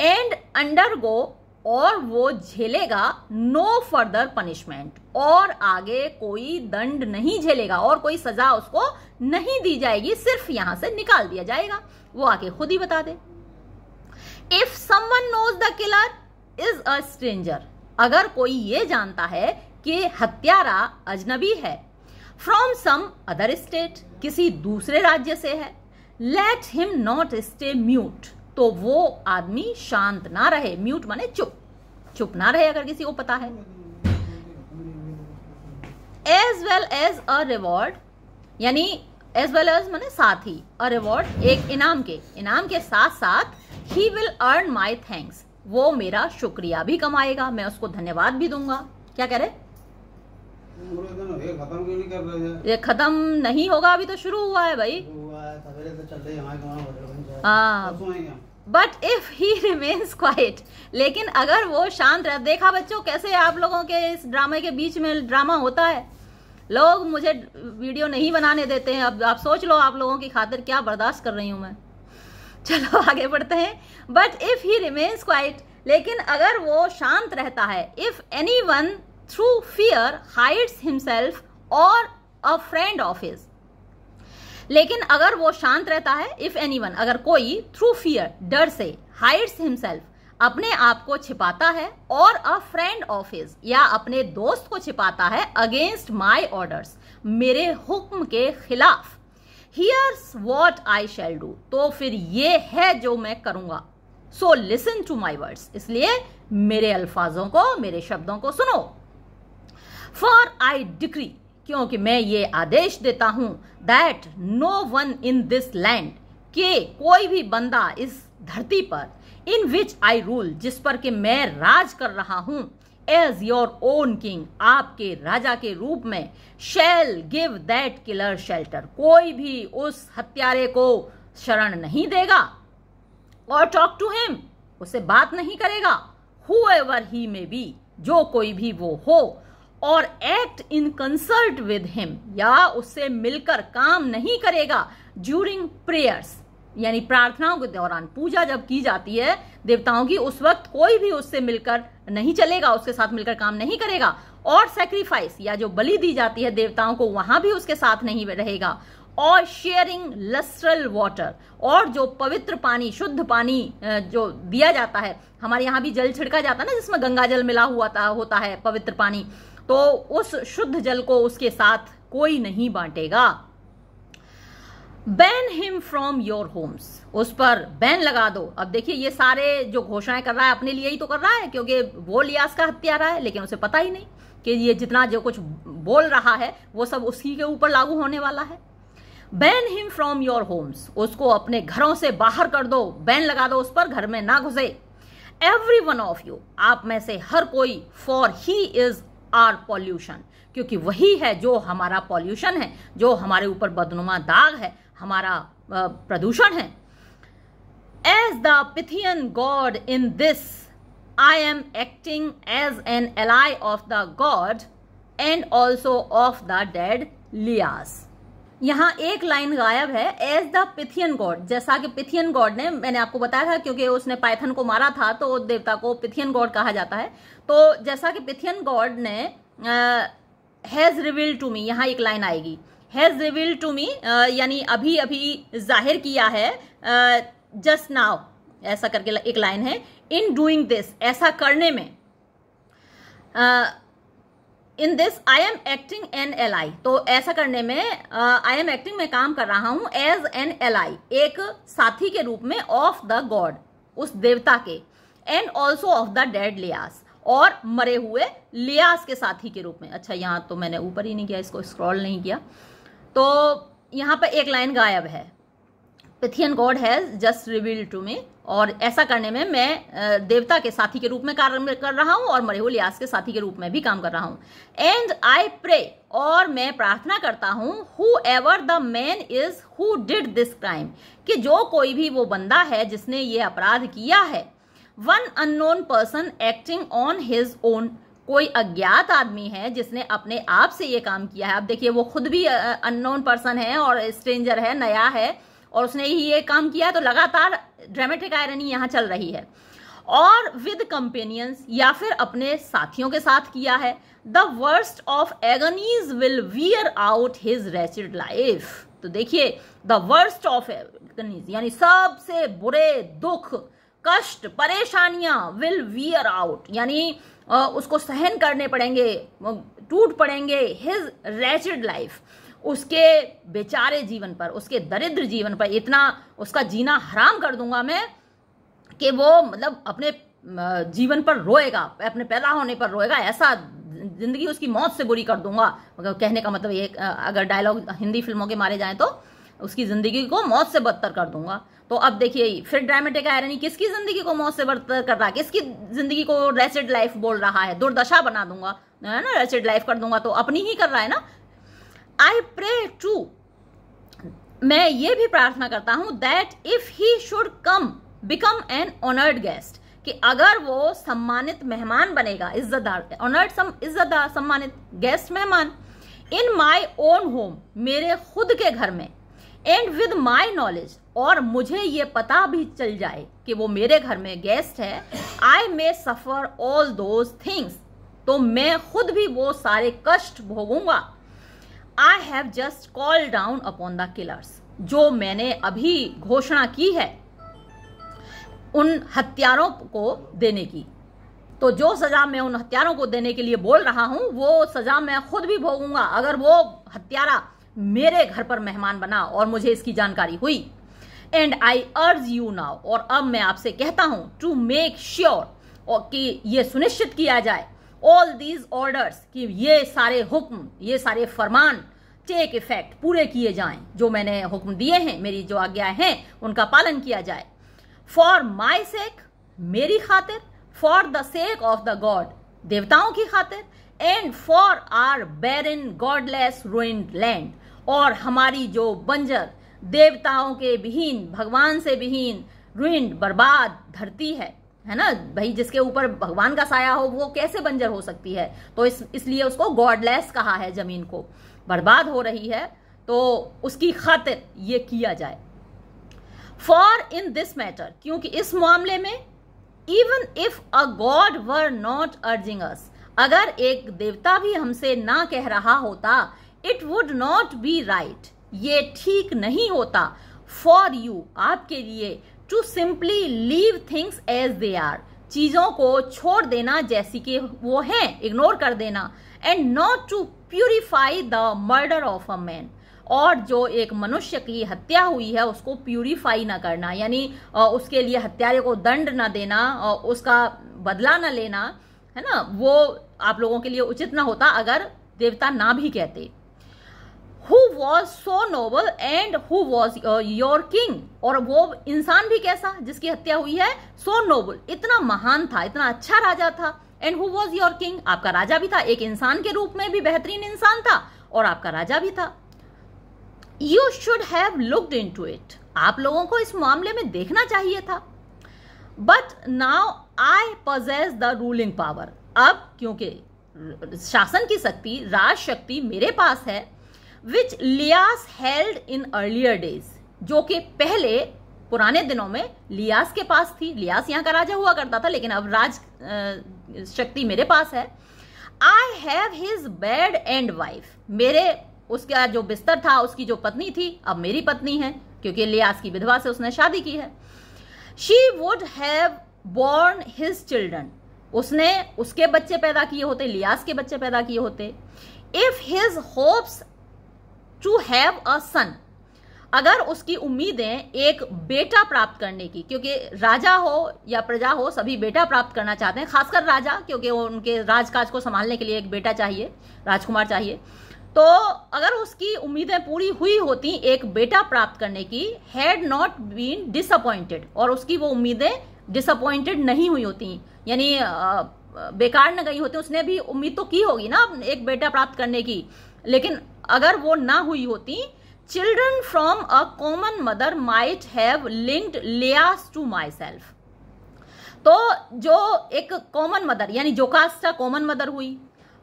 Speaker 1: एंड अंडर गो और वो झेलेगा नो फर्दर पनिशमेंट और आगे कोई दंड नहीं झेलेगा और कोई सजा उसको नहीं दी जाएगी सिर्फ यहां से निकाल दिया जाएगा वो आके खुद ही बता दे if someone knows the killer is a stranger अगर कोई ये जानता है कि हत्यारा अजनबी है फ्रॉम सम अदर स्टेट किसी दूसरे राज्य से है let him not stay mute तो वो आदमी शांत ना रहे म्यूट माने चुप चुप ना रहे अगर किसी को पता है as well as a reward यानी एज वेल एज मैंने साथ ही अ रिवॉर्ड एक इनाम के इनाम के साथ साथ ही विल अर्न माई थैंक्स वो मेरा शुक्रिया भी कमाएगा मैं उसको धन्यवाद भी दूंगा क्या कह रहे ये खत्म नहीं होगा अभी तो शुरू हुआ है भाई but if he remains quiet लेकिन अगर वो शांत रह देखा बच्चों कैसे आप लोगों के इस ड्रामे के बीच में ड्रामा होता है लोग मुझे वीडियो नहीं बनाने देते हैं अब आप सोच लो आप लोगों की खातिर क्या बर्दाश्त कर रही हूँ मैं चलो आगे बढ़ते हैं but if he remains quiet लेकिन अगर वो शांत रहता है if any one through fear hides himself और अ फ्रेंड ऑफ हिज लेकिन अगर वो शांत रहता है इफ एनी अगर कोई थ्रू फियर डर से हाइड्स हिमसेल्फ अपने आप को छिपाता है और अ फ्रेंड ऑफिस या अपने दोस्त को छिपाता है अगेंस्ट माई ऑर्डर्स मेरे हुक्म के खिलाफ here's what I shall do तो फिर ये है जो मैं करूंगा so listen to my words इसलिए मेरे अल्फाजों को मेरे शब्दों को सुनो फॉर आई डिक्री क्योंकि मैं ये आदेश देता हूं that no one in this land के कोई भी बंदा इस धरती पर इन विच आई रूल जिस पर कि मैं राज कर रहा हूं एज योर ओन किंग आपके राजा के रूप में shall give that killer shelter कोई भी उस हत्यारे को शरण नहीं देगा और टॉक टू हिम उसे बात नहीं करेगा हु एवर ही में बी जो कोई भी वो हो और act in concert with him या उससे मिलकर काम नहीं करेगा ज्यूरिंग प्रेयर्स यानी प्रार्थनाओं के दौरान पूजा जब की जाती है देवताओं की उस वक्त कोई भी उससे मिलकर नहीं चलेगा उसके साथ मिलकर काम नहीं करेगा और सेक्रीफाइस या जो बलि दी जाती है देवताओं को वहां भी उसके साथ नहीं रहेगा और शेयरिंग लस्ट्रल वाटर और जो पवित्र पानी शुद्ध पानी जो दिया जाता है हमारे यहाँ भी जल छिड़का जाता है ना जिसमें गंगा जल मिला हुआ था होता है पवित्र पानी तो उस शुद्ध जल को उसके साथ कोई नहीं बांटेगा ban him from your homes उस पर बैन लगा दो अब देखिए ये सारे जो घोषणाएं कर रहा है अपने लिए ही तो कर रहा है क्योंकि वो लियास का हत्यारा है लेकिन उसे पता ही नहीं कि ये जितना जो कुछ बोल रहा है वो सब उसी के ऊपर लागू होने वाला है ban him from your homes उसको अपने घरों से बाहर कर दो बैन लगा दो उस पर घर में ना घुसे एवरी वन ऑफ यू आप में से हर कोई for he is our pollution क्योंकि वही है जो हमारा पॉल्यूशन है जो हमारे ऊपर बदनुमा दाग है हमारा प्रदूषण है as the Pythian god in this I am acting as an ally of the god and also of the dead Laius यहाँ एक लाइन गायब है एज द पिथियन गॉड जैसा कि पिथियन गॉड ने मैंने आपको बताया था क्योंकि उसने पाइथन को मारा था तो देवता को पिथियन गॉड कहा जाता है तो जैसा कि पिथियन गॉड ने हैज रिवील टू मी यहाँ एक लाइन आएगी हैज रिवील टू मी यानी अभी अभी जाहिर किया है जस्ट uh, नाउ ऐसा करके एक लाइन है इन डूइंग दिस ऐसा करने में uh, in this I am acting an ally तो ऐसा करने में आई एम एक्टिंग में काम कर रहा हूं एज एन एल आई एक साथी के रूप में ऑफ द गॉड उस देवता के and also of the dead Laius और मरे हुए लियास के साथी के रूप में अच्छा यहाँ तो मैंने ऊपर ही नहीं किया इसको स्क्रॉल नहीं किया तो यहाँ पर एक लाइन गायब है Pythian god has just reveal to me और ऐसा करने में मैं देवता के साथी के रूप में कार्य कर रहा हूँ और मरेहुल यास के साथी के रूप में भी काम कर रहा हूँ एंड आई प्रे और मैं प्रार्थना करता हूँ whoever the man is who did this crime कि जो कोई भी वो बंदा है जिसने ये अपराध किया है one unknown person acting on his own कोई अज्ञात आदमी है जिसने अपने आप से ये काम किया है अब देखिए वो खुद भी अननोन पर्सन है और स्ट्रेंजर है नया है और उसने ही ये काम किया तो लगातार ड्रामेटिक आयरनी यहाँ चल रही है और विद कंपेनियंस या फिर अपने साथियों के साथ किया है the worst of agonies will wear out his wretched life तो देखिए द वर्स्ट ऑफ एगनीज यानी सबसे बुरे दुख कष्ट परेशानियां विल वियर आउट यानी उसको सहन करने पड़ेंगे टूट पड़ेंगे हिज रेचिड लाइफ उसके बेचारे जीवन पर उसके दरिद्र जीवन पर इतना उसका जीना हराम कर दूंगा मैं कि वो मतलब अपने जीवन पर रोएगा अपने पैदा होने पर रोएगा ऐसा जिंदगी उसकी मौत से बुरी कर दूंगा कहने का मतलब ये अगर डायलॉग हिंदी फिल्मों के मारे जाए तो उसकी जिंदगी को मौत से बदतर कर दूंगा तो अब देखिए फिर ड्रामेटिक आयरनी किसकी जिंदगी को मौत से बदतर कर रहा है किसकी जिंदगी को रेसिड लाइफ बोल रहा है दुर्दशा बना दूंगा है ना रेसिड लाइफ कर दूंगा तो अपनी ही कर रहा है ना आई प्रे टू मैं ये भी प्रार्थना करता हूं that if he should come become an honoured guest कि अगर वो सम्मानित मेहमान बनेगा इज्जतदार ऑनर्ड सम इज्जतदार सम्मानित गेस्ट मेहमान इन माई ओन होम मेरे खुद के घर में एंड विद माई नॉलेज और मुझे ये पता भी चल जाए कि वो मेरे घर में गेस्ट है I may suffer all those things तो मैं खुद भी वो सारे कष्ट भोगूंगा I have just call down upon the killers जो मैंने अभी घोषणा की है उन हत्यारों को देने की तो जो सजा मैं उन हत्यारों को देने के लिए बोल रहा हूं वो सजा मैं खुद भी भोगूंगा अगर वो हत्यारा मेरे घर पर मेहमान बना और मुझे इसकी जानकारी हुई and I urge you now और अब मैं आपसे कहता हूं टू मेक श्योर कि ये सुनिश्चित किया जाए ऑल दीज ऑर्डर्स कि ये सारे हुक्म ये सारे फरमान टेक इफेक्ट पूरे किए जाएं जो मैंने हुक्म दिए हैं मेरी जो आज्ञा हैं उनका पालन किया जाए फॉर माई सेक मेरी खातिर for the sake of the god देवताओं की खातिर एंड फॉर आर बैर इन गॉडलेस रूइंड लैंड और हमारी जो बंजर देवताओं के विहीन भगवान से विहीन रुइंड बर्बाद धरती है है ना भाई जिसके ऊपर भगवान का साया हो वो कैसे बंजर हो सकती है तो इस इसलिए उसको गॉडलेस कहा है जमीन को बर्बाद हो रही है तो उसकी खातिर ये किया जाए फॉर इन दिस मैटर क्योंकि इस मामले में even if a god were not urging us अगर एक देवता भी हमसे ना कह रहा होता it would not be right ये ठीक नहीं होता फॉर यू आपके लिए to simply leave things as they are चीजों को छोड़ देना जैसी कि वो है इग्नोर कर देना and not to purify the murder of a man और जो एक मनुष्य की हत्या हुई है उसको प्यूरिफाई ना करना यानी उसके लिए हत्यारे को दंड ना देना उसका बदला ना लेना है ना वो आप लोगों के लिए उचित ना होता अगर देवता ना भी कहते who was so noble and who was your king और वो इंसान भी कैसा जिसकी हत्या हुई है सो so नोबल इतना महान था इतना अच्छा राजा था and who was your king आपका राजा भी था एक इंसान के रूप में भी बेहतरीन इंसान था और आपका राजा भी था you should have looked into it आप लोगों को इस मामले में देखना चाहिए था but now I possess the ruling power अब क्योंकि शासन की शक्ति राज शक्ति मेरे पास है which Laius held in earlier days जो कि पहले पुराने दिनों में लियास के पास थी लियास यहाँ का राजा हुआ करता था लेकिन अब राज आ, शक्ति मेरे पास है I have his bed and wife मेरे उसका जो बिस्तर था उसकी जो पत्नी थी अब मेरी पत्नी है क्योंकि लियास की विधवा से उसने शादी की है she would have borne his children उसने उसके बच्चे पैदा किए होते लियास के बच्चे पैदा किए होते if his hopes to have a son अगर उसकी उम्मीदें एक बेटा प्राप्त करने की क्योंकि राजा हो या प्रजा हो सभी बेटा प्राप्त करना चाहते हैं खासकर राजा क्योंकि उनके राजकाज को संभालने के लिए एक बेटा चाहिए राजकुमार चाहिए तो अगर उसकी उम्मीदें पूरी हुई होती एक बेटा प्राप्त करने की हैड नॉट बीन डिसअपॉइंटेड और उसकी वो उम्मीदें डिसअपॉइंटेड नहीं हुई होती यानी बेकार न गई होती उसने भी उम्मीद तो की होगी ना एक बेटा प्राप्त करने की लेकिन अगर वो ना हुई होती children from a common mother might have linked Laius to myself तो जो एक कॉमन मदर यानी जोकास्टा कॉमन मदर हुई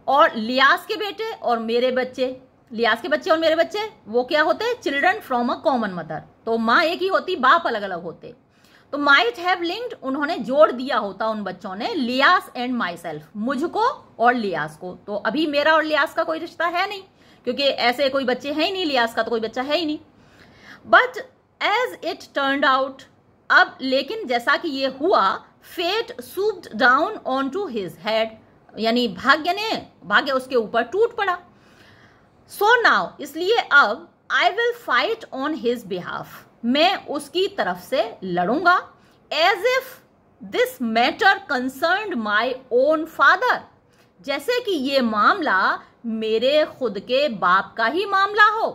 Speaker 1: और लियास के बेटे और मेरे बच्चे लियास के बच्चे और मेरे बच्चे वो क्या होते हैं children from a common mother तो माँ एक ही होती बाप अलग अलग होते तो माइट हैव लिंक्ड उन्होंने जोड़ दिया होता उन बच्चों ने लियास एंड माई सेल्फ मुझको और लियास को तो अभी मेरा और लियास का कोई रिश्ता है नहीं क्योंकि ऐसे कोई बच्चे हैं ही नहीं लियास का तो कोई बच्चा है ही नहीं but as it turned out अब लेकिन जैसा कि ये हुआ fate swooped down onto his head यानी भाग्य ने भाग्य उसके ऊपर टूट पड़ा सो नाउ इसलिए अब I will fight on his behalf मैं उसकी तरफ से लड़ूंगा as if this matter concern my own father जैसे कि ये मामला मेरे खुद के बाप का ही मामला हो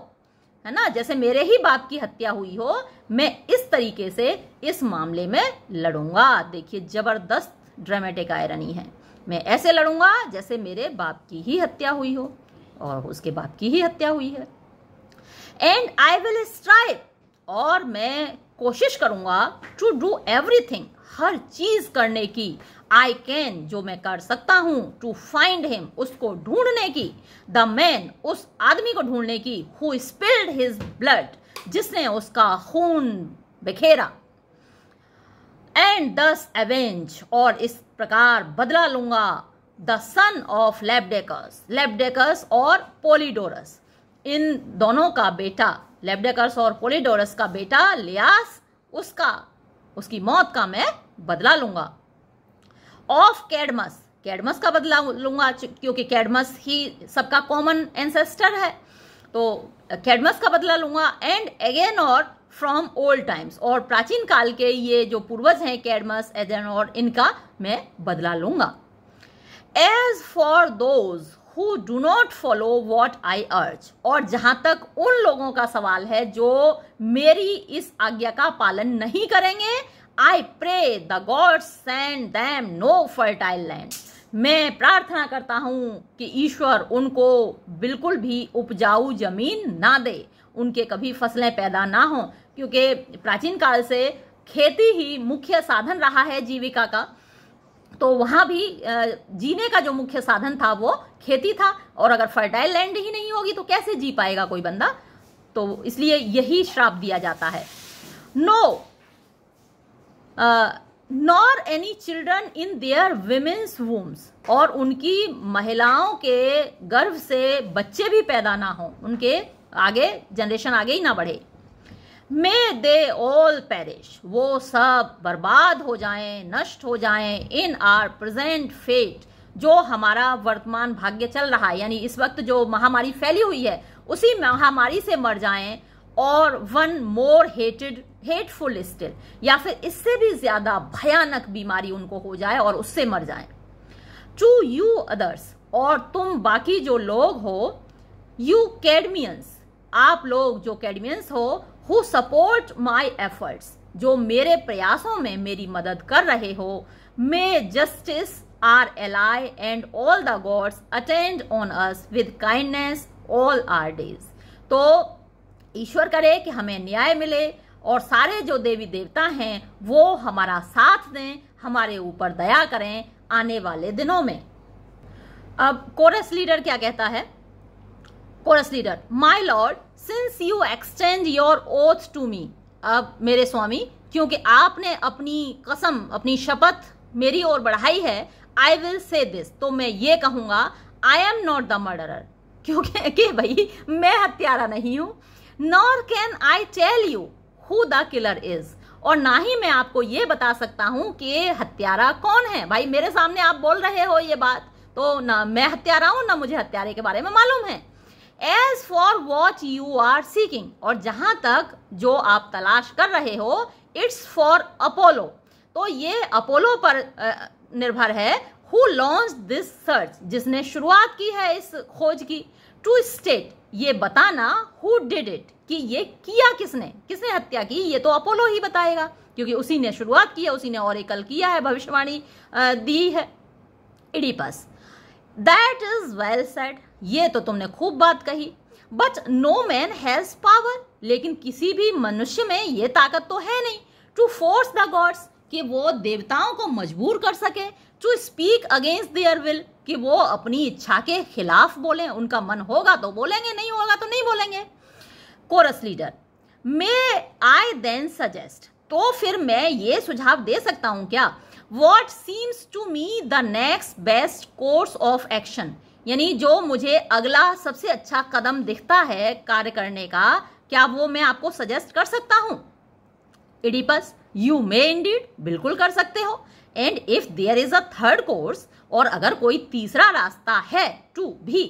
Speaker 1: है ना जैसे मेरे ही बाप की हत्या हुई हो मैं इस तरीके से इस मामले में लड़ूंगा देखिए जबरदस्त ड्रामेटिक आयरनी है मैं ऐसे लड़ूंगा जैसे मेरे बाप की ही हत्या हुई हो और उसके बाप की ही हत्या हुई है एंड आई विल स्ट्राइव और मैं कोशिश करूंगा टू डू एवरीथिंग हर चीज करने की आई कैन जो मैं कर सकता हूँ टू फाइंड हिम उसको ढूंढने की द मैन उस आदमी को ढूंढने की हु स्पिल्ड हिज ब्लड जिसने उसका खून बिखेरा एंड दस एवेंज और इस प्रकार बदला लूंगा द सन ऑफ लेबडेकर्स लेबडेकर्स और पोलिडोरस इन दोनों का बेटा लेबडेकर्स और पोलिडोरस का बेटा लियास उसका उसकी मौत का मैं बदला लूंगा ऑफ कैडमस कैडमस का बदला लूंगा क्योंकि कैडमस ही सबका कॉमन एंसेस्टर है तो कैडमस का बदला लूंगा एंड अगेन और फ्रॉम ओल्ड टाइम्स और प्राचीन काल के ये जो पूर्वज हैं कैडमस एजन और इनका मैं बदला लूंगा as for those who do not follow what I urge और जहां तक उन लोगों का सवाल है जो मेरी इस आज्ञा का पालन नहीं करेंगे I pray the god send them no fertile land मैं प्रार्थना करता हूँ कि ईश्वर उनको बिल्कुल भी उपजाऊ जमीन ना दे उनके कभी फसलें पैदा ना हों क्योंकि प्राचीन काल से खेती ही मुख्य साधन रहा है जीविका का तो वहाँ भी जीने का जो मुख्य साधन था वो खेती था और अगर फर्टाइल लैंड ही नहीं होगी तो कैसे जी पाएगा कोई बंदा तो इसलिए यही श्राप दिया जाता है no no, nor any children in their women's wombs और उनकी महिलाओं के गर्भ से बच्चे भी पैदा ना हो उनके आगे जनरेशन आगे ही ना बढ़े मे दे ऑल पेरिश वो सब बर्बाद हो जाएं नष्ट हो जाएं इन आर प्रेजेंट फेट जो हमारा वर्तमान भाग्य चल रहा है यानी इस वक्त जो महामारी फैली हुई है उसी महामारी से मर जाएं और one more hated hateful still या फिर इससे भी ज्यादा भयानक बीमारी उनको हो जाए और उससे मर जाए टू यू अदर्स और तुम बाकी जो लोग हो यू कैडमियंस आप लोग जो कैडमियंस हो हु सपोर्ट माई एफर्ट्स जो मेरे प्रयासों में मेरी मदद कर रहे हो may justice our ally and all the gods attend on us with kindness all our days तो ईश्वर करे कि हमें न्याय मिले और सारे जो देवी देवता हैं वो हमारा साथ दें हमारे ऊपर दया करें आने वाले दिनों में अब कोरस लीडर क्या कहता है chorus leader my lord since you extend your oath to me अब मेरे स्वामी क्योंकि आपने अपनी कसम अपनी शपथ मेरी ओर बढ़ाई है आई विल से दिस तो मैं ये कहूंगा I am not the murderer क्योंकि भाई मैं हत्यारा नहीं हूं nor can I tell you who the killer is और ना ही मैं आपको ये बता सकता हूं कि हत्यारा कौन है भाई मेरे सामने आप बोल रहे हो ये बात तो ना मैं हत्यारा हूं ना मुझे हत्यारे के बारे में मालूम है as for what you are seeking और जहां तक जो आप तलाश कर रहे हो इट्स फॉर अपोलो तो ये अपोलो पर निर्भर है हु लॉन्च दिस सर्च जिसने शुरुआत की है इस खोज की टू स्टेट ये बताना हु डिड इट कि ये किया किसने किसने हत्या की ये तो अपोलो ही बताएगा क्योंकि उसी ने शुरुआत की है उसी ने एकल किया है भविष्यवाणी दी है Oedipus that is well said ये तो तुमने खूब बात कही but no man has power लेकिन किसी भी मनुष्य में ये ताकत तो है नहीं टू फोर्स द गॉड्स कि वो देवताओं को मजबूर कर सके to speak against their will कि वो अपनी इच्छा के खिलाफ बोलें उनका मन होगा तो बोलेंगे नहीं होगा तो नहीं बोलेंगे chorus leader may I then suggest तो फिर मैं ये सुझाव दे सकता हूं क्या what seems to me the next best course of action यानी जो मुझे अगला सबसे अच्छा कदम दिखता है कार्य करने का क्या वो मैं आपको सजेस्ट कर सकता हूं इडिपस यू मे इंडीड बिल्कुल कर सकते हो and if there is a third course और अगर कोई तीसरा रास्ता है टू भी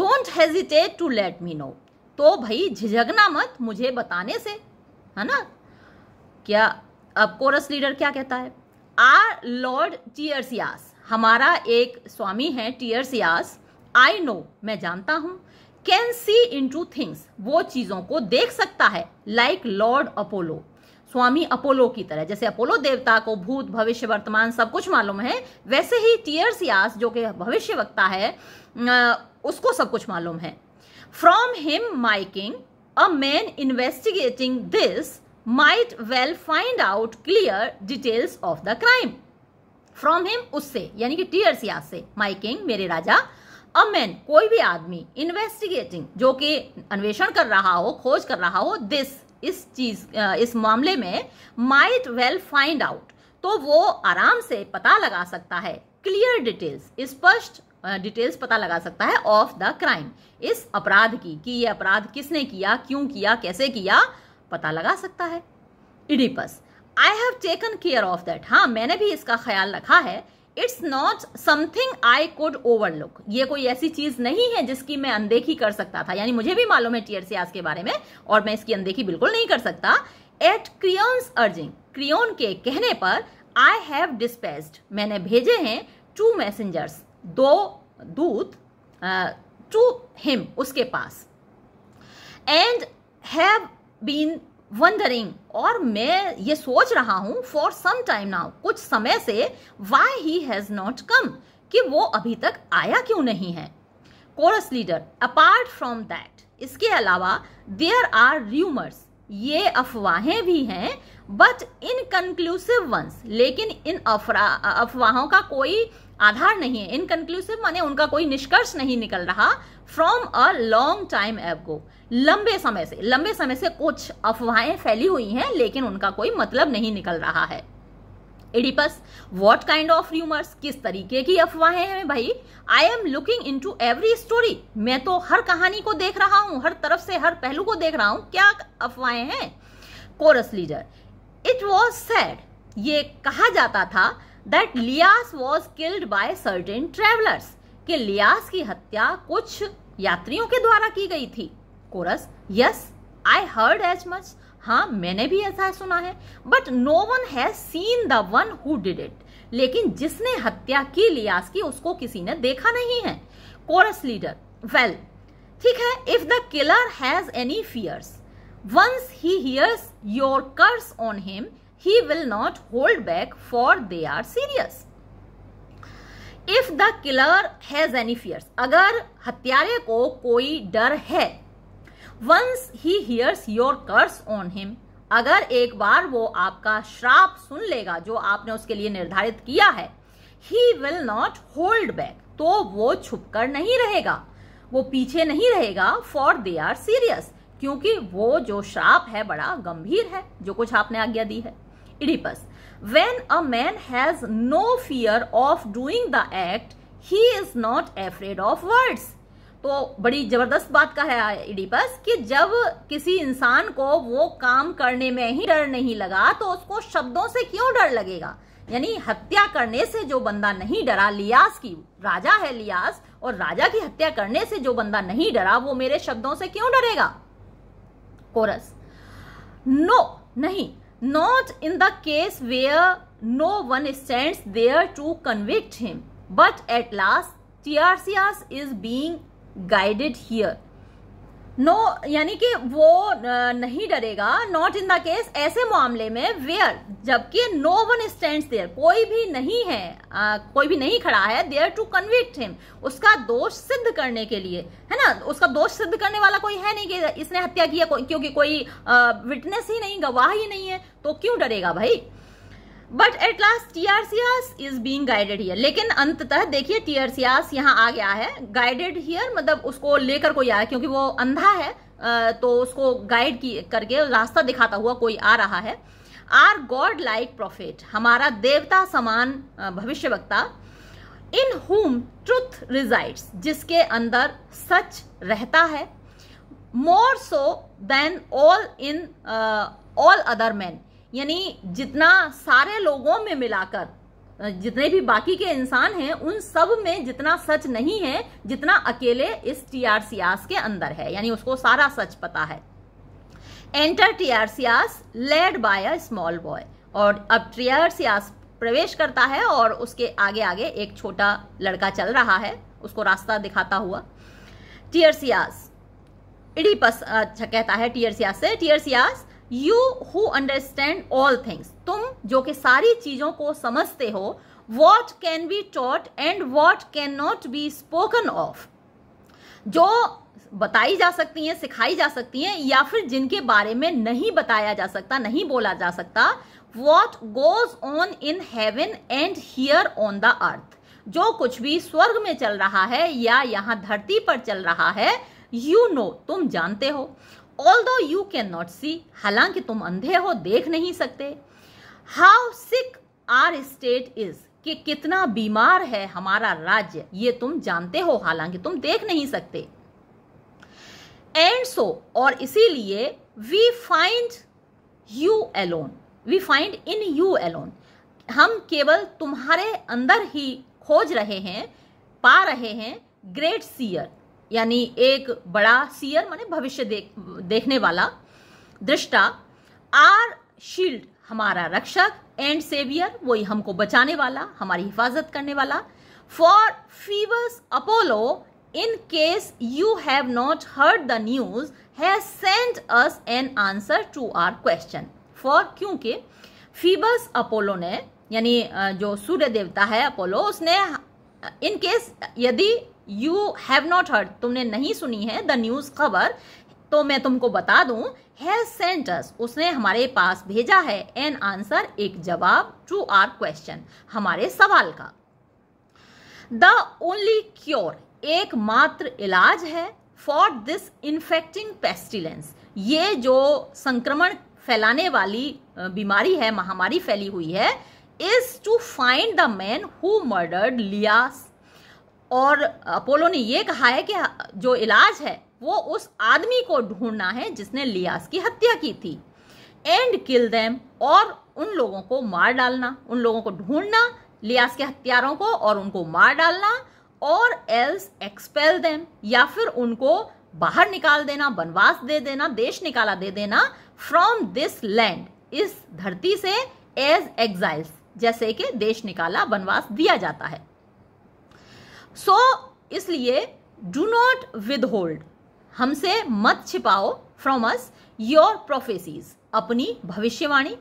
Speaker 1: don't hesitate to let me know तो भाई झिझकना मत मुझे बताने से है ना क्या अब कोरस लीडर क्या कहता है आर लॉर्ड सियास हमारा एक स्वामी है सियास आई नो मैं जानता हूं can see into things वो चीज़ों को देख सकता है like lord Apollo Swami Apollo की तरह जैसे अपोलो देवता को भूत भविष्य वर्तमान सब कुछ मालूम है वैसे ही टीयर सियास जो कि भविष्य वक्ता है उसको सब कुछ मालूम है from him making a man investigating this might well find out clear details of the crime. From him उससे यानी कि टीयरसिया से माइकिंग मेरे राजा अ मैन कोई भी आदमी इन्वेस्टिगेटिंग जो कि अन्वेषण कर रहा हो खोज कर रहा हो दिस इस चीज इस मामले में माइट वेल फाइंड आउट तो वो आराम से पता लगा सकता है क्लियर डिटेल्स स्पष्ट डिटेल्स पता लगा सकता है ऑफ द क्राइम इस अपराध की कि यह अपराध किसने किया क्यों किया कैसे किया पता लगा सकता है Oedipus I have taken care of that हाँ मैंने भी इसका ख्याल रखा है it's not something I could overlook ये कोई ऐसी चीज नहीं है जिसकी मैं अनदेखी कर सकता था यानी मुझे भी मालूम है टीआरसीआस के बारे में और मैं इसकी अनदेखी बिल्कुल नहीं कर सकता एट क्रियोन्स अर्जिंग क्रियोन के कहने पर आई हैव डिस्पेस्ड मैंने भेजे हैं टू मैसेंजर्स दो दूत टू हिम उसके पास एंड हैव बीन वंडरिंग और मैं ये सोच रहा हूं फॉर सम टाइम नाउ कुछ समय से why he has not come कि वो अभी तक आया क्यों नहीं है chorus leader apart from that इसके अलावा देयर आर र्यूमर्स ये अफवाहें भी हैं बट इनकनक्लूसिव वंस लेकिन इन अफवाहों का कोई आधार नहीं है इनकनक्लूसिव माने उनका कोई निष्कर्ष नहीं निकल रहा from a long time ago लंबे समय से लंबे समय से कुछ अफवाहें फैली हुई हैं लेकिन उनका कोई मतलब नहीं निकल रहा है Oedipus what kind of rumours किस तरीके की अफवाहें हैं भाई I am looking into every story मैं तो हर कहानी को देख रहा हूं हर तरफ से हर पहलू को देख रहा हूं क्या अफवाहें हैं chorus leader it was said ये कहा जाता था that Laius was killed by certain travellers कि लियास की हत्या कुछ यात्रियों के द्वारा की गई थी chorus yes I heard as much हाँ मैंने भी ऐसा सुना है but no one has seen the one who did it लेकिन जिसने हत्या की लियास की उसको किसी ने देखा नहीं है कोरस लीडर वेल ठीक है if the killer has any fears once he hears your curse on him he will not hold back for they are serious if the killer has any fears अगर हत्यारे को कोई डर है once he hears your curse on him अगर एक बार वो आपका श्राप सुन लेगा जो आपने उसके लिए निर्धारित किया है he will not hold back तो वो छुप कर नहीं रहेगा वो पीछे नहीं रहेगा फॉर दे आर सीरियस क्योंकि वो जो श्राप है बड़ा गंभीर है जो कुछ आपने आज्ञा दी है Oedipus. When a man has no fear of doing the act, he is not afraid of words. तो बड़ी जबरदस्त बात का है इडिपस कि जब किसी इंसान को वो काम करने में ही डर नहीं लगा तो उसको शब्दों से क्यों डर लगेगा यानी हत्या करने से जो बंदा नहीं डरा लियास की राजा है लियास और राजा की हत्या करने से जो बंदा नहीं डरा वो मेरे शब्दों से क्यों डरेगा कोरस नो नहीं not in the case where no one stands there to convict him. But at last, Tiresias is being guided here. No यानी कि वो नहीं डरेगा नॉट इन द केस ऐसे मामले में वेयर जबकि नो वन स्टैंड देयर कोई भी नहीं है आ, कोई भी नहीं खड़ा है देयर टू कन्विक्ट हिम उसका दोष सिद्ध करने के लिए है ना उसका दोष सिद्ध करने वाला कोई है नहीं कि इसने हत्या किया क्योंकि कोई विटनेस ही नहीं गवाह ही नहीं है तो क्यों डरेगा भाई but at last Tiresias is being guided here लेकिन अंततः देखिए टीआरसीआस यहाँ आ गया है गाइडेड हियर मतलब उसको लेकर कोई आया क्योंकि वो अंधा है तो उसको गाइड करके रास्ता दिखाता हुआ कोई आ रहा है आर गॉड लाइक प्रोफेट हमारा देवता समान भविष्य वक्ता इन हुम ट्रुथ रिजाइड्स जिसके अंदर सच रहता है more so than all in all other man यानी जितना सारे लोगों में मिलाकर जितने भी बाकी के इंसान हैं उन सब में जितना सच नहीं है जितना अकेले इस टी के अंदर है यानी उसको सारा सच पता है enter Tiresias led by a small boy और अब टीआरसियास प्रवेश करता है और उसके आगे आगे एक छोटा लड़का चल रहा है उसको रास्ता दिखाता हुआ टीआरसियास इडीपस अच्छा कहता है टीआरसीआस से Tiresias you who understand all things तुम जो कि सारी चीजों को समझते हो what can be taught and what cannot be spoken of जो बताई जा सकती हैं सिखाई जा सकती हैं या फिर जिनके बारे में नहीं बताया जा सकता नहीं बोला जा सकता what goes on in heaven and here on the earth जो कुछ भी स्वर्ग में चल रहा है या यहाँ धरती पर चल रहा है यू you नो know, तुम जानते हो ऑल दो यू कैन नॉट सी हालांकि तुम अंधे हो देख नहीं सकते how sick our state is कि कितना बीमार है हमारा राज्य ये तुम जानते हो हालांकि तुम देख नहीं सकते एंड सो so, और इसीलिए we find you alone we find in you alone हम केवल तुम्हारे अंदर ही खोज रहे हैं पा रहे हैं ग्रेट सीयर यानी एक बड़ा सीयर माने भविष्य देख देखने वाला दृष्टा आर शील्ड हमारा रक्षक एंड सेवियर वही हमको बचाने वाला हमारी हिफाजत करने वाला for Phoebus Apollo in case you have not heard the news has sent us an answer to our question for क्योंकि फीबस अपोलो ने यानी जो सूर्य देवता है अपोलो उसने इन केस यदि यू हैव नॉट हर्ड तुमने नहीं सुनी है द न्यूज़ खबर तो मैं तुमको बता दूं हैज सेंट अस उसने हमारे पास भेजा है एन आंसर एक जवाब टू आर क्वेश्चन हमारे सवाल का द ओनली क्योर एकमात्र इलाज है फॉर दिस इन्फेक्टिंग पेस्टिलेंस ये जो संक्रमण फैलाने वाली बीमारी है महामारी फैली हुई है is to find the man who murdered लिया और अपोलो ने यह कहा है कि जो इलाज है वो उस आदमी को ढूंढना है जिसने लियास की हत्या की थी एंड किल देम और उन लोगों को मार डालना उन लोगों को ढूंढना लियास के हत्यारों को और उनको मार डालना और एल्स एक्सपेल देम या फिर उनको बाहर निकाल देना बनवास दे देना देश निकाला दे देना फ्रॉम दिस लैंड इस धरती से एज एग्जाइल्स जैसे कि देश निकाला बनवास दिया जाता है सो so, इसलिए डू नॉट विद होल्ड हमसे मत छिपाओ फ्रॉम अस योर प्रोफेसिज अपनी भविष्यवाणी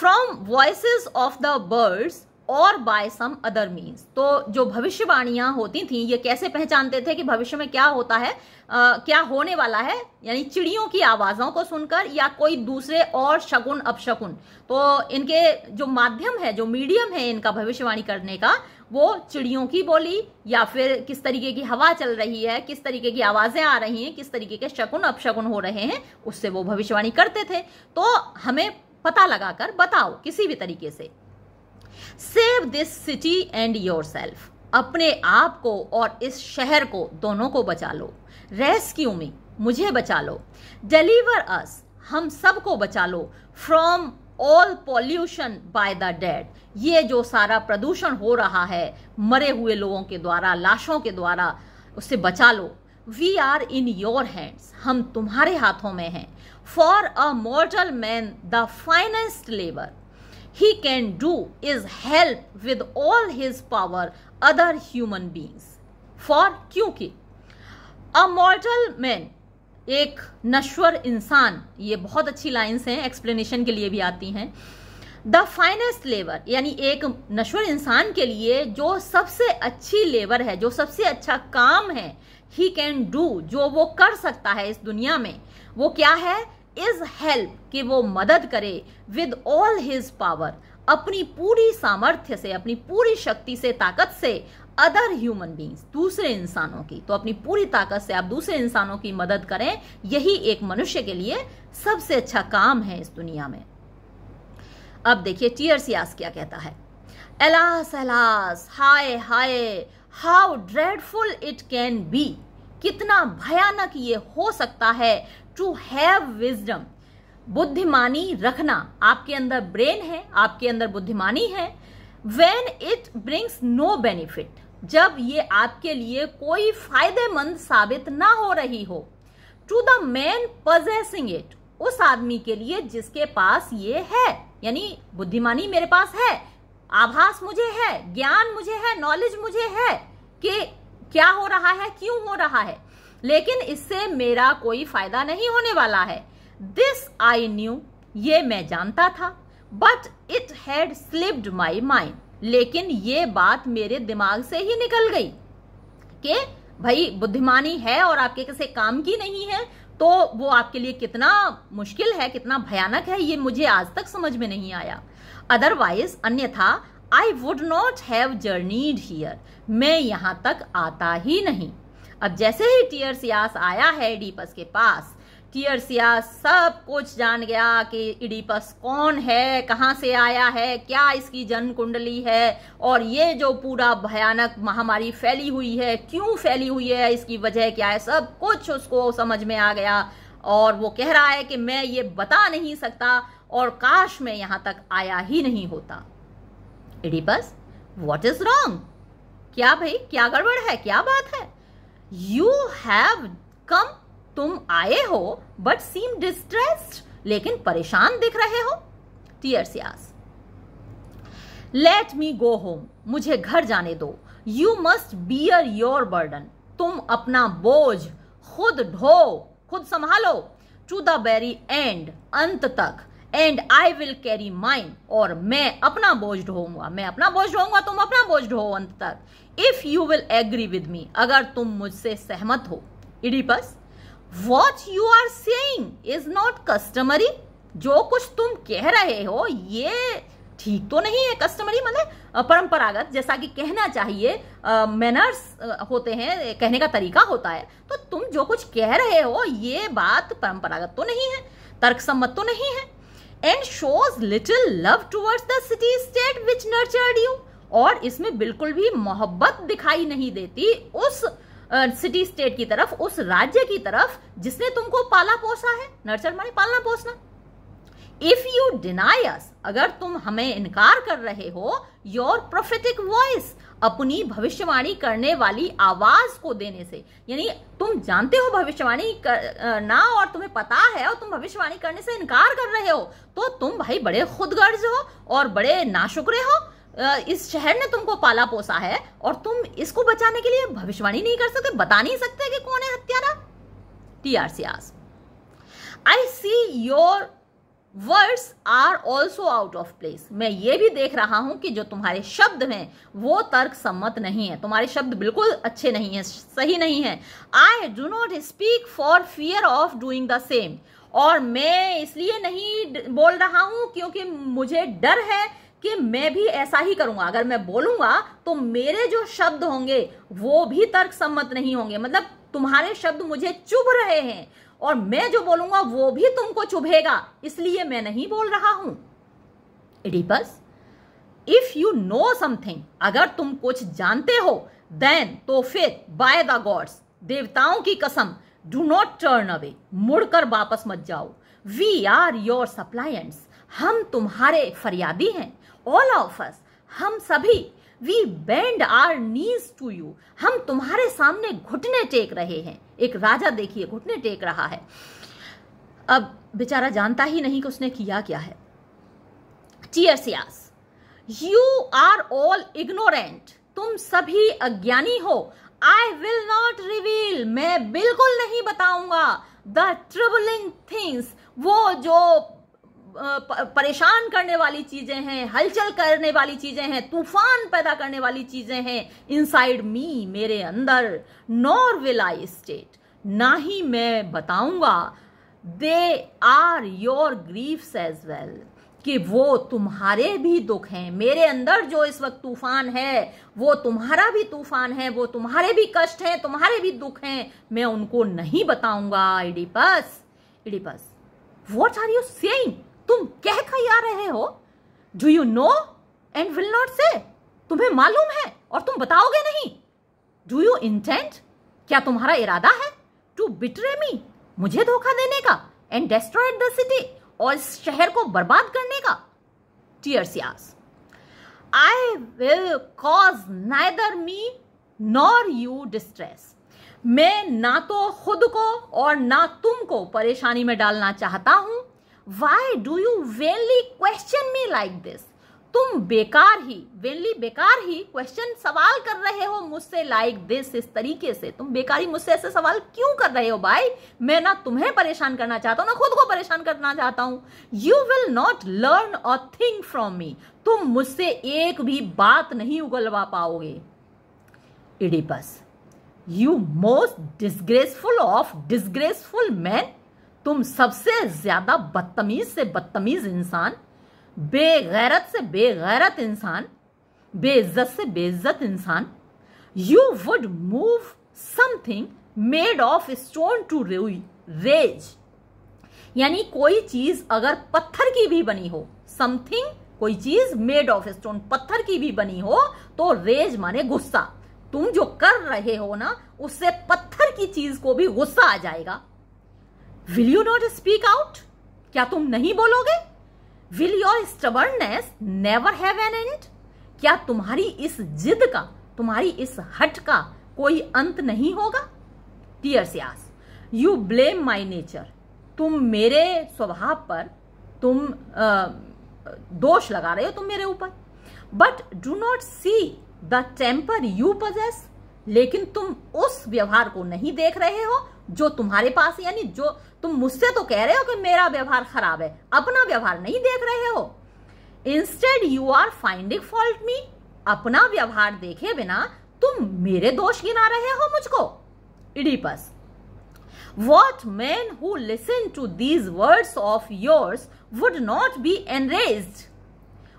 Speaker 1: from voice of the birds और बाय सम अदर मीन्स तो जो भविष्यवाणियां होती थी ये कैसे पहचानते थे कि भविष्य में क्या होता है आ, क्या होने वाला है यानी चिड़ियों की आवाजों को सुनकर या कोई दूसरे और शकुन अपशकुन तो इनके जो माध्यम है जो मीडियम है इनका भविष्यवाणी करने का वो चिड़ियों की बोली या फिर किस तरीके की हवा चल रही है किस तरीके की आवाजें आ रही हैं किस तरीके के शकुन अपशकुन हो रहे हैं उससे वो भविष्यवाणी करते थे तो हमें पता लगाकर बताओ किसी भी तरीके से save this city and yourself अपने आप को और इस शहर को दोनों को बचा लो रेस्क्यू मी मुझे बचा लो डिलीवर अस हम सबको बचा लो from all pollution by the dead ये जो सारा प्रदूषण हो रहा है मरे हुए लोगों के द्वारा लाशों के द्वारा उससे बचा लो we are in your hands हम तुम्हारे हाथों में हैं for a mortal man the finest labour he can do is help with all his power other human beings. For क्योंकि अ मॉर्टल मैन एक नश्वर इंसान ये बहुत अच्छी लाइन्स हैं एक्सप्लेनेशन के लिए भी आती हैं द फाइनेस्ट लेबर यानी एक नश्वर इंसान के लिए जो सबसे अच्छी लेबर है जो सबसे अच्छा काम है ही कैन डू जो वो कर सकता है इस दुनिया में वो क्या है इज हेल्प कि वो मदद करे विद ऑल हिज पावर अपनी पूरी सामर्थ्य से अपनी पूरी शक्ति से ताकत से अदर ह्यूमन बींग्स दूसरे इंसानों की तो अपनी पूरी ताकत से आप दूसरे इंसानों की मदद करें यही एक मनुष्य के लिए सबसे अच्छा काम है इस दुनिया में अब देखिए टीयर्सियास क्या कहता है एलास एलास हाय हाय how dreadful it can be कितना भयानक ये हो सकता है टू हैव विजडम बुद्धिमानी रखना आपके अंदर ब्रेन है आपके अंदर बुद्धिमानी है when it brings no benefit जब ये आपके लिए कोई फायदेमंद साबित ना हो रही हो to the man possessing it उस आदमी के लिए जिसके पास ये है यानी बुद्धिमानी मेरे पास है आभास मुझे है ज्ञान मुझे है नॉलेज मुझे है कि क्या हो रहा है क्यों हो रहा है लेकिन इससे मेरा कोई फायदा नहीं होने वाला है दिस आई न्यू ये मैं जानता था but it had slipped my mind लेकिन ये बात मेरे दिमाग से ही निकल गई कि भाई बुद्धिमानी है और आपके किसी काम की नहीं है तो वो आपके लिए कितना मुश्किल है कितना भयानक है ये मुझे आज तक समझ में नहीं आया अदरवाइज अन्यथा I would not have journeyed here मैं यहां तक आता ही नहीं अब जैसे ही टीयरसियास आया है इडीपस के पास टीयर सियास सब कुछ जान गया कि इडीपस कौन है कहाँ से आया है क्या इसकी जन्म कुंडली है और ये जो पूरा भयानक महामारी फैली हुई है क्यों फैली हुई है इसकी वजह क्या है सब कुछ उसको समझ में आ गया और वो कह रहा है कि मैं ये बता नहीं सकता और काश मैं यहां तक आया ही नहीं होता इडीपस वॉट इज रॉन्ग क्या भाई क्या गड़बड़ है क्या बात है यू हैव कम तुम आए हो बट सीम डिस्ट्रेस्ड लेकिन परेशान दिख रहे हो Tiresias let me go home मुझे घर जाने दो you must bear your burden तुम अपना बोझ खुद ढो खुद संभालो टू द वेरी एंड अंत तक and I will carry mine और मैं अपना बोझ ढोऊंगा मैं अपना बोझ ढोऊंगा तुम अपना बोझ ढो अंत तक if you will agree with me अगर तुम मुझसे सहमत हो Oedipus what you are saying is not customary जो कुछ तुम कह रहे हो ये ठीक तो नहीं है कस्टमरी मतलब परंपरागत जैसा कि कहना चाहिए मैनर्स होते हैं कहने का तरीका होता है तो तुम जो कुछ कह रहे हो ये बात परंपरागत तो नहीं है तर्कसम्मत तो नहीं है and shows little love towards the city state which nurtured you और इसमें बिल्कुल भी मोहब्बत दिखाई नहीं देती उस सिटी uh, स्टेट की तरफ उस राज्य की तरफ जिसने तुमको पाला पोसा है नर्चर माने पालना पोसना इफ यू डिनाई अगर तुम हमें इनकार कर रहे हो योर प्रोफेटिक वॉइस अपनी भविष्यवाणी करने वाली आवाज को देने से यानी तुम जानते हो भविष्यवाणी करना और तुम्हें पता है और तुम भविष्यवाणी करने से इनकार कर रहे हो तो तुम भाई बड़े खुदगर्ज हो और बड़े नाशुक्रे हो इस शहर ने तुमको पाला पोसा है और तुम इसको बचाने के लिए भविष्यवाणी नहीं कर सकते बता नहीं सकते कि कौन है हत्यारा Tiresias I see your words are also out of place मैं ये भी देख रहा हूं कि जो तुम्हारे शब्द हैं वो तर्क सम्मत नहीं है तुम्हारे शब्द बिल्कुल अच्छे नहीं है सही नहीं है I do not speak for fear of doing the same और मैं इसलिए नहीं बोल रहा हूं क्योंकि मुझे डर है कि मैं भी ऐसा ही करूंगा अगर मैं बोलूंगा तो मेरे जो शब्द होंगे वो भी तर्क सम्मत नहीं होंगे मतलब तुम्हारे शब्द मुझे चुभ रहे हैं और मैं जो बोलूंगा वो भी तुमको चुभेगा इसलिए मैं नहीं बोल रहा हूं Oedipus if you know something अगर तुम कुछ जानते हो देन तो फिर बाय द गॉड्स देवताओं की कसम डू नॉट टर्न अवे मुड़कर वापस मत जाओ वी आर योर सप्लायंट्स हम तुम्हारे फरियादी हैं ऑल ऑफ अस हम सभी we bend our knees to you हम तुम्हारे सामने घुटने टेक रहे हैं एक राजा देखिए घुटने टेक रहा है अब बेचारा जानता ही नहीं कि उसने किया क्या है Tiresias you are all ignorant तुम सभी अज्ञानी हो आई विल नॉट रिवील मैं बिल्कुल नहीं बताऊंगा द ट्रिबलिंग थिंग्स वो जो परेशान करने वाली चीजें हैं हलचल करने वाली चीजें हैं तूफान पैदा करने वाली चीजें हैं इनसाइड मी मेरे अंदर नॉर विल आई स्टेट ना ही मैं बताऊंगा they are your griefs as well कि वो तुम्हारे भी दुख हैं मेरे अंदर जो इस वक्त तूफान है वो तुम्हारा भी तूफान है वो तुम्हारे भी कष्ट हैं तुम्हारे भी दुख हैं मैं उनको नहीं बताऊंगा Oedipus Oedipus what are you saying तुम कह खाई आ रहे हो do you know and will not say तुम्हें मालूम है और तुम बताओगे नहीं डू यू इंटेंट क्या तुम्हारा इरादा है टू बिटरे मी मुझे धोखा देने का एंड डेस्ट्रॉयड द सिटी और इस शहर को बर्बाद करने का Tiresias I will cause neither me nor you distress मैं ना तो खुद को और ना तुम को परेशानी में डालना चाहता हूं why do you vainly question me like this तुम बेकार ही वेनली बेकार ही क्वेश्चन सवाल कर रहे हो मुझसे लाइक दिस इस तरीके से तुम ही मुझसे ऐसे सवाल क्यों कर रहे हो भाई मैं ना तुम्हें परेशान करना चाहता हूं ना खुद को परेशान करना चाहता हूं you will not learn a thing from me तुम मुझसे एक भी बात नहीं उगलवा पाओगे Oedipus you most disgraceful of disgraceful man तुम सबसे ज्यादा बदतमीज से बदतमीज इंसान बेगैरत से बेगैरत इंसान बेइज्जत से बेइज्जत इंसान you would move something made of stone to rage यानी कोई चीज अगर पत्थर की भी बनी हो समथिंग कोई चीज मेड ऑफ स्टोन पत्थर की भी बनी हो तो रेज माने गुस्सा तुम जो कर रहे हो ना उससे पत्थर की चीज को भी गुस्सा आ जाएगा will you not speak out क्या तुम नहीं बोलोगे will your stubbornness never have an end क्या तुम्हारी इस जिद का तुम्हारी इस हट का कोई अंत नहीं होगा Tiresias you blame my nature तुम मेरे स्वभाव पर तुम आ, दोष लगा रहे हो तुम मेरे ऊपर but do not see the temper you possess लेकिन तुम उस व्यवहार को नहीं देख रहे हो जो तुम्हारे पास यानी जो तुम मुझसे तो कह रहे हो कि मेरा व्यवहार खराब है अपना व्यवहार नहीं देख रहे हो instead you are finding fault me अपना व्यवहार देखे बिना तुम मेरे दोष गिना रहे हो मुझको Oedipus what man who listen to these words of yours would not be enrage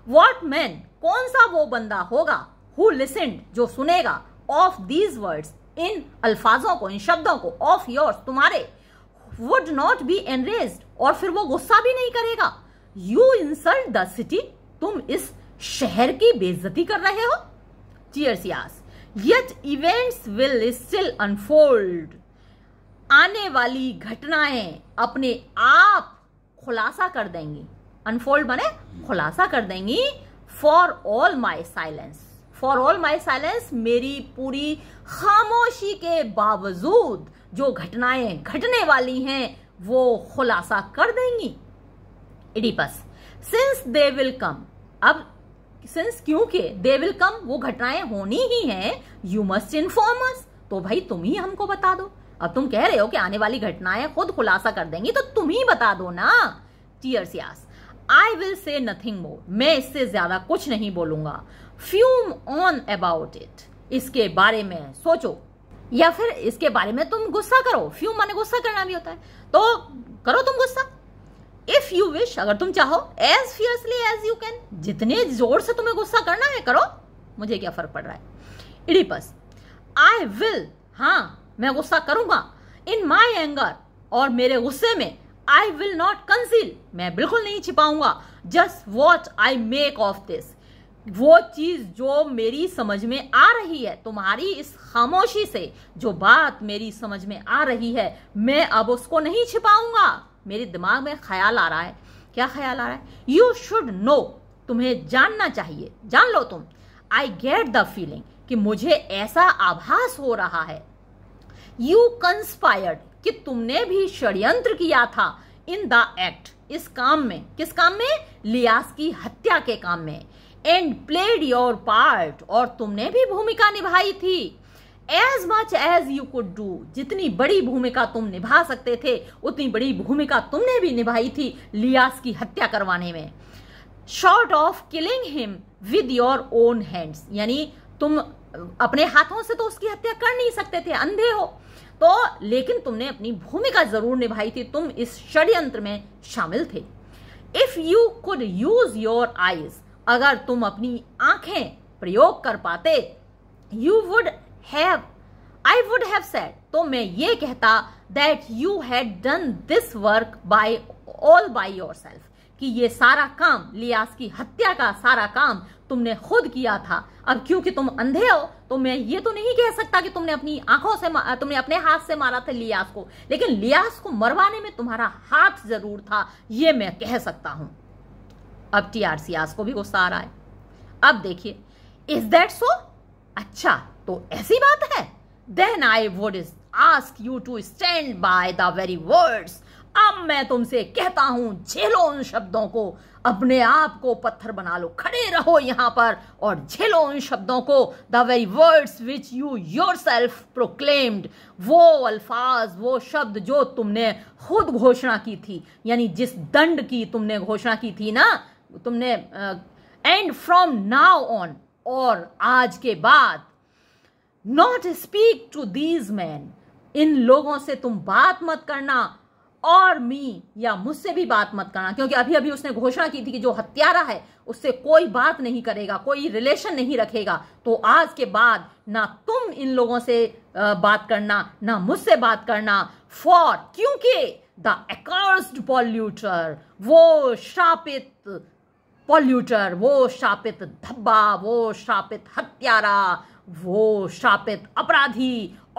Speaker 1: what man कौन सा वो बंदा होगा हु लिसन जो सुनेगा ऑफ दीज वर्ड्स इन अल्फाजों को इन शब्दों को ऑफ योर्स तुम्हारे वुड नॉट बी एनरेज और फिर वो गुस्सा भी नहीं करेगा यू इंसल्ट द सिटी तुम इस शहर की बेजती कर रहे हो Tiresias yet events will still unfold आने वाली घटनाएं अपने आप खुलासा कर देंगी अनफोल्ड बने खुलासा कर देंगी for all my silence for all my silence मेरी पूरी खामोशी के बावजूद जो घटनाएं घटने वाली हैं वो खुलासा कर देंगी इडीपस सिंस दे विल कम अब सिंस क्योंकि दे विल कम वो घटनाएं होनी ही हैं यू मस्ट इन्फॉर्म अस तो भाई तुम ही हमको बता दो अब तुम कह रहे हो कि आने वाली घटनाएं खुद खुलासा कर देंगी तो तुम ही बता दो ना Tiresias I will say nothing more मैं इससे ज्यादा कुछ नहीं बोलूंगा फ्यूम ऑन अबाउट इट इसके बारे में सोचो या फिर इसके बारे में तुम गुस्सा करो फ्यूम माने गुस्सा करना भी होता है तो करो तुम गुस्सा इफ यू विश अगर तुम चाहो as fiercely as you can जितने जोर से तुम्हें गुस्सा करना है करो मुझे क्या फर्क पड़ रहा है इडिपस आई विल हाँ मैं गुस्सा करूंगा इन माई एंगर और मेरे गुस्से में आई विल नॉट कंसील मैं बिल्कुल नहीं छिपाऊंगा just what I make of this वो चीज जो मेरी समझ में आ रही है तुम्हारी इस खामोशी से जो बात मेरी समझ में आ रही है मैं अब उसको नहीं छिपाऊंगा मेरे दिमाग में ख्याल आ रहा है क्या ख्याल आ रहा है यू शुड नो तुम्हें जानना चाहिए जान लो तुम आई गेट द फीलिंग कि मुझे ऐसा आभास हो रहा है यू कंस्पायर्ड कि तुमने भी षड्यंत्र किया था इन द एक्ट इस काम में किस काम में लियास की हत्या के काम में एंड प्लेड योर पार्ट और तुमने भी भूमिका निभाई थी as much as you could do जितनी बड़ी भूमिका तुम निभा सकते थे उतनी बड़ी भूमिका तुमने भी निभाई थी लियास की हत्या करवाने में short of killing him with your own hands यानी तुम अपने हाथों से तो उसकी हत्या कर नहीं सकते थे अंधे हो तो लेकिन तुमने अपनी भूमिका जरूर निभाई थी तुम इस षड्यंत्र में शामिल थे if you could use your eyes अगर तुम अपनी आंखें प्रयोग कर पाते you would have I would have said तो मैं ये कहता that you had done this work by all by yourself कि ये सारा काम लियास की हत्या का सारा काम तुमने खुद किया था अब क्योंकि तुम अंधे हो तो मैं ये तो नहीं कह सकता कि तुमने अपनी आंखों से तुमने अपने हाथ से मारा था लियास को लेकिन लियास को मरवाने में तुम्हारा हाथ जरूर था ये मैं कह सकता हूं अब टी आर सी आज को भी गुस्सा आ रहा है अब देखिए इज दैट सो अच्छा तो ऐसी बात है then I would is ask you to stand by the very words अब मैं तुमसे कहता हूं झेलो उन शब्दों को अपने आप को पत्थर बना लो खड़े रहो यहां पर और झेलो उन शब्दों को the very words which you yourself proclaimed वो अल्फाज वो शब्द जो तुमने खुद घोषणा की थी यानी जिस दंड की तुमने घोषणा की थी ना तुमने एंड फ्रॉम नाउ ऑन और आज के बाद not speak to these men इन लोगों से तुम बात मत करना और मी या मुझसे भी बात मत करना क्योंकि अभी अभी उसने घोषणा की थी कि जो हत्यारा है उससे कोई बात नहीं करेगा कोई रिलेशन नहीं रखेगा तो आज के बाद ना तुम इन लोगों से बात करना ना मुझसे बात करना फॉर क्योंकि द अकर्स्ड पॉल्यूटर वो शापित पॉल्यूटर वो शापित धब्बा वो शापित हत्यारा वो शापित अपराधी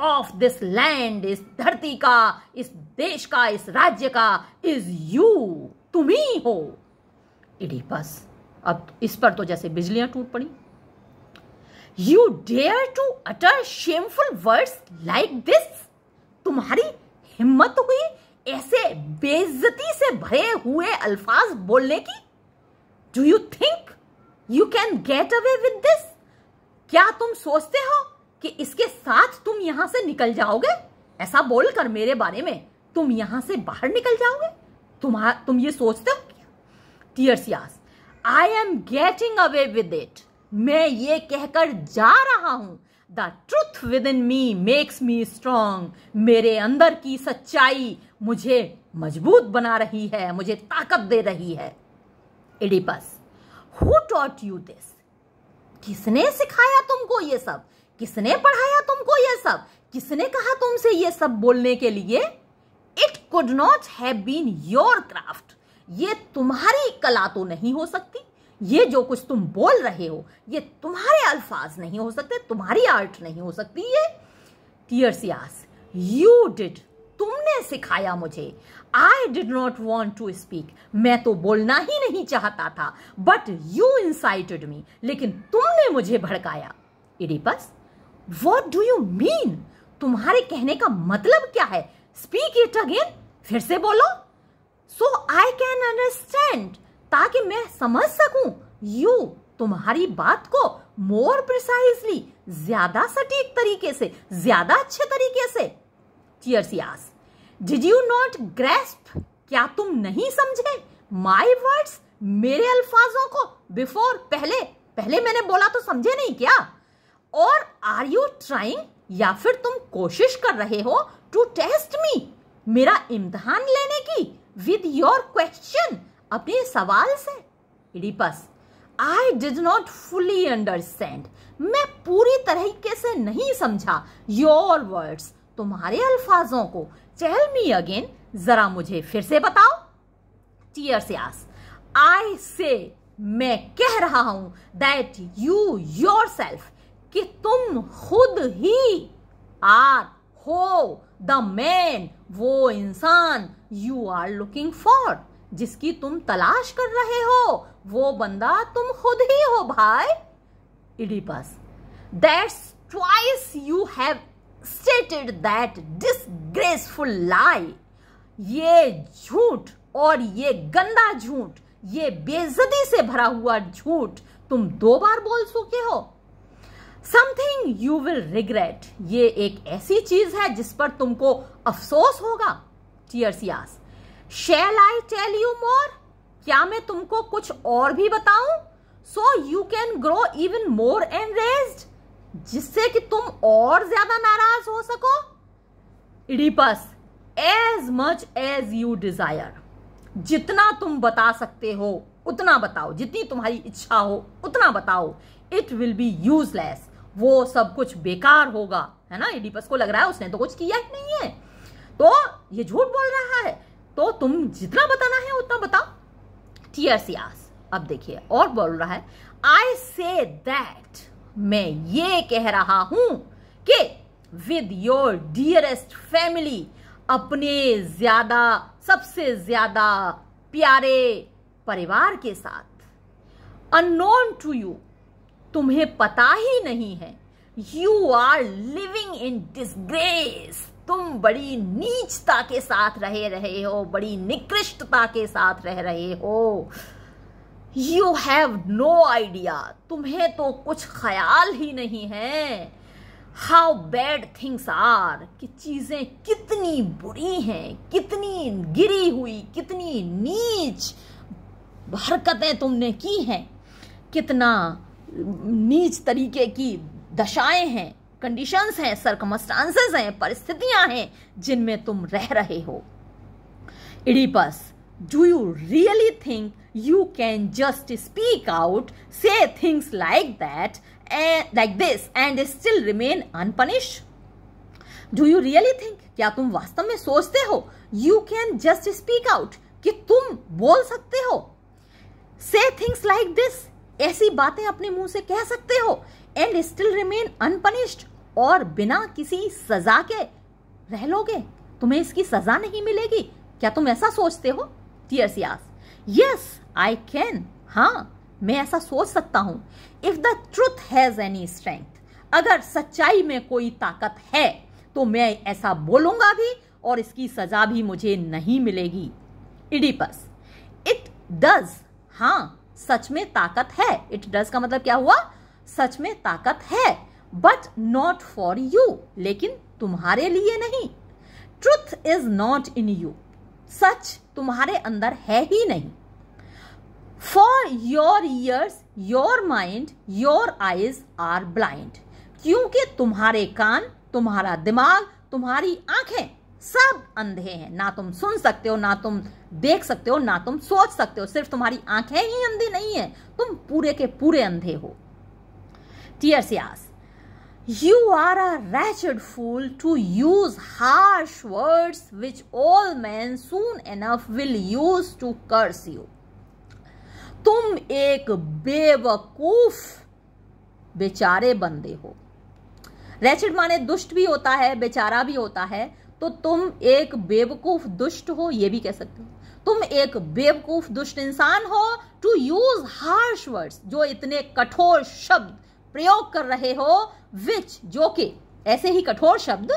Speaker 1: ऑफ दिस लैंड इस धरती का इस देश का इस राज्य का इज यू तुम ही हो बस अब इस पर तो जैसे बिजलियां टूट पड़ी you dare to utter shameful words like this तुम्हारी हिम्मत हुई ऐसे बेजती से भरे हुए अल्फाज बोलने की do you think you can get away with this क्या तुम सोचते हो कि इसके साथ तुम यहां से निकल जाओगे ऐसा बोलकर मेरे बारे में तुम यहां से बाहर निकल जाओगे तुम्हारा तुम ये सोचते हो Tiresias I am getting away with it मैं ये कहकर जा रहा हूं the truth within me makes me strong मेरे अंदर की सच्चाई मुझे मजबूत बना रही है मुझे ताकत दे रही है Oedipus who taught you this किसने सिखाया तुमको ये सब किसने पढ़ाया तुमको ये सब किसने कहा तुमसे ये सब बोलने के लिए it could not have been your craft ये तुम्हारी कला तो नहीं हो सकती ये जो कुछ तुम बोल रहे हो ये तुम्हारे अल्फाज नहीं हो सकते तुम्हारी आर्ट नहीं हो सकती ये टीयर्स यास यू डिड तुमने सिखाया मुझे I did not want to speak मैं तो बोलना ही नहीं चाहता था बट यू इंसाइटेड मी लेकिन तुमने मुझे भड़काया Oedipus what do you mean तुम्हारे कहने का मतलब क्या है स्पीक इट अगेन फिर से बोलो सो आई कैन अंडरस्टैंड ताकि मैं समझ सकूं यू तुम्हारी बात को मोर प्रिसाइजली ज्यादा सटीक तरीके से ज्यादा अच्छे तरीके से Tiresias did you not grasp क्या तुम नहीं समझे माई वर्ड्स मेरे अल्फाजों को बिफोर पहले पहले मैंने बोला तो समझे नहीं क्या और आर यू ट्राइंग या फिर तुम कोशिश कर रहे हो टू टेस्ट मी मेरा इम्तहान लेने की विद योर क्वेश्चन अपने सवाल से Oedipus I did not fully understand मैं पूरी तरीके से नहीं समझा योर वर्ड्स तुम्हारे अल्फाजों को टेल मी अगेन जरा मुझे फिर से बताओ टीयर से आस आई से मैं कह रहा हूं दैट यू योर सेल्फ कि तुम खुद ही आर हो द मैन वो इंसान यू आर लुकिंग फॉर जिसकी तुम तलाश कर रहे हो वो बंदा तुम खुद ही हो भाई Oedipus that's twice you have stated that disgraceful lie ये झूठ और ये गंदा झूठ ये बेजती से भरा हुआ झूठ तुम दो बार बोल चुके हो समथिंग यू विल रिग्रेट ये एक ऐसी चीज है जिस पर तुमको अफसोस होगा Tiresias shall I tell you more क्या मैं तुमको कुछ और भी बताऊं so you can grow even more enraged जिससे कि तुम और ज्यादा नाराज हो सको Oedipus as much as you desire जितना तुम बता सकते हो उतना बताओ जितनी तुम्हारी इच्छा हो उतना बताओ इट विल बी यूजलेस वो सब कुछ बेकार होगा है ना इडिपस को लग रहा है उसने तो कुछ किया ही नहीं है तो ये झूठ बोल रहा है तो तुम जितना बताना है उतना बताओ टीयर्स सियास अब देखिए और बोल रहा है आई से दैट मैं ये कह रहा हूं कि विद योर डियरेस्ट फैमिली अपने ज्यादा सबसे ज्यादा प्यारे परिवार के साथ अननोन टू यू तुम्हें पता ही नहीं है you are living in disgrace तुम बड़ी नीचता के साथ रह रहे हो बड़ी निकृष्टता के साथ रह रहे हो यू हैव नो आइडिया तुम्हें तो कुछ ख्याल ही नहीं है हाउ बैड थिंग्स आर कि चीज़ें कितनी बुरी हैं कितनी गिरी हुई कितनी नीच हरकतें तुमने की हैं कितना नीच तरीके की दशाएं हैं कंडीशंस हैं सरकमस्टांसेस हैं परिस्थितियां हैं जिनमें तुम रह रहे हो Oedipus do you really think you can just speak out, say things like that, uh, like this and still remain unpunished? Do you really think क्या तुम वास्तव में सोचते हो you can just speak out कि तुम बोल सकते हो से थिंग्स लाइक दिस ऐसी बातें अपने मुंह से कह सकते हो एंड स्टिल रिमेन अनपनिश्ड और बिना किसी सजा के रह लोगे तुम्हें इसकी सजा नहीं मिलेगी क्या तुम ऐसा सोचते हो Tiresias yes I can हाँ मैं ऐसा सोच सकता हूँ if the truth has any strength अगर सच्चाई में कोई ताकत है तो मैं ऐसा बोलूंगा भी और इसकी सजा भी मुझे नहीं मिलेगी इडिपस इट डज हाँ सच में ताकत है इट डज का मतलब क्या हुआ सच में ताकत है बट नॉट फॉर यू लेकिन तुम्हारे लिए नहीं truth is not in you सच तुम्हारे अंदर है ही नहीं for your ears your mind your eyes are blind क्योंकि तुम्हारे कान तुम्हारा दिमाग तुम्हारी आंखें सब अंधे हैं ना तुम सुन सकते हो ना तुम देख सकते हो ना तुम सोच सकते हो सिर्फ तुम्हारी आंखें ही अंधी नहीं है तुम पूरे के पूरे अंधे हो Tiresias you are a wretched fool to use harsh words which all men soon enough will use to curse you तुम एक बेवकूफ बेचारे बंदे हो रेचिड माने दुष्ट भी होता है बेचारा भी होता है तो तुम एक बेवकूफ दुष्ट हो ये भी कह सकते हो तुम एक बेवकूफ दुष्ट इंसान हो टू यूज हार्श वर्ड्स जो इतने कठोर शब्द प्रयोग कर रहे हो विच जो कि ऐसे ही कठोर शब्द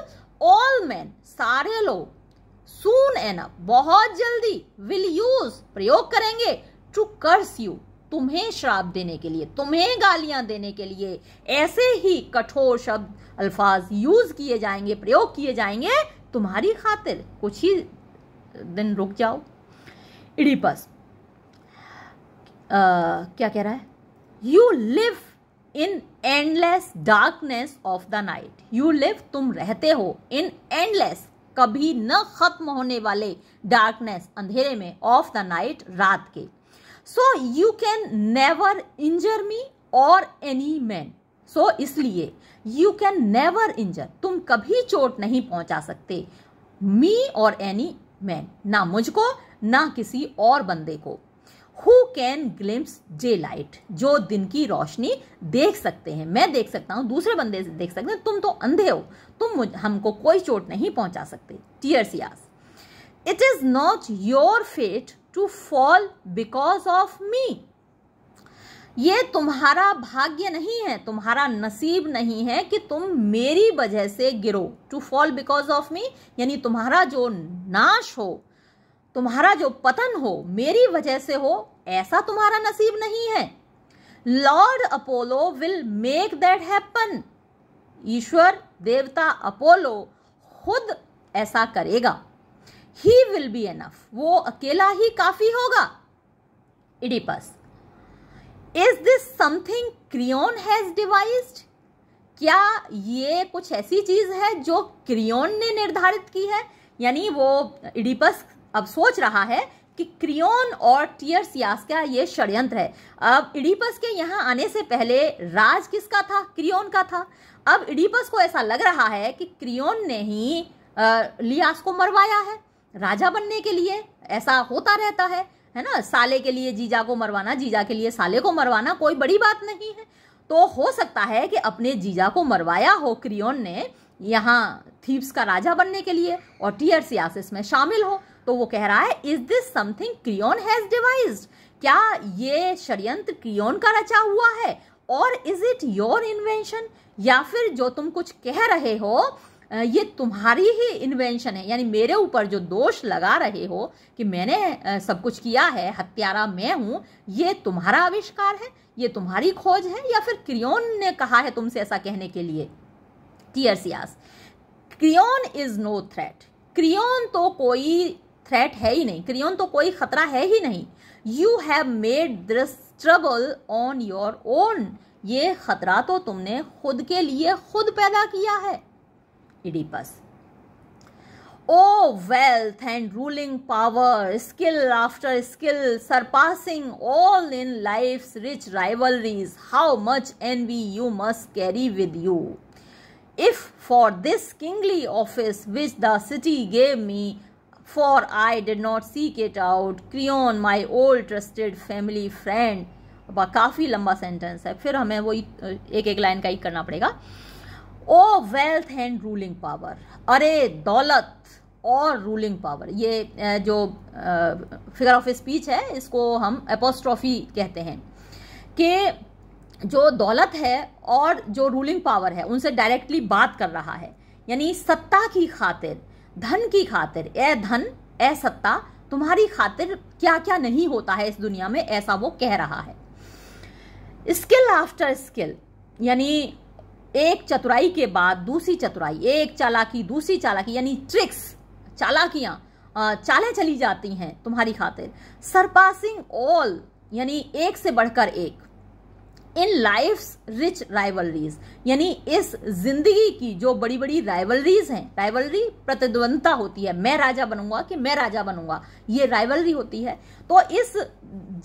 Speaker 1: ऑल मैन सारे लोग सून एनअप बहुत जल्दी विल यूज प्रयोग करेंगे टू कर्स यू तुम्हें श्राप देने के लिए तुम्हें गालियां देने के लिए ऐसे ही कठोर शब्द अल्फाज यूज किए जाएंगे प्रयोग किए जाएंगे तुम्हारी खातिर कुछ ही दिन रुक जाओ इडिपस क्या कह रहा है you live in endless darkness of the night you live तुम रहते हो इन एंडलेस कभी न खत्म होने वाले डार्कनेस अंधेरे में ऑफ द नाइट रात के so you can never injure me or any man so इसलिए यू कैन नेवर इंजर तुम कभी चोट नहीं पहुंचा सकते मी और एनी मैन ना मुझको ना किसी और बंदे को who can glimpse daylight जो दिन की रोशनी देख सकते हैं मैं देख सकता हूं दूसरे बंदे देख सकते हैं तुम तो अंधे हो तुम हमको कोई चोट नहीं पहुंचा सकते Tiresias it is not your fate to fall because of me ये तुम्हारा भाग्य नहीं है तुम्हारा नसीब नहीं है कि तुम मेरी वजह से गिरो to fall because of me यानी तुम्हारा जो नाश हो तुम्हारा जो पतन हो मेरी वजह से हो ऐसा तुम्हारा नसीब नहीं है Lord Apollo will make that happen ईश्वर देवता अपोलो खुद ऐसा करेगा ही विल बी एनफ वो अकेला ही काफी होगा Oedipus is this something Creon has devised क्या ये कुछ ऐसी चीज है जो क्रियोन ने निर्धारित की है यानी वो इडिपस अब सोच रहा है कि क्रियोन और टीयर्स यास का ये षड्यंत्र है अब इडिपस के यहाँ आने से पहले राज किसका था क्रियोन का था अब इडिपस को ऐसा लग रहा है कि क्रियोन ने ही लियास को मरवाया है राजा बनने के लिए ऐसा होता रहता है है ना साले के लिए जीजा को मरवाना जीजा के लिए साले को मरवाना कोई बड़ी बात नहीं है तो हो सकता है कि अपने जीजा को मरवाया हो क्रियोन ने यहाँ थीप्स का राजा बनने के लिए और टीयर सियासिस में शामिल हो तो वो कह रहा है is this something Creon has devised क्या ये षडयंत्र क्रियोन का रचा हुआ है और इज इट योर इन्वेंशन या फिर जो तुम कुछ कह रहे हो ये तुम्हारी ही इन्वेंशन है यानी मेरे ऊपर जो दोष लगा रहे हो कि मैंने सब कुछ किया है हत्यारा मैं हूँ ये तुम्हारा आविष्कार है ये तुम्हारी खोज है या फिर क्रियोन ने कहा है तुमसे ऐसा कहने के लिए Tiresias Creon is no threat Creon तो कोई थ्रेट है ही नहीं क्रियोन तो कोई खतरा है ही नहीं you have made this struggle on your own ये खतरा तो तुमने खुद के लिए खुद पैदा किया है Oedipus. Oh, wealth and ruling power, skill after skill, surpassing all in life's rich rivalries, how much envy you must carry with you. If for this kingly office which the city gave me, for I did not seek it out, Creon, my old trusted family friend, काफ़ी लंबा sentence है फिर हमें वो एक एक line का ही करना पड़ेगा oh wealth and ruling power अरे दौलत और रूलिंग पावर ये जो फिगर ऑफ स्पीच है इसको हम एपोस्ट्रॉफी कहते हैं कि जो दौलत है और जो रूलिंग पावर है उनसे डायरेक्टली बात कर रहा है यानी सत्ता की खातिर धन की खातिर ए धन ए सत्ता तुम्हारी खातिर क्या क्या नहीं होता है इस दुनिया में ऐसा वो कह रहा है स्किल आफ्टर स्किल यानी एक चतुराई के बाद दूसरी चतुराई एक चालाकी दूसरी चालाकी यानी ट्रिक्स चालाकियां चालें चली जाती हैं तुम्हारी खातिर सरपासिंग ऑल यानी एक से बढ़कर एक इन लाइफ रिच राइवलरीज यानी इस जिंदगी की जो बड़ी बड़ी राइवलरीज हैं राइवलरी प्रतिद्वंदता होती है मैं राजा बनूंगा कि मैं राजा बनूंगा ये राइवलरी होती है तो इस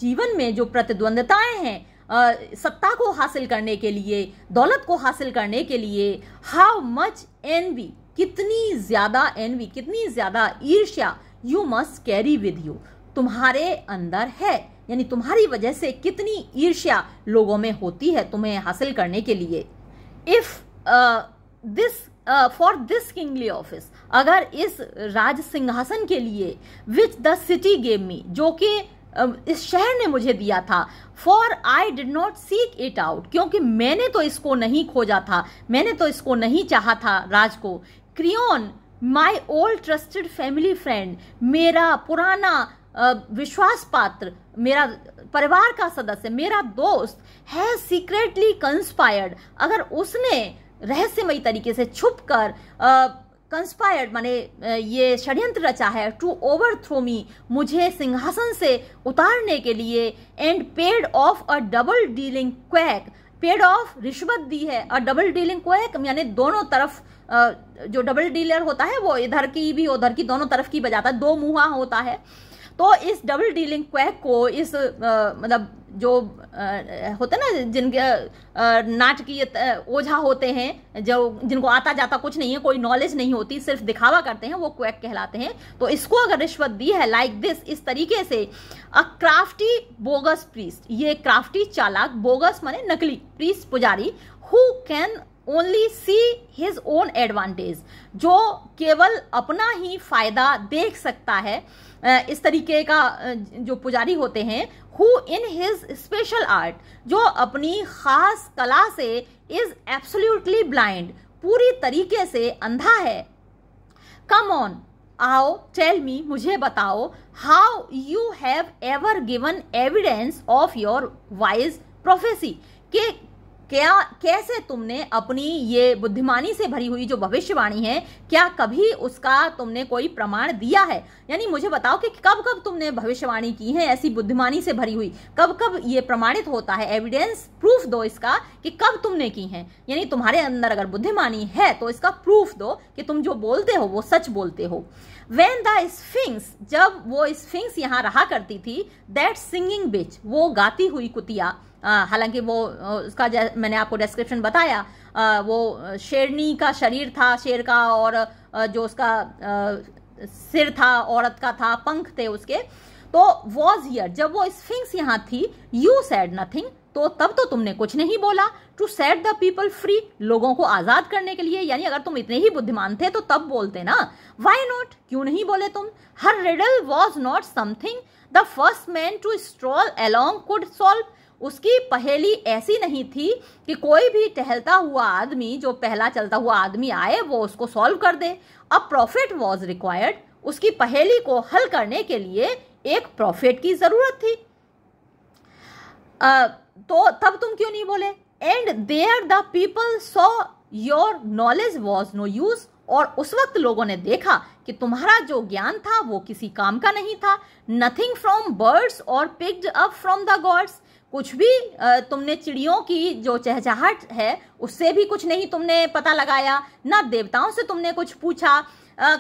Speaker 1: जीवन में जो प्रतिद्वंदताएं हैं सत्ता को हासिल करने के लिए दौलत को हासिल करने के लिए हाउ मच एन कितनी ज़्यादा एनवी कितनी ज़्यादा ईर्ष्या you must carry with you तुम्हारे अंदर है यानी तुम्हारी वजह से कितनी ईर्ष्या लोगों में होती है तुम्हें हासिल करने के लिए if this for this kingly office अगर इस राज सिंहासन के लिए which the city gave me जो कि इस शहर ने मुझे दिया था for I did not seek it out क्योंकि मैंने तो इसको नहीं खोजा था मैंने तो इसको नहीं चाहा था राज को Creon my old trusted family friend मेरा पुराना विश्वास पात्र मेरा परिवार का सदस्य मेरा दोस्त है सीक्रेटली कंस्पायर्ड अगर उसने रहस्यमयी तरीके से छुप कर कंस्पायर्ड माने ये षड्यंत्र रचा है टू ओवर थ्रो मी मुझे सिंहासन से उतारने के लिए and paid off a double dealing quack paid off रिश्वत दी है और डबल डीलिंग क्वैक यानी दोनों तरफ जो डबल डीलर होता है वो इधर की भी उधर की दोनों तरफ की बजाता है दो मुहा होता है तो इस डबल डीलिंग क्वैक को इस मतलब जो होते ना जिनके नाटकीय ओझा होते हैं जो जिनको आता जाता कुछ नहीं है कोई नॉलेज नहीं होती सिर्फ दिखावा करते हैं वो क्वैक कहलाते हैं तो इसको अगर रिश्वत दी है लाइक दिस इस तरीके से अ क्राफ्टी बोगस प्रीस्ट ये क्राफ्टी चालाक बोगस माने नकली प्रीस्ट पुजारी who can only see his own advantage जो केवल अपना ही फायदा देख सकता है इस तरीके का जो पुजारी होते हैं who in his special art जो अपनी खास कला से इज एब्सोल्यूटली ब्लाइंड पूरी तरीके से अंधा है कम ऑन आओ टेल मी मुझे बताओ how you have ever given evidence of your wise prophecy के क्या कैसे तुमने अपनी ये बुद्धिमानी से भरी हुई जो भविष्यवाणी है क्या कभी उसका तुमने कोई प्रमाण दिया है यानी मुझे बताओ कि कब कब तुमने भविष्यवाणी की है ऐसी बुद्धिमानी से भरी हुई कब कब ये प्रमाणित होता है एविडेंस प्रूफ दो इसका कि कब तुमने की है यानी तुम्हारे अंदर अगर बुद्धिमानी है तो इसका प्रूफ दो कि तुम जो बोलते हो वो सच बोलते हो वेन द स्फिंग्स जब वो स्फिंग्स यहाँ रहा करती थी दैट सिंगिंग बिच वो गाती हुई कुतिया हालांकि वो उसका मैंने आपको डिस्क्रिप्शन बताया आ, वो शेरनी का शरीर था शेर का और जो उसका आ, सिर था औरत का था पंख थे उसके तो वॉज हियर जब वो स्फिंक्स यहाँ थी यू सैड नथिंग तो तब तो तुमने कुछ नहीं बोला to set the people free लोगों को आजाद करने के लिए यानी अगर तुम इतने ही बुद्धिमान थे तो तब बोलते ना वाई नॉट क्यों नहीं बोले तुम her riddle was not something the first man to stroll along could solve उसकी पहेली ऐसी नहीं थी कि कोई भी टहलता हुआ आदमी जो पहला चलता हुआ आदमी आए वो उसको सॉल्व कर दे अ प्रॉफिट वॉज रिक्वायर्ड उसकी पहेली को हल करने के लिए एक प्रॉफिट की जरूरत थी आ, तो तब तुम क्यों नहीं बोले and they are the people saw your knowledge was no use और उस वक्त लोगों ने देखा कि तुम्हारा जो ज्ञान था वो किसी काम का नहीं था nothing from birds or picked up from the gods कुछ भी तुमने चिड़ियों की जो चहचाहट है उससे भी कुछ नहीं तुमने पता लगाया ना देवताओं से तुमने कुछ पूछा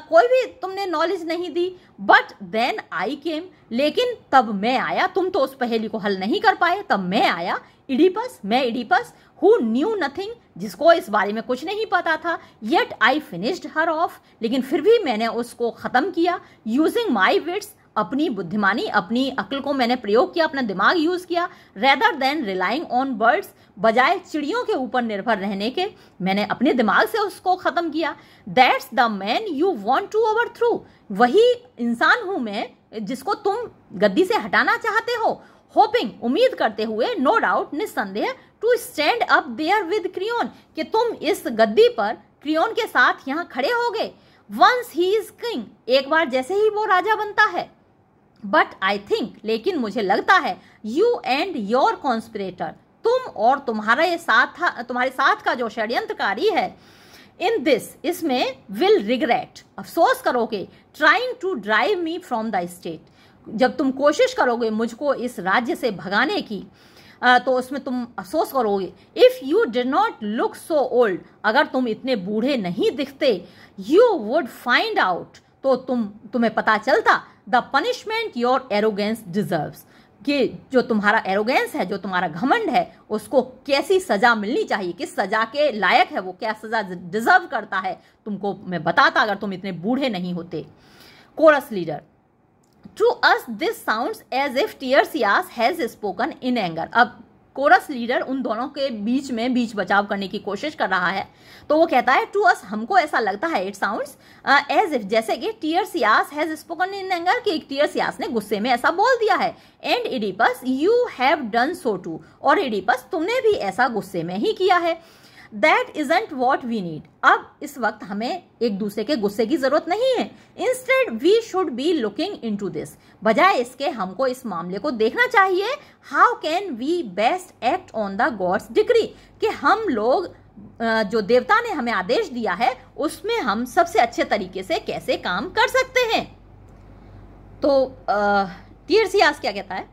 Speaker 1: कोई भी तुमने नॉलेज नहीं दी बट देन आई केम लेकिन तब मैं आया तुम तो उस पहेली को हल नहीं कर पाए तब मैं आया इडीपस मैं इडीपस हु न्यू नथिंग जिसको इस बारे में कुछ नहीं पता था yet I finished her off लेकिन फिर भी मैंने उसको ख़त्म किया यूजिंग माई विट्स अपनी बुद्धिमानी अपनी अक्ल को मैंने प्रयोग किया अपना दिमाग यूज़ किया rather than relying on birds बजाय चिड़ियों के ऊपर निर्भर रहने के मैंने अपने दिमाग से उसको ख़त्म किया that's the man you want to overthrow वही इंसान हूं मैं जिसको तुम गद्दी से हटाना चाहते हो होपिंग उम्मीद करते हुए नो डाउट निस्संदेह to stand up there with Creon कि तुम इस गद्दी पर क्रियोन के साथ यहाँ खड़े हो गए वंस ही इज किंग एक बार जैसे ही वो राजा बनता है बट आई थिंक लेकिन मुझे लगता है यू एंड योर कॉन्स्परेटर तुम और तुम्हारा ये साथ तुम्हारे साथ का जो षड्यंत्रकारी है इन दिस इसमें विल रिग्रेट अफसोस करोगे trying to drive me from the state जब तुम कोशिश करोगे मुझको इस राज्य से भगाने की तो उसमें तुम अफसोस करोगे if you did not look so old अगर तुम इतने बूढ़े नहीं दिखते यू वुड फाइंड आउट तो तुम तुम्हें पता चलता the punishment your arrogance deserves कि जो तुम्हारा एरोगेंस है जो तुम्हारा घमंड है उसको कैसी सजा मिलनी चाहिए किस सजा के लायक है वो क्या सजा डिजर्व करता है तुमको मैं बताता अगर तुम इतने बूढ़े नहीं होते chorus leader to us this sound as if यास हैज स्पोकन इन एंगर अब कोरस लीडर उन दोनों के बीच में बीच बचाव करने की कोशिश कर रहा है तो वो कहता है टू अस हमको ऐसा लगता है इट साउंड एज इफ जैसे कि Tiresias has spoken in anger कि टीयर सियास ने गुस्से में ऐसा बोल दिया है and Oedipus you have done so too और इडिपस तुमने भी ऐसा गुस्से में ही किया है that isn't what we need अब इस वक्त हमें एक दूसरे के गुस्से की जरूरत नहीं है instead we should be looking into this बजाय इसके हमको इस मामले को देखना चाहिए how can we best act on the gods decree कि हम लोग जो देवता ने हमें आदेश दिया है उसमें हम सबसे अच्छे तरीके से कैसे काम कर सकते हैं तो टीयरसियास क्या कहता है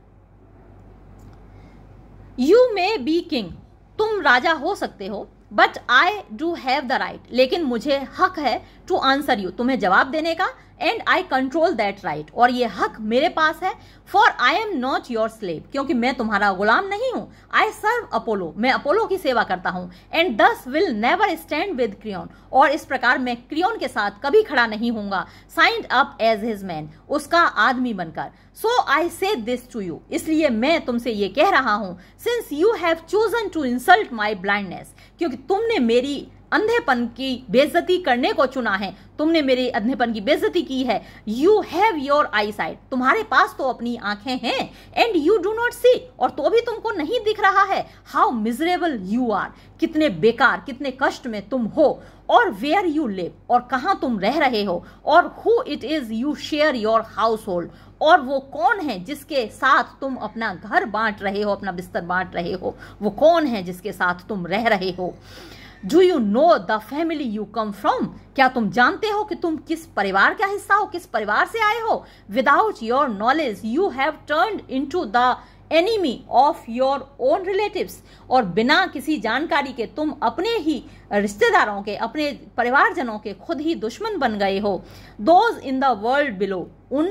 Speaker 1: यू मे बी किंग तुम राजा हो सकते हो but I do have the right लेकिन मुझे हक है टू आंसर यू तुम्हें जवाब देने का and I control that right और ये हक मेरे पास है for I am not your slave क्योंकि मैं तुम्हारा गुलाम नहीं हूं आई सर्व अपोलो मैं अपोलो की सेवा करता हूं and thus will never stand with Creon और इस प्रकार मैं क्रियोन के साथ कभी खड़ा नहीं होऊंगा signed up as his man उसका आदमी बनकर सो आई से दिस टू यू इसलिए मैं तुमसे ये कह रहा हूं since you have chosen to insult my blindness क्योंकि तुमने मेरी अंधेपन की बेजती करने को चुना है तुमने मेरे अंधेपन की बेजती की है you have your eyesight तुम्हारे पास तो अपनी आंखें हैं and you do not see और तो भी तुमको नहीं दिख रहा है हाउ मिजरेबल यू आर कितने बेकार कितने कष्ट में तुम हो और वेयर यू लिव और कहाँ तुम रह रहे हो और who it is you share your household और वो कौन है जिसके साथ तुम अपना घर बांट रहे हो अपना बिस्तर बांट रहे हो वो कौन है जिसके साथ तुम रह रहे हो do you know the family you come from क्या तुम जानते हो कि तुम किस परिवार का हिस्सा हो किस परिवार से आए हो without your knowledge you have turn into the enemy of your own relatives और बिना किसी जानकारी के तुम अपने ही रिश्तेदारों के अपने परिवारजनों के खुद ही दुश्मन बन गए हो those in the world below उन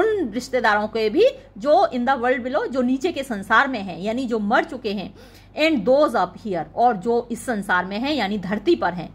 Speaker 1: उन रिश्तेदारों के भी जो इन द वर्ल्ड बिलो जो नीचे के संसार में हैं यानी जो मर चुके हैं एंड दोज अप हियर और जो इस संसार में हैं यानी धरती पर हैं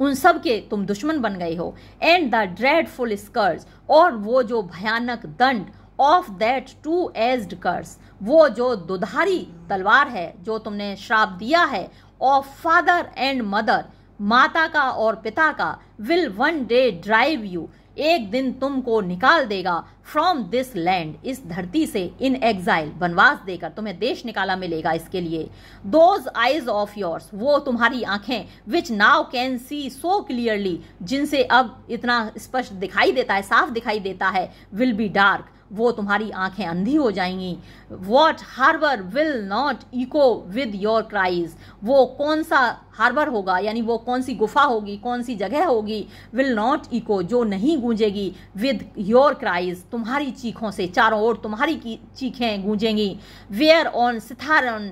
Speaker 1: उन सब के तुम दुश्मन बन गए हो एंड द ड्रेडफुल स्कर्ज और वो जो भयानक दंड of that two edged curse वो जो दुधारी तलवार है जो तुमने श्राप दिया है ऑफ फादर एंड मदर माता का और पिता का will one day drive you एक दिन तुमको निकाल देगा फ्रॉम दिस लैंड इस धरती से इन एग्जाइल बनवास देकर तुम्हें देश निकाला मिलेगा इसके लिए दोज आईज ऑफ योर्स वो तुम्हारी आंखें which now can see so clearly जिनसे अब इतना स्पष्ट दिखाई देता है साफ दिखाई देता है विल बी डार्क वो तुम्हारी आंखें अंधी हो जाएंगी what harbour will not echo with your cries वो कौन सा हार्बर होगा यानी वो कौन सी गुफा होगी कौन सी जगह होगी विल नॉट इको जो नहीं गूंजेगी विद योर क्राइज तुम्हारी चीखों से चारों ओर तुम्हारी की चीखें गूंजेंगी where on Cithaeron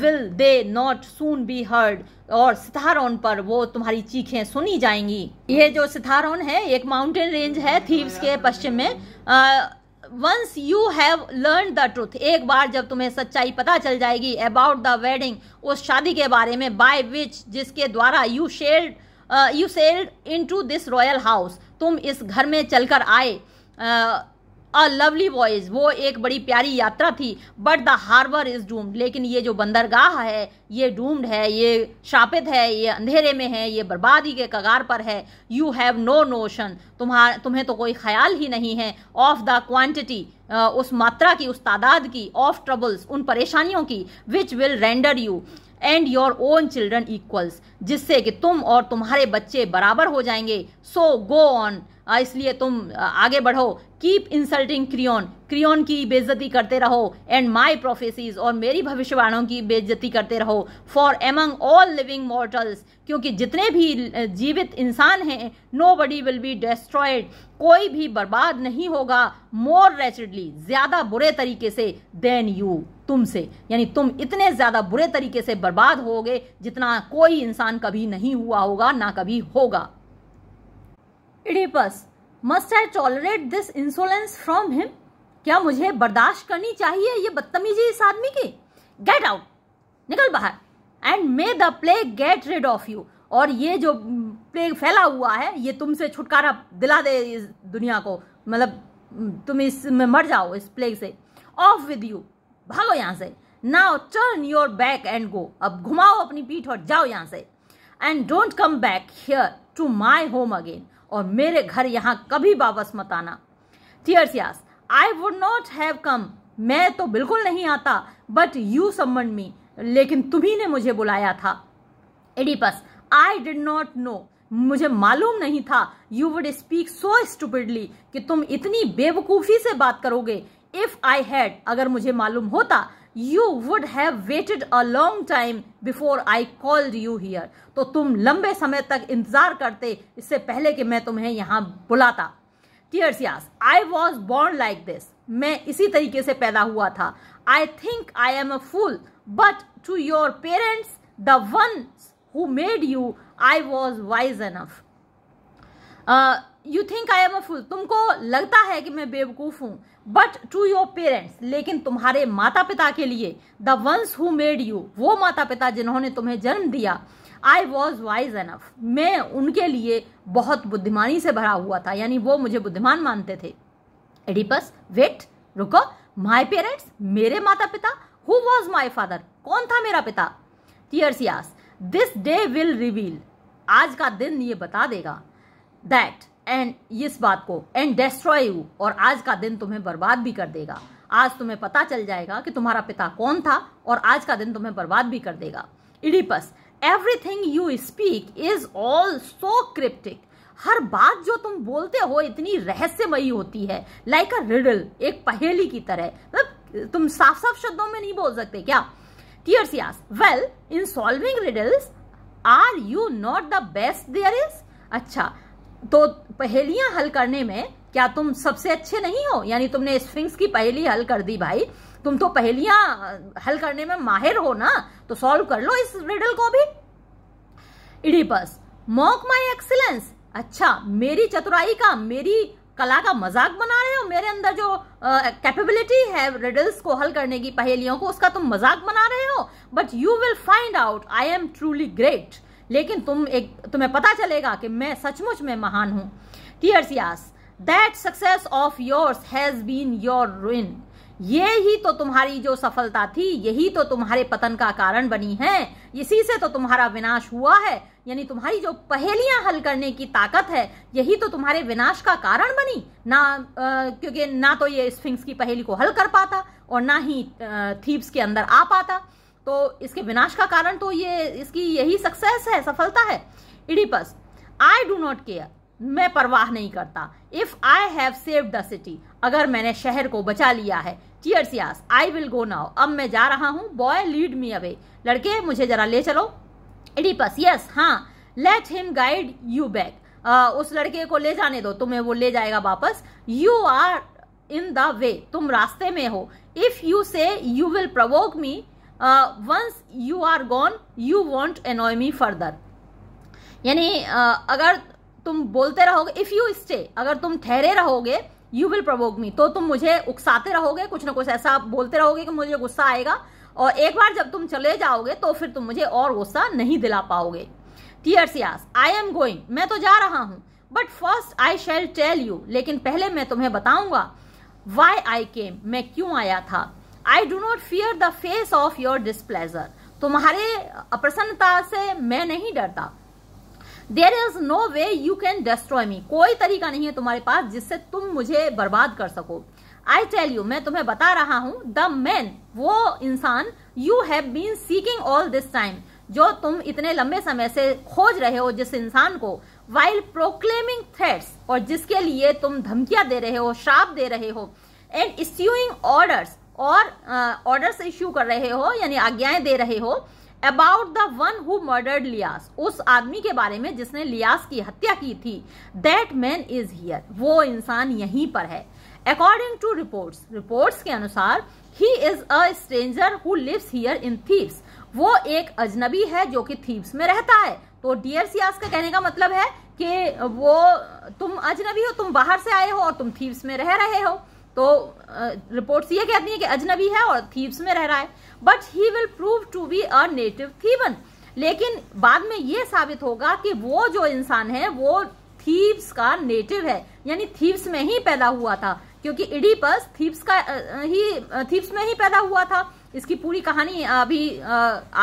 Speaker 1: will they not soon be heard और सितारोन पर वो तुम्हारी चीखें सुनी जाएंगी ये जो सिथारोन है एक माउंटेन रेंज है थीव्स के पश्चिम में आ, once you have learn the truth एक बार जब तुम्हें सच्चाई पता चल जाएगी अबाउट द वेडिंग उस शादी के बारे में बाय विच जिसके द्वारा you share you sailed into this royal house तुम इस घर में चलकर आए uh, अ लवली वॉयज वो एक बड़ी प्यारी यात्रा थी but the harbour is doomed लेकिन ये जो बंदरगाह है ये डूम्ड है ये शापित है ये अंधेरे में है ये बर्बादी के कगार पर है यू हैव नो नोशन तुम्हार तुम्हें तो कोई ख्याल ही नहीं है ऑफ द क्वान्टिटी उस मात्रा की उस तादाद की ऑफ ट्रबल्स उन परेशानियों की which will render you and your own children equals जिससे कि तुम और तुम्हारे बच्चे बराबर हो जाएंगे सो गो ऑन इसलिए तुम आगे बढ़ो कीप इंसल्टिंग क्रियोन क्रियोन की बेजती करते रहो एंड माई प्रोफेसिस और मेरी भविष्यवाणों की बेजती करते रहो for among all living mortals क्योंकि जितने भी जीवित इंसान हैं nobody will be destroyed कोई भी बर्बाद नहीं होगा मोर रेचडली ज़्यादा बुरे तरीके से देन यू तुमसे यानी तुम इतने ज़्यादा बुरे तरीके से बर्बाद होगे जितना कोई इंसान कभी नहीं हुआ होगा ना कभी होगा Oedipus must I tolerate this insolence from him क्या मुझे बर्दाश्त करनी चाहिए ये बदतमीजी इस आदमी की गेट आउट निकल बाहर and may the plague get rid of you और ये जो प्लेग फैला हुआ है ये तुमसे छुटकारा दिला दे इस दुनिया को मतलब तुम इसमें मर जाओ इस प्लेग से ऑफ विद यू भागो यहाँ से now turn your back and go अब घुमाओ अपनी पीठ और जाओ यहाँ से and don't come back here to my home again और मेरे घर यहाँ कभी वापस मत आना यास I would not have come मैं तो बिल्कुल नहीं आता बट यू सम्मन मी लेकिन तुम्ही ने मुझे बुलाया था Oedipus I did not know मुझे मालूम नहीं था you would speak so stupidly कि तुम इतनी बेवकूफ़ी से बात करोगे इफ़ आई हैड अगर मुझे मालूम होता you would have waited a long time before I called you here तो तुम लंबे समय तक इंतजार करते इससे पहले कि मैं तुम्हें यहां बुलाता Tiresias I was born like this मैं इसी तरीके से पैदा हुआ था I think I am a fool but to your parents the one who made you I was wise enough you think I am a fool तुमको लगता है कि मैं बेवकूफ़ हूं बट टू योर पेरेंट्स लेकिन तुम्हारे माता पिता के लिए the ones who made you वो माता पिता जिन्होंने तुम्हें जन्म दिया आई वॉज वाइज एनफ मैं उनके लिए बहुत बुद्धिमानी से भरा हुआ था यानी वो मुझे बुद्धिमान मानते थे एडिपस वेट रुको माई पेरेंट्स मेरे माता पिता हु वॉज माई फादर कौन था मेरा पिता Tiresias this day will reveal आज का दिन ये बता देगा दैट एंड इस बात को एंड डेस्ट्रॉय यू और आज का दिन तुम्हें बर्बाद भी कर देगा आज तुम्हें पता चल जाएगा कि तुम्हारा पिता कौन था और आज का दिन तुम्हें बर्बाद भी कर देगा Oedipus everything you speak is all so cryptic हर बात जो तुम बोलते हो इतनी रहस्यमयी होती है लाइक अ रिडल एक पहेली की तरह मतलब तुम साफ साफ शब्दों में नहीं बोल सकते क्या Tiresias well in solving riddles are you not the best there is अच्छा तो पहेलियां हल करने में क्या तुम सबसे अच्छे नहीं हो यानी तुमने स्फिंग्स की पहेली हल कर दी भाई तुम तो पहेलियां हल करने में माहिर हो ना तो सॉल्व कर लो इस रिडल को भी इडिपस मॉक माई एक्सीलेंस अच्छा मेरी चतुराई का मेरी कला का मजाक बना रहे हो मेरे अंदर जो कैपेबिलिटी है रिडल्स को हल करने की पहेलियों को उसका तुम मजाक बना रहे हो but you will find out I am truly great लेकिन तुम एक तुम्हें पता चलेगा कि मैं सचमुच में महान हूँ Tiresias that success of yours has been your ruin ये ही तो तुम्हारी जो सफलता थी यही तो तुम्हारे पतन का कारण बनी है इसी से तो तुम्हारा विनाश हुआ है यानी तुम्हारी जो पहेलियां हल करने की ताकत है यही तो तुम्हारे विनाश का कारण बनी ना आ, क्योंकि ना तो ये स्फिंक्स की पहेली को हल कर पाता और ना ही थीप्स के अंदर आ पाता तो इसके विनाश का कारण तो ये इसकी यही सक्सेस है सफलता है Oedipus I do not care मैं परवाह नहीं करता if I have save the city अगर मैंने शहर को बचा लिया है Tiresias I will go now अब मैं जा रहा हूँ बॉय लीड मी अवे लड़के मुझे जरा ले चलो इडिपस यस हाँ let him guide you back उस लड़के को ले जाने दो तुम्हें वो ले जाएगा वापस you are in the way तुम रास्ते में हो if you say you will provoke me once you are gone you won't annoy me further यानी uh, अगर तुम बोलते रहोगे इफ़ यू स्टे अगर तुम ठहरे रहोगे यू विल प्रवोक मी तो तुम मुझे उकसाते रहोगे कुछ ना कुछ ऐसा बोलते रहोगे कि मुझे गुस्सा आएगा और एक बार जब तुम चले जाओगे तो फिर तुम मुझे और गुस्सा नहीं दिला पाओगे Tiresias I am going मैं तो जा रहा हूं but first I shall tell you लेकिन पहले मैं तुम्हें बताऊंगा वाई आई केम मैं क्यों आया था I do not fear the face of your displeasure तुम्हारे अप्रसन्नता से मैं नहीं डरता there is no way you can destroy me कोई तरीका नहीं है तुम्हारे पास जिससे तुम मुझे बर्बाद कर सको आई टेल यू मैं तुम्हें बता रहा हूँ द मैन वो इंसान you have been seeking all this time जो तुम इतने लंबे समय से खोज रहे हो जिस इंसान को वाइल प्रोक्लेमिंग थ्रेट्स और जिसके लिए तुम धमकियां दे रहे हो श्राप दे रहे हो एंड इश्यूइंग ऑर्डर्स और ऑर्डर्स इश्यू कर रहे हो यानी आज्ञाएं दे रहे हो about the one who murdered Laius उस आदमी के बारे में जिसने लियास की हत्या की थी दैट मैन इज हियर वो इंसान यहीं पर है अकॉर्डिंग टू रिपोर्ट रिपोर्ट्स के अनुसार he is a stranger who lives here in Thebes वो एक अजनबी है जो कि थीव्स में रहता है तो डियर सियास का कहने का मतलब है कि वो तुम अजनबी हो तुम बाहर से आए हो और तुम थीव्स में रह रहे हो तो रिपोर्ट ये कहती है कि अजनबी है और थीव्स में रह रहा है but he will prove to be a native Theban लेकिन बाद में ये साबित होगा कि वो जो इंसान है वो थीव्स का नेटिव है यानी थीव्स में ही पैदा हुआ था क्योंकि इडीपस थीप्स का ही थीप्स में ही पैदा हुआ था इसकी पूरी कहानी अभी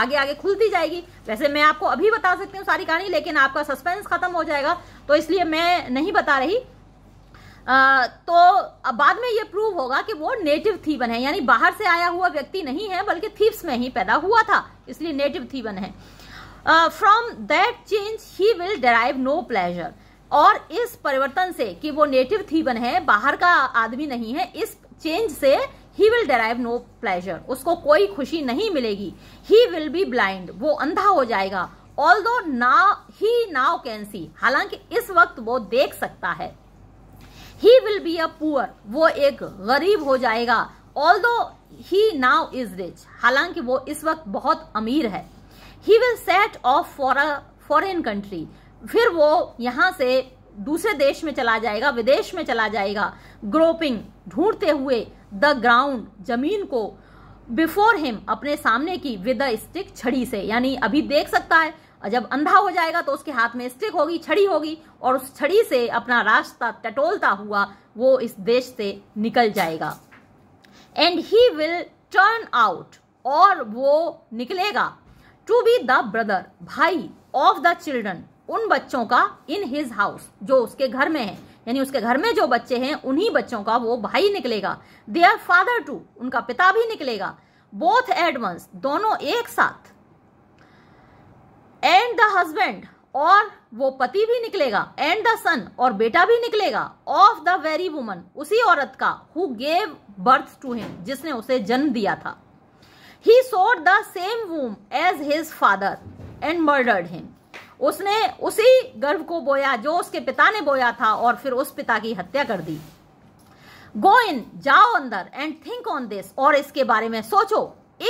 Speaker 1: आगे आगे खुलती जाएगी वैसे मैं आपको अभी बता सकती हूँ सारी कहानी लेकिन आपका सस्पेंस खत्म हो जाएगा तो इसलिए मैं नहीं बता रही तो बाद में ये प्रूव होगा कि वो नेटिव थीवन है यानी बाहर से आया हुआ व्यक्ति नहीं है बल्कि थीप्स में ही पैदा हुआ था इसलिए नेटिव थीवन है from that change he will derive no pleasure और इस परिवर्तन से कि वो नेटिव थीवन है बाहर का आदमी नहीं है इस चेंज से he will derive no pleasure उसको कोई खुशी नहीं मिलेगी ही विल बी ब्लाइंड वो अंधा हो जाएगा ऑल दो नाव ही नाव कैन सी हालांकि इस वक्त वो देख सकता है he will be a poor वो एक गरीब हो जाएगा ऑल दो ही नाउ इज रिच हालांकि वो इस वक्त बहुत अमीर है he will set off for a foreign country फिर वो यहाँ से दूसरे देश में चला जाएगा विदेश में चला जाएगा ग्रोपिंग ढूंढते हुए द ग्राउंड जमीन को बिफोर हिम अपने सामने की विद स्टिक छड़ी से यानी अभी देख सकता है जब अंधा हो जाएगा तो उसके हाथ में स्टिक होगी छड़ी होगी और उस छड़ी से अपना रास्ता टटोलता हुआ वो इस देश से निकल जाएगा and he will turn out और वो निकलेगा टू बी द ब्रदर भाई ऑफ द चिल्ड्रन उन बच्चों का इन हिज हाउस जो उसके घर में है यानी उसके घर में जो बच्चे हैं उन्हीं बच्चों का वो भाई निकलेगा दे आर फादर टू उनका पिता भी निकलेगा बोथ एडवंस दोनों एक साथ एंड द हजबेंड और वो पति भी निकलेगा एंड द सन और बेटा भी निकलेगा ऑफ द वेरी वुमन उसी औरत का who gave birth to him जिसने उसे जन्म दिया था he sowed the same womb as his father and murdered him उसने उसी गर्भ को बोया जो उसके पिता ने बोया था और फिर उस पिता की हत्या कर दी गो इन जाओ अंदर एंड थिंक ऑन दिस और इसके बारे में सोचो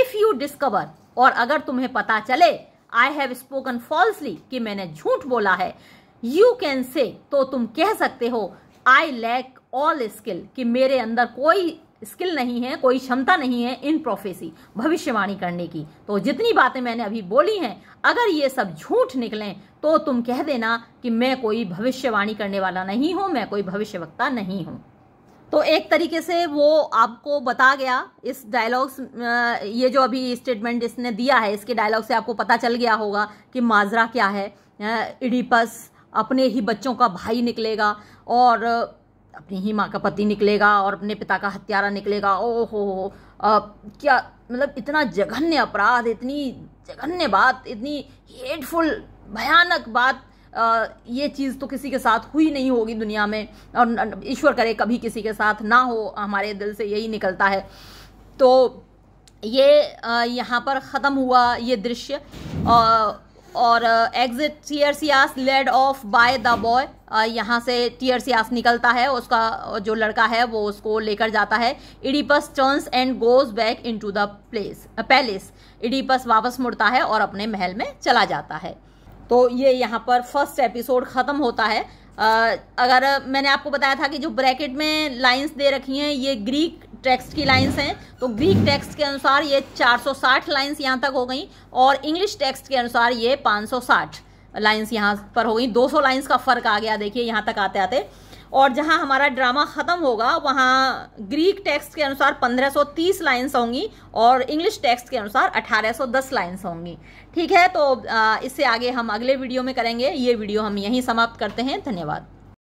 Speaker 1: इफ यू डिस्कवर और अगर तुम्हें पता चले आई हैव स्पोकन फॉल्सली कि मैंने झूठ बोला है यू कैन से तो तुम कह सकते हो आई लैक ऑल स्किल कि मेरे अंदर कोई स्किल नहीं है कोई क्षमता नहीं है इन प्रोफेसी भविष्यवाणी करने की तो जितनी बातें मैंने अभी बोली हैं अगर ये सब झूठ निकलें तो तुम कह देना कि मैं कोई भविष्यवाणी करने वाला नहीं हूं मैं कोई भविष्यवक्ता नहीं हूं तो एक तरीके से वो आपको बता गया इस डायलॉग्स ये जो अभी स्टेटमेंट इसने दिया है इसके डायलॉग से आपको पता चल गया होगा कि माजरा क्या है इडिपस अपने ही बच्चों का भाई निकलेगा और अपनी ही माँ का पति निकलेगा और अपने पिता का हत्यारा निकलेगा ओ हो क्या मतलब इतना जघन्य अपराध इतनी जघन्य बात इतनी हेटफुल भयानक बात ये चीज़ तो किसी के साथ हुई नहीं होगी दुनिया में और ईश्वर करे कभी किसी के साथ ना हो हमारे दिल से यही निकलता है तो ये यहाँ पर ख़त्म हुआ ये दृश्य और exit Tiresias led off by the boy यहाँ से टीयर सियास निकलता है उसका जो लड़का है वो उसको लेकर जाता है Oedipus turns and goes back into the place palace Oedipus वापस मुड़ता है और अपने महल में चला जाता है तो ये यहाँ पर फर्स्ट एपिसोड ख़त्म होता है अगर मैंने आपको बताया था कि जो ब्रैकेट में लाइंस दे रखी हैं ये ग्रीक टेक्स्ट की लाइंस हैं तो ग्रीक टेक्स्ट के अनुसार ये 460 लाइंस यहाँ तक हो गई और इंग्लिश टेक्स्ट के अनुसार ये 560 लाइंस यहाँ पर हो गई 200 लाइंस का फर्क आ गया देखिए यहाँ तक आते आते और जहां हमारा ड्रामा ख़त्म होगा वहां ग्रीक टेक्स्ट के अनुसार 1530 लाइन्स होंगी और इंग्लिश टेक्स्ट के अनुसार 1810 लाइन्स होंगी ठीक है तो इससे आगे हम अगले वीडियो में करेंगे ये वीडियो हम यहीं समाप्त करते हैं धन्यवाद